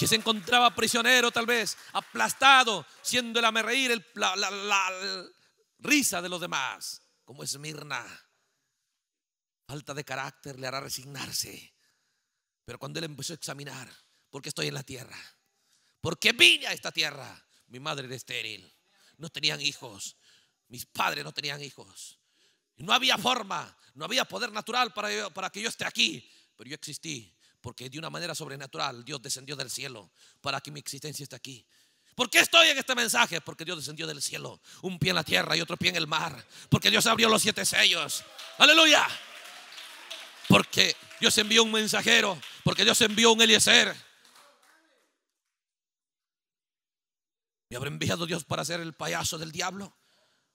que se encontraba prisionero tal vez, aplastado, siendo el ame reír la, risa de los demás, como es Mirna Falta de carácter le hará resignarse. Pero cuando él empezó a examinar, ¿por qué estoy en la tierra? ¿Por qué vine a esta tierra? Mi madre era estéril, no tenían hijos, mis padres no tenían hijos. No había forma, no había poder natural para, para que yo esté aquí, pero yo existí porque de una manera sobrenatural Dios descendió del cielo para que mi existencia esté aquí. ¿Por qué estoy en este mensaje? Porque Dios descendió del cielo, un pie en la tierra y otro pie en el mar. Porque Dios abrió los siete sellos. Aleluya. Porque Dios envió un mensajero. Porque Dios envió un Eliezer. ¿Me habrá enviado Dios para ser el payaso del diablo?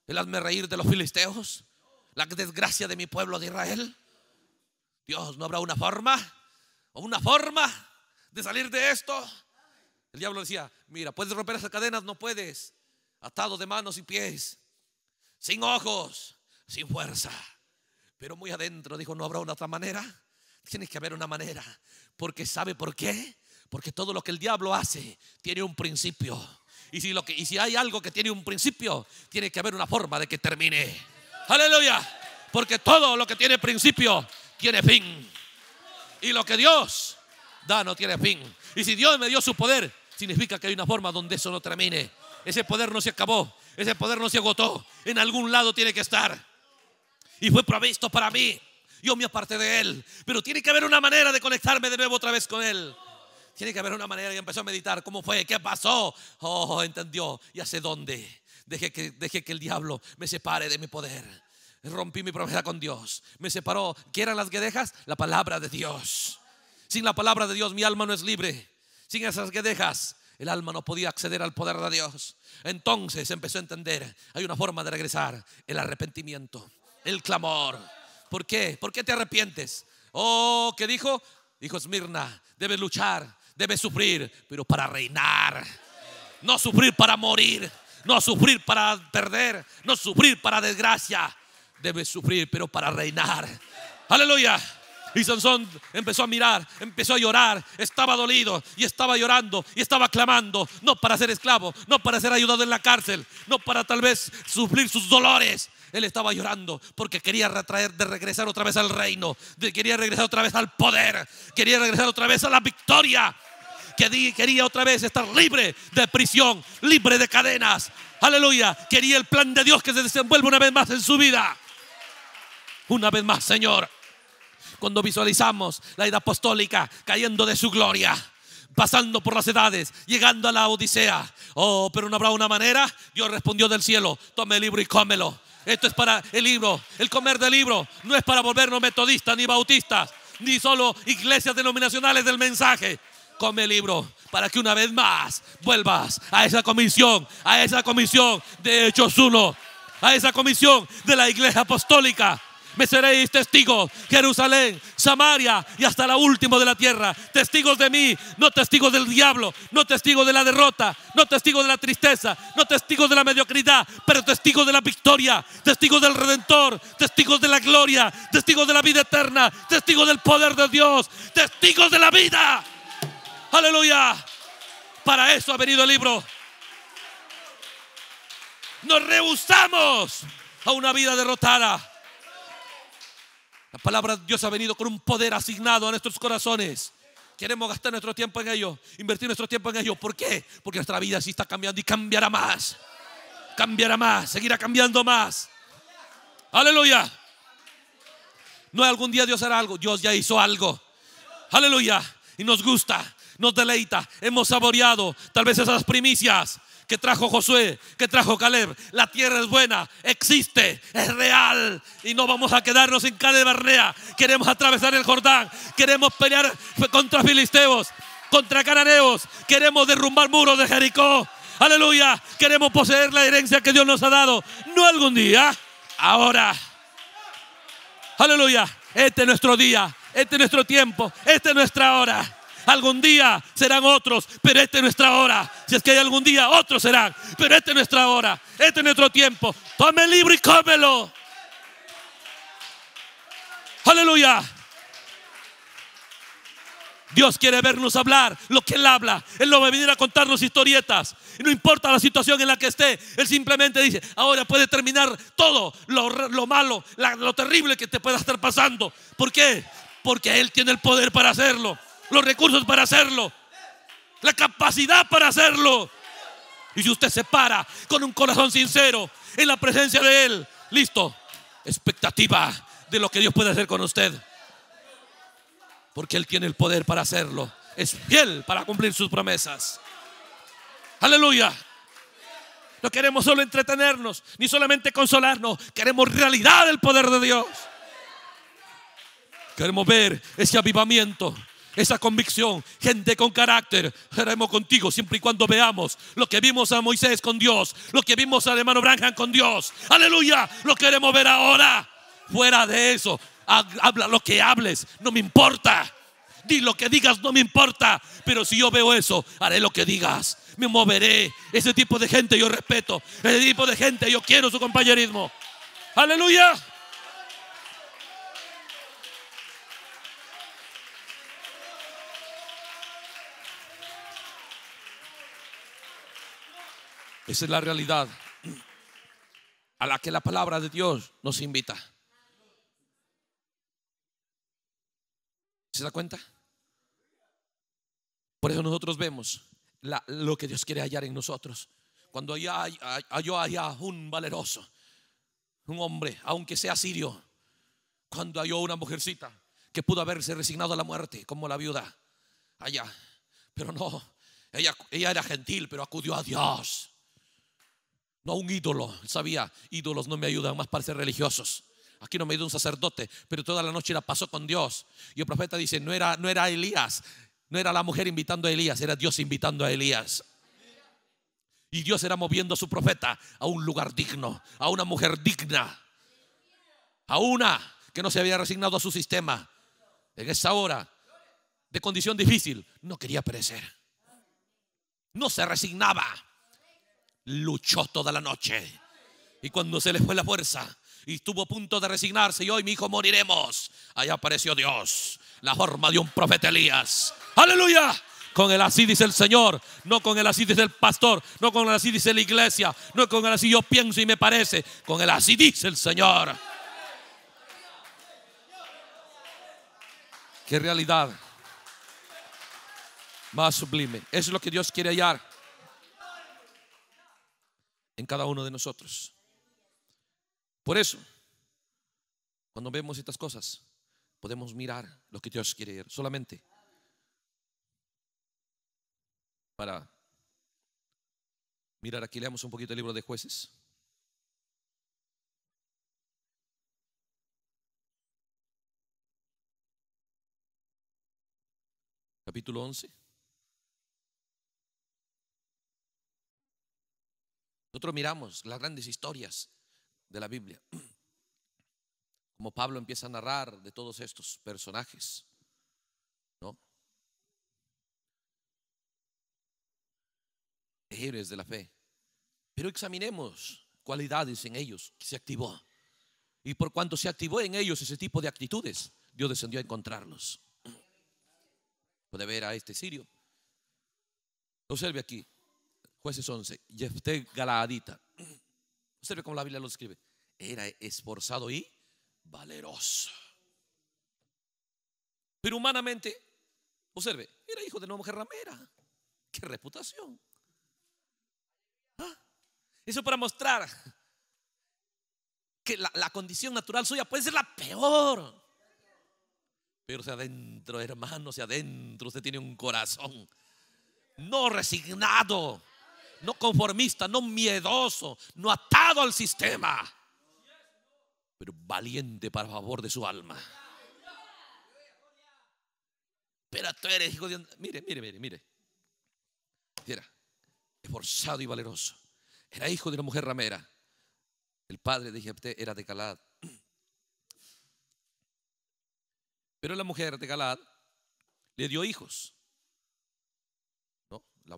¿El hazme reír de los filisteos? ¿La desgracia de mi pueblo de Israel? Dios, ¿no habrá una forma? una forma de salir de esto. El diablo decía, mira, puedes romper esas cadenas, no puedes. Atado de manos y pies, sin ojos, sin fuerza. Pero muy adentro dijo, no habrá una otra manera. Tiene que haber una manera. Porque ¿sabe por qué? Porque todo lo que el diablo hace tiene un principio. Y si, lo que, y si hay algo que tiene un principio, tiene que haber una forma de que termine. Aleluya. Porque todo lo que tiene principio tiene fin. Y lo que Dios da no tiene fin. Y si Dios me dio su poder, significa que hay una forma donde eso no termine. Ese poder no se acabó, ese poder no se agotó. En algún lado tiene que estar. Y fue provisto para mí. Yo me aparté de él. Pero tiene que haber una manera de conectarme de nuevo otra vez con él. Tiene que haber una manera. Y empezó a meditar. ¿Cómo fue? ¿Qué pasó? Oh, entendió. ¿Y hace dónde? Deje que, deje que el diablo me separe de mi poder rompí mi promesa con Dios. Me separó. ¿Qué eran las guedejas? La palabra de Dios. Sin la palabra de Dios mi alma no es libre. Sin esas guedejas el alma no podía acceder al poder de Dios. Entonces empezó a entender, hay una forma de regresar, el arrepentimiento, el clamor. ¿Por qué? ¿Por qué te arrepientes? Oh, ¿qué dijo? Dijo Esmirna, debes luchar, debes sufrir, pero para reinar. No sufrir para morir, no sufrir para perder, no sufrir para desgracia debe sufrir, pero para reinar. Aleluya. Y Sansón empezó a mirar, empezó a llorar, estaba dolido y estaba llorando y estaba clamando, no para ser esclavo, no para ser ayudado en la cárcel, no para tal vez sufrir sus dolores. Él estaba llorando porque quería retraer de regresar otra vez al reino, quería regresar otra vez al poder, quería regresar otra vez a la victoria, que quería otra vez estar libre de prisión, libre de cadenas. Aleluya, quería el plan de Dios que se desenvuelva una vez más en su vida. Una vez más, Señor, cuando visualizamos la edad apostólica cayendo de su gloria, pasando por las edades, llegando a la Odisea. Oh, pero no habrá una manera. Dios respondió del cielo, tome el libro y cómelo. Esto es para el libro, el comer del libro. No es para volvernos metodistas ni bautistas, ni solo iglesias denominacionales del mensaje. Come el libro para que una vez más vuelvas a esa comisión, a esa comisión de Hechos 1, a esa comisión de la iglesia apostólica me seréis testigos. Jerusalén, Samaria y hasta la última de la tierra. Testigos de mí, no testigos del diablo, no testigos de la derrota, no testigos de la tristeza, no testigos de la mediocridad, pero testigos de la victoria, testigos del Redentor, testigos de la gloria, testigos de la vida eterna, testigos del poder de Dios, testigos de la vida. Aleluya. Para eso ha venido el libro. Nos rehusamos a una vida derrotada palabra de Dios ha venido con un poder asignado a nuestros corazones. Queremos gastar nuestro tiempo en ello, invertir nuestro tiempo en ello. ¿Por qué? Porque nuestra vida sí está cambiando y cambiará más. Cambiará más, seguirá cambiando más. Aleluya. No hay algún día Dios hará algo, Dios ya hizo algo. Aleluya. Y nos gusta, nos deleita, hemos saboreado tal vez esas primicias que trajo Josué, que trajo Caleb. La tierra es buena, existe, es real. Y no vamos a quedarnos en de Queremos atravesar el Jordán. Queremos pelear contra filisteos, contra cananeos. Queremos derrumbar muros de Jericó. Aleluya. Queremos poseer la herencia que Dios nos ha dado. No algún día, ahora. Aleluya. Este es nuestro día. Este es nuestro tiempo. Esta es nuestra hora. Algún día serán otros, pero esta es nuestra hora. Si es que hay algún día, otros serán, pero esta es nuestra hora. Este es nuestro tiempo. Tome el libro y cómelo. Aleluya. Dios quiere vernos hablar lo que Él habla. Él no va a venir a contarnos historietas. No importa la situación en la que esté. Él simplemente dice, ahora puede terminar todo lo, malo, lo terrible que te pueda estar pasando. ¿Por qué? Porque Él tiene el poder para hacerlo los recursos para hacerlo, la capacidad para hacerlo. Y si usted se para con un corazón sincero en la presencia de Él, listo, expectativa de lo que Dios puede hacer con usted. Porque Él tiene el poder para hacerlo. Es fiel para cumplir sus promesas. Aleluya. No queremos solo entretenernos, ni solamente consolarnos. Queremos realidad del poder de Dios. Queremos ver ese avivamiento esa convicción. Gente con carácter, seremos contigo siempre y cuando veamos lo que vimos a Moisés con Dios, lo que vimos al hermano Branham con Dios. Aleluya, lo queremos ver ahora. Fuera de eso, habla lo que hables, no me importa. Di lo que digas, no me importa. Pero si yo veo eso, haré lo que digas. Me moveré. Ese tipo de gente yo respeto. Ese tipo de gente yo quiero su compañerismo. Aleluya. Esa es la realidad a la que la palabra de Dios nos invita. ¿Se da cuenta? Por eso nosotros vemos lo que Dios quiere hallar en nosotros. Cuando allá, halló allá un valeroso, un hombre, aunque sea sirio, cuando halló una mujercita que pudo haberse resignado a la muerte, como la viuda allá, pero no, ella, ella era gentil, pero acudió a Dios. No un ídolo. sabía, ídolos no me ayudan más para ser religiosos. Aquí no me dio un sacerdote, pero toda la noche la pasó con Dios. Y el profeta dice, no era, no era Elías, no era la mujer invitando a Elías, era Dios invitando a Elías. Y Dios era moviendo a su profeta a un lugar digno, a una mujer digna, a una que no se había resignado a su sistema. En esa hora de condición difícil, no quería perecer. No se resignaba luchó toda la noche. Y cuando se le fue la fuerza y estuvo a punto de resignarse y hoy mi hijo moriremos, allá apareció Dios, la forma de un profeta Elías. Aleluya. Con el así dice el Señor, no con el así dice el pastor, no con el así dice la iglesia, no con el así yo pienso y me parece, con el así dice el Señor. Qué realidad más sublime. Eso es lo que Dios quiere hallar en cada uno de nosotros. Por eso, cuando vemos estas cosas, podemos mirar lo que Dios quiere solamente para mirar aquí leamos un poquito el libro de jueces. Capítulo 11. Nosotros miramos las grandes historias de la Biblia, <clears throat> como Pablo empieza a narrar de todos estos personajes, ¿no? Héroes de la fe. Pero examinemos cualidades en ellos que se activó. Y por cuanto se activó en ellos ese tipo de actitudes, Dios descendió a encontrarlos. <clears throat> Puede ver a este sirio. Observe aquí, Jueces 11. Jefté Galaadita. Observe cómo la Biblia lo escribe. Era esforzado y valeroso. Pero humanamente, observe, era hijo de una mujer ramera. ¡Qué reputación! ¿Ah? Eso para mostrar que la, la, condición natural suya puede ser la peor. Pero si adentro, hermano, si adentro usted tiene un corazón no resignado, no conformista, no miedoso, no atado al sistema, pero valiente para favor de su alma. Pero tú eres hijo de... Mire, mire, mire, mire. Era esforzado y valeroso. Era hijo de una mujer ramera. El padre de Jefté era de Calad. Pero la mujer de Calad le dio hijos. ¿no? La,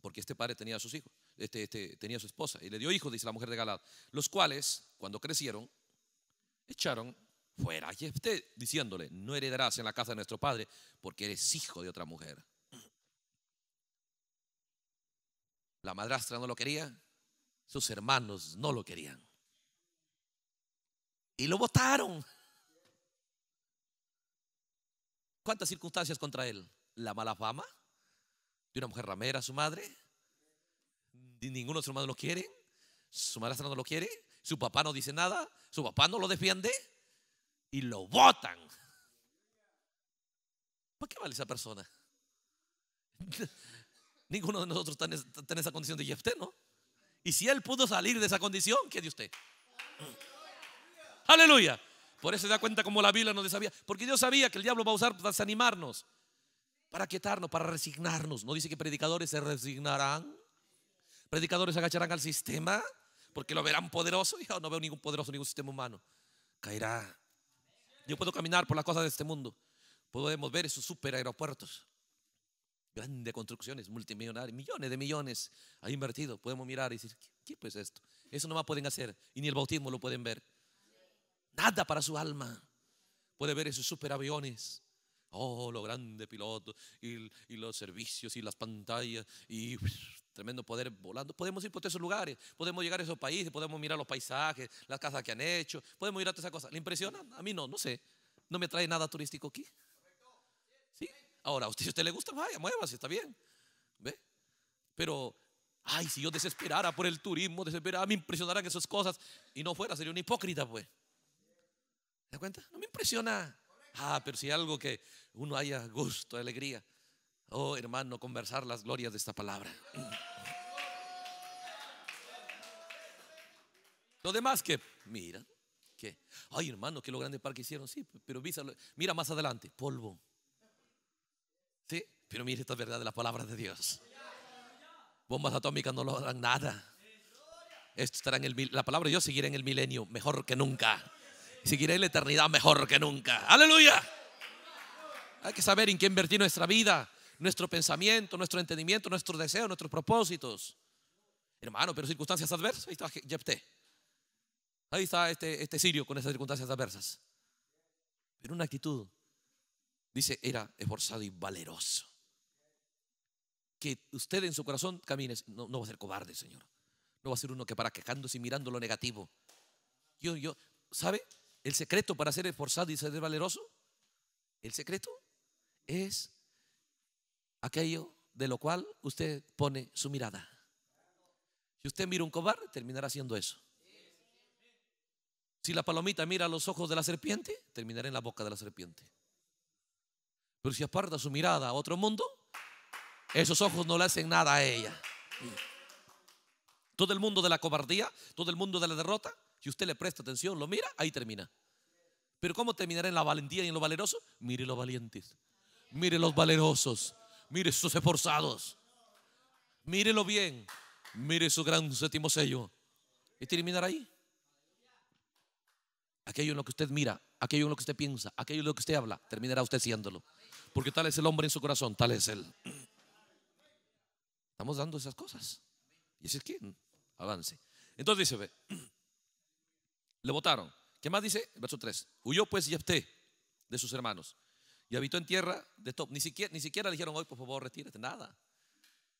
porque este padre tenía a sus hijos, este, este, tenía su esposa y le dio hijos, dice la mujer de Galad, los cuales, cuando crecieron, echaron fuera a Jefté, diciéndole, no heredarás en la casa de nuestro padre, porque eres hijo de otra mujer. La madrastra no lo quería, sus hermanos no lo querían. Y lo votaron. ¿Cuántas circunstancias contra él? ¿La mala fama? de una mujer ramera su madre. Ninguno de sus hermanos lo quiere. Su madrastra no lo quiere. Su papá no dice nada. Su papá no lo defiende. Y lo votan. ¿por qué vale esa persona? <laughs> Ninguno de nosotros está en, esa condición de Jefté, ¿no? Y si él pudo salir de esa condición, ¿qué de usted? Aleluya. Por eso se da cuenta como la Biblia se sabía. Porque Dios sabía que el diablo va a usar para desanimarnos. Para quietarnos, para resignarnos. No dice que predicadores se resignarán. Predicadores agacharán al sistema porque lo verán poderoso. <laughs> Yo no veo ningún poderoso, ningún sistema humano. Caerá. Yo puedo caminar por las cosas de este mundo. Podemos ver esos super aeropuertos. Grandes construcciones, multimillonarias, millones de millones ha invertido. Podemos mirar y decir, ¿qué, es pues esto? Eso no más pueden hacer y ni el bautismo lo pueden ver. Nada para su alma. Puede ver esos Aviones oh, lo grande piloto, y, los servicios, y las pantallas, y tremendo poder volando. Podemos ir por todos esos lugares, podemos llegar a esos países, podemos mirar los paisajes, las casas que han hecho, podemos ir a todas esas cosas. ¿Le impresiona? A mí no, no sé. No me trae nada turístico aquí. ¿Sí? Ahora, a usted, si usted le gusta, vaya, muévase, está bien. Pero, ay, si yo desesperara por el turismo, desesperara, me impresionaran esas cosas y no fuera, sería un hipócrita, pues. te das cuenta? No me impresiona Ah, pero si algo que uno haya gusto, alegría. Oh, hermano, conversar las glorias de esta palabra. Lo demás que, mira, que, ay hermano, que lo grande parque hicieron, sí, pero mira más adelante, polvo. Sí, pero mira esta verdad de la palabra de Dios. Bombas atómicas no lo harán nada. Esto estará en el, la palabra de Dios seguirá en el milenio, mejor que nunca. Seguiré en la eternidad mejor que nunca. Aleluya. Hay que saber en qué invertir nuestra vida, nuestro pensamiento, nuestro entendimiento, nuestros deseos, nuestros propósitos. Hermano, pero circunstancias adversas. Ahí está Ahí este, este, sirio con esas circunstancias adversas. Pero una actitud, dice, era esforzado y valeroso. Que usted en su corazón camine, no, no va a ser cobarde, Señor. No va a ser uno que para quejándose y mirando lo negativo. Yo, yo, ¿sabe? El secreto para ser esforzado y ser valeroso, el secreto es aquello de lo cual usted pone su mirada. Si usted mira un cobarde, terminará haciendo eso. Si la palomita mira a los ojos de la serpiente, terminará en la boca de la serpiente. Pero si aparta su mirada a otro mundo, esos ojos no le hacen nada a ella. Todo el mundo de la cobardía, todo el mundo de la derrota, si usted le presta atención, lo mira, ahí termina. Pero ¿cómo terminará en la valentía y en lo valeroso? Mire los valientes. Mire los valerosos. Mire sus esforzados. lo bien. Mire su gran séptimo sello. Y terminará ahí. Aquello en lo que usted mira, aquello en lo que usted piensa, aquello en lo que usted habla, terminará usted siéndolo. Porque tal es el hombre en su corazón, tal es él. Estamos dando esas cosas. Y si es que, avance. Entonces dice, ve, le votaron. ¿Qué más dice? Verso 3. Huyó pues Jefté de sus hermanos y habitó en tierra de Top. Ni siquiera, ni siquiera le dijeron hoy, por favor, retírate, nada.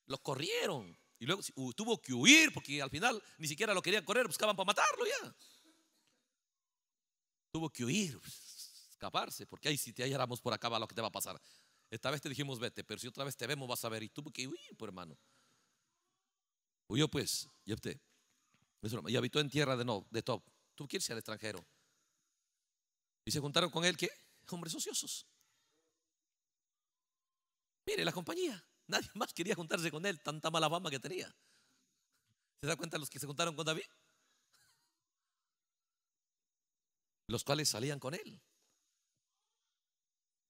Los corrieron. Y luego tuvo que huir porque al final ni siquiera lo querían correr, buscaban para matarlo ya. Tuvo que huir, pues, escaparse, porque ahí si te halláramos por acá va lo que te va a pasar. Esta vez te dijimos vete, pero si otra vez te vemos vas a ver y tuvo que huir, por pues, hermano. Huyó pues, Jefté. Y habitó en tierra de, no, de Top. Tú quieres al extranjero. Y se juntaron con él que hombres ociosos. Mire, la compañía. Nadie más quería juntarse con él, tanta mala fama que tenía. ¿Se da cuenta los que se juntaron con David? Los cuales salían con él.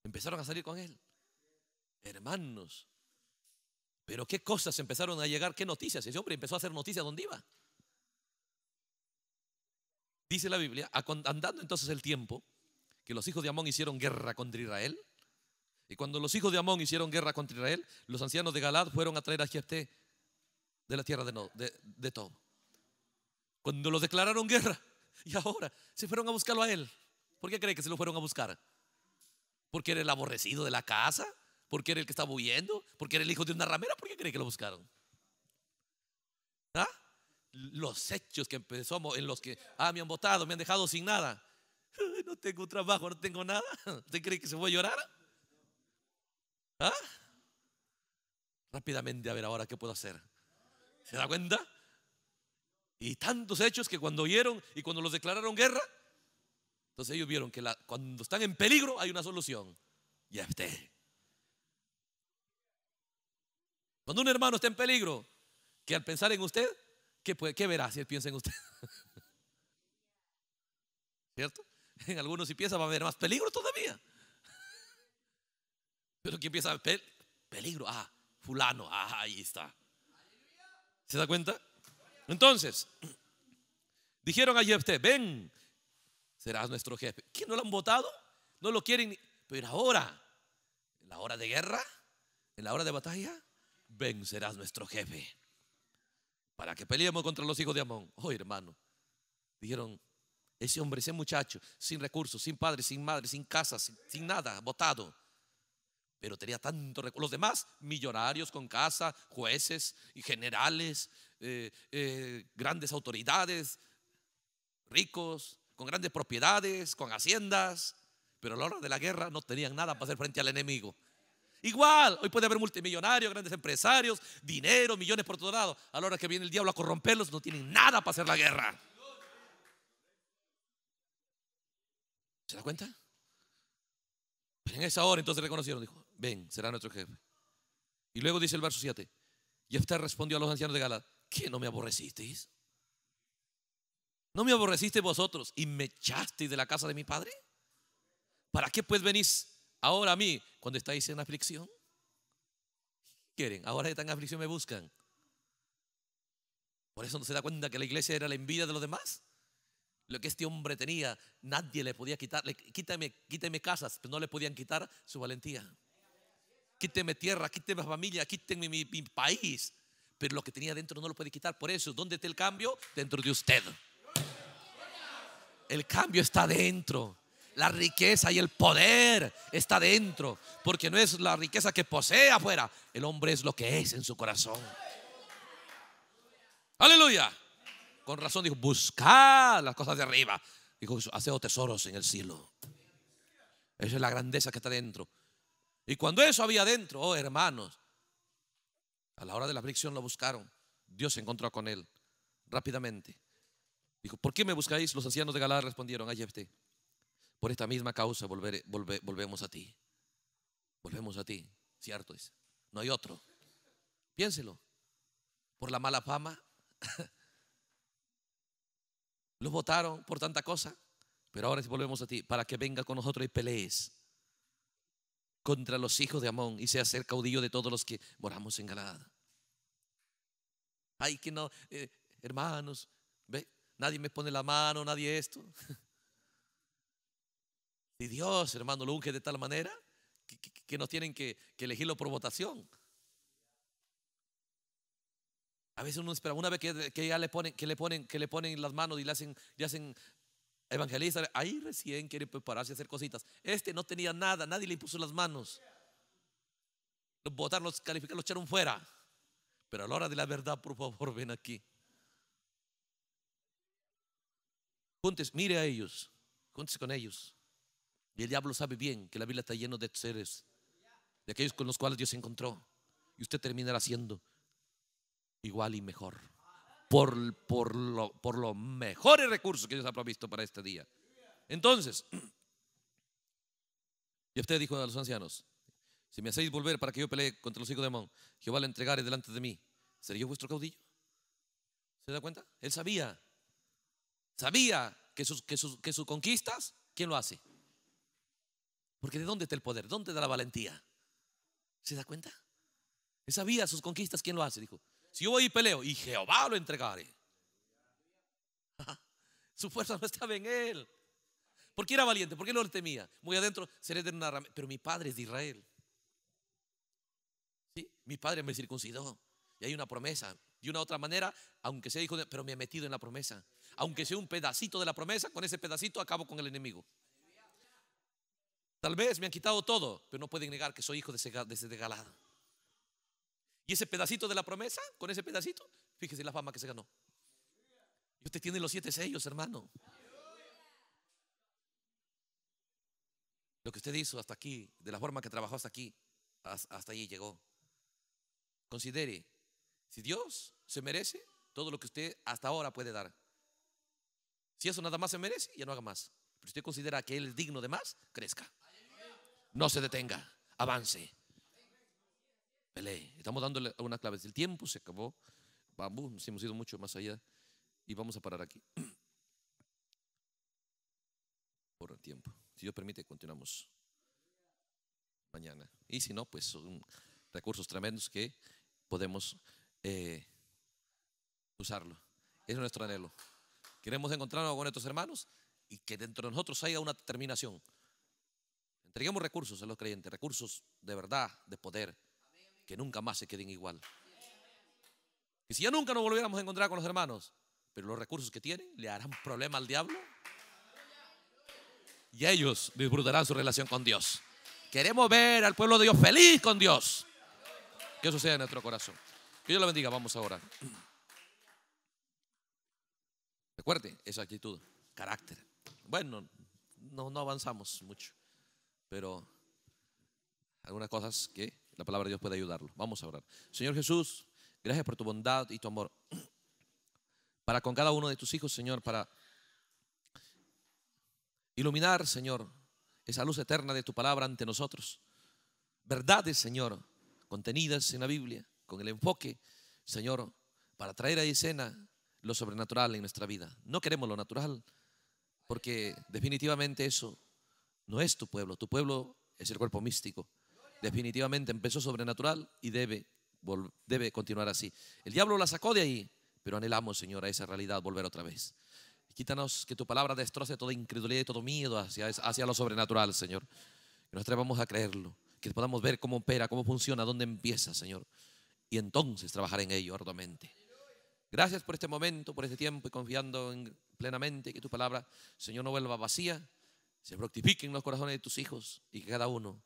Empezaron a salir con él. Hermanos. Pero qué cosas empezaron a llegar, qué noticias. Ese hombre empezó a hacer noticias donde iba. Dice la Biblia, andando entonces el tiempo que los hijos de Amón hicieron guerra contra Israel, y cuando los hijos de Amón hicieron guerra contra Israel, los ancianos de Galad fueron a traer a Jefté de la tierra de, no, de, Cuando lo declararon guerra, <laughs> y ahora se fueron a buscarlo a él. ¿Por qué cree que se lo fueron a buscar? ¿Porque era el aborrecido de la casa? ¿Porque era el que estaba huyendo? ¿Porque era el hijo de una ramera? ¿Por qué cree que lo buscaron? ¿Ah? los hechos que empezamos, en los que, ah, me han votado, me han dejado sin nada. <laughs> No tengo trabajo, no tengo nada. <laughs> ¿Usted cree que se voy a llorar? ¿Ah? Rápidamente, a ver ahora qué puedo hacer. ¿Se da cuenta? Y tantos hechos que cuando oyeron y cuando los declararon guerra, entonces ellos vieron que cuando están en peligro hay una solución. usted Cuando un hermano está en peligro, que al pensar en usted ¿Qué, verá si él piensa en usted? <laughs> ¿Cierto? En algunos si piensa va a haber más peligro todavía. Pero ¿quién piensa? peligro. Ah, fulano. Ah, ahí está. ¿Se da cuenta? Entonces, dijeron a Jefté, ven, serás nuestro jefe. ¿Quién no lo han votado? No lo quieren. Pero ahora, en la hora de guerra, en la hora de batalla, ven, serás nuestro jefe para que peleemos contra los hijos de Amón. Oh, hermano, dijeron, ese hombre, ese muchacho, sin recursos, sin padre, sin madre, sin casa, sin, nada, votado. Pero tenía tanto recursos. Los demás, millonarios con casa, jueces y generales, eh, eh, grandes autoridades, ricos, con grandes propiedades, con haciendas. Pero a la hora de la guerra no tenían nada para hacer frente al enemigo. Igual, hoy puede haber multimillonarios, grandes empresarios, dinero, millones por todo lado. A la hora que viene el diablo a corromperlos, no tienen nada para hacer la guerra. ¿Se da cuenta? en esa hora entonces reconocieron, dijo, ven, será nuestro jefe. Y luego dice el verso 7, Y Está respondió a los ancianos de Galad, ¿qué no me aborrecisteis? ¿No me aborrecisteis vosotros y me echasteis de la casa de mi padre? ¿Para qué pues venís Ahora a mí, cuando estáis en aflicción, quieren, ahora que están en aflicción me buscan. Por eso no se da cuenta que la iglesia era la envidia de los demás. Lo que este hombre tenía, nadie le podía quitar. Quíteme quítame, casas, pero no le podían quitar su valentía. Quíteme tierra, quíteme familia, quíteme mi, país. Pero lo que tenía dentro no lo puede quitar. Por eso, ¿dónde está el cambio? Dentro de usted. El cambio está dentro. La riqueza y el poder está dentro, porque no es la riqueza que posee afuera, el hombre es lo que es en su corazón. Aleluya. Con razón dijo, buscad las cosas de arriba. Dijo, haced tesoros en el cielo. Esa es la grandeza que está dentro. Y cuando eso había dentro, oh hermanos, a la hora de la aflicción lo buscaron. Dios se encontró con él rápidamente. Dijo, ¿por qué me buscáis? Los ancianos de Galad respondieron ayer este, por esta misma causa volvemos a ti. Volvemos a ti, cierto es. No hay otro. Piénselo. Por la mala fama. <laughs> Los votaron por tanta cosa. Pero ahora volvemos a ti para que venga con nosotros y pelees contra los hijos de Amón y sea ser caudillo de todos los que moramos en Galad. Ay, que no, eh, hermanos, ve, nadie me pone la mano, nadie esto. <laughs> Dios, hermano, lo unge de tal manera que, no nos tienen que, elegirlo por votación. A veces uno espera, una vez que, ya le ponen, que le ponen, que le ponen las manos y le hacen, le hacen evangelista, ahí recién quiere prepararse a hacer cositas. Este no tenía nada, nadie le puso las manos. Los votaron, los los echaron fuera. Pero a la hora de la verdad, por favor, ven aquí. Juntes, mire a ellos, juntes con ellos. Y el diablo sabe bien que la Biblia está llena de seres, de aquellos con los cuales Dios se encontró. Y usted terminará siendo igual y mejor. Por, por, lo, por los mejores recursos que Dios ha provisto para este día. Entonces, <clears throat> y usted dijo a los ancianos, si me hacéis volver para que yo pelee contra los hijos de Amón, Jehová le entregaré delante de mí. ¿Seré yo vuestro caudillo? ¿Se da cuenta? Él sabía, sabía que sus, que sus, que sus conquistas, ¿quién lo hace? Porque ¿de dónde está el poder? ¿Dónde está la valentía? ¿Se da cuenta? Esa vida, sus conquistas, ¿quién lo hace? Dijo, si yo voy y peleo, y Jehová lo entregare Su fuerza no estaba en él. ¿Por qué era valiente? ¿Por qué no le temía? Muy adentro, seré de una rama. Pero mi padre es de Israel. Mi padre me circuncidó. Y hay una promesa. De una otra manera, aunque sea hijo de... Pero me he metido en la promesa. Aunque sea un pedacito de la promesa, con ese pedacito acabo con el enemigo. Tal vez me han quitado todo, pero no pueden negar que soy hijo de ese, de Y ese pedacito de la promesa, con ese pedacito, fíjese la fama que se ganó. Y usted tiene los siete sellos, hermano. Lo que usted hizo hasta aquí, de la forma que trabajó hasta aquí, hasta ahí llegó. Considere, si Dios se merece todo lo que usted hasta ahora puede dar. Si eso nada más se merece, ya no haga más. Pero si usted considera que Él es digno de más, crezca. No se detenga, avance. Estamos dándole algunas claves. El tiempo se acabó. Vamos, hemos ido mucho más allá y vamos a parar aquí. <clears throat> Por el tiempo. Si Dios permite, continuamos mañana. Y si no, pues son recursos tremendos que podemos eh, usarlo. es nuestro anhelo. Queremos encontrarnos con nuestros hermanos y que dentro de nosotros haya una determinación. Traigamos recursos a los creyentes, recursos de verdad, de poder, que nunca más se queden igual. Y si ya nunca nos volviéramos a encontrar con los hermanos, pero los recursos que tienen le harán problema al diablo y ellos disfrutarán su relación con Dios. Queremos ver al pueblo de Dios feliz con Dios. Que eso sea en nuestro corazón. Que Dios lo bendiga. Vamos ahora. Recuerde esa actitud, carácter. Bueno, no avanzamos mucho pero algunas cosas que la palabra de Dios puede ayudarlo. Vamos a orar. Señor Jesús, gracias por tu bondad y tu amor. <clears throat> Para con cada uno de tus hijos, Señor, para iluminar, Señor, esa luz eterna de tu palabra ante nosotros. Verdades, Señor, contenidas en la Biblia, con el enfoque, Señor, para traer a escena lo sobrenatural en nuestra vida. No queremos lo natural, porque definitivamente eso no es tu pueblo, tu pueblo es el cuerpo místico. Definitivamente empezó sobrenatural y debe, debe continuar así. El diablo la sacó de ahí, pero anhelamos, Señor, a esa realidad volver otra vez. Quítanos que tu palabra destroce toda incredulidad y todo miedo hacia, hacia lo sobrenatural, Señor. Que nos atrevamos a creerlo, que podamos ver cómo opera, cómo funciona, dónde empieza, Señor. Y entonces trabajar en ello arduamente. Gracias por este momento, por este tiempo y confiando plenamente que tu palabra, Señor, no vuelva vacía, se fructifiquen los corazones de tus hijos y que cada uno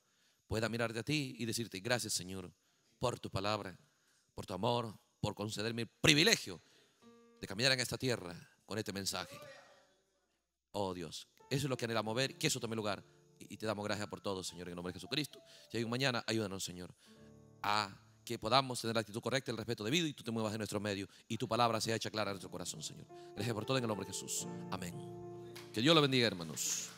pueda mirarte a ti y decirte gracias Señor por tu palabra, por tu amor, por concederme el privilegio de caminar en esta tierra con este mensaje. Oh Dios, eso es lo que anhelamos ver, que eso tome lugar. Y te damos gracias por todo, Señor, en el nombre de Jesucristo. Si hay un mañana, ayúdanos, Señor, a que podamos tener la actitud correcta, el respeto debido y tú te muevas en nuestro medio y tu palabra sea hecha clara en nuestro corazón, Señor. Gracias por todo en el nombre de Jesús. Amén. Que Dios lo bendiga, hermanos.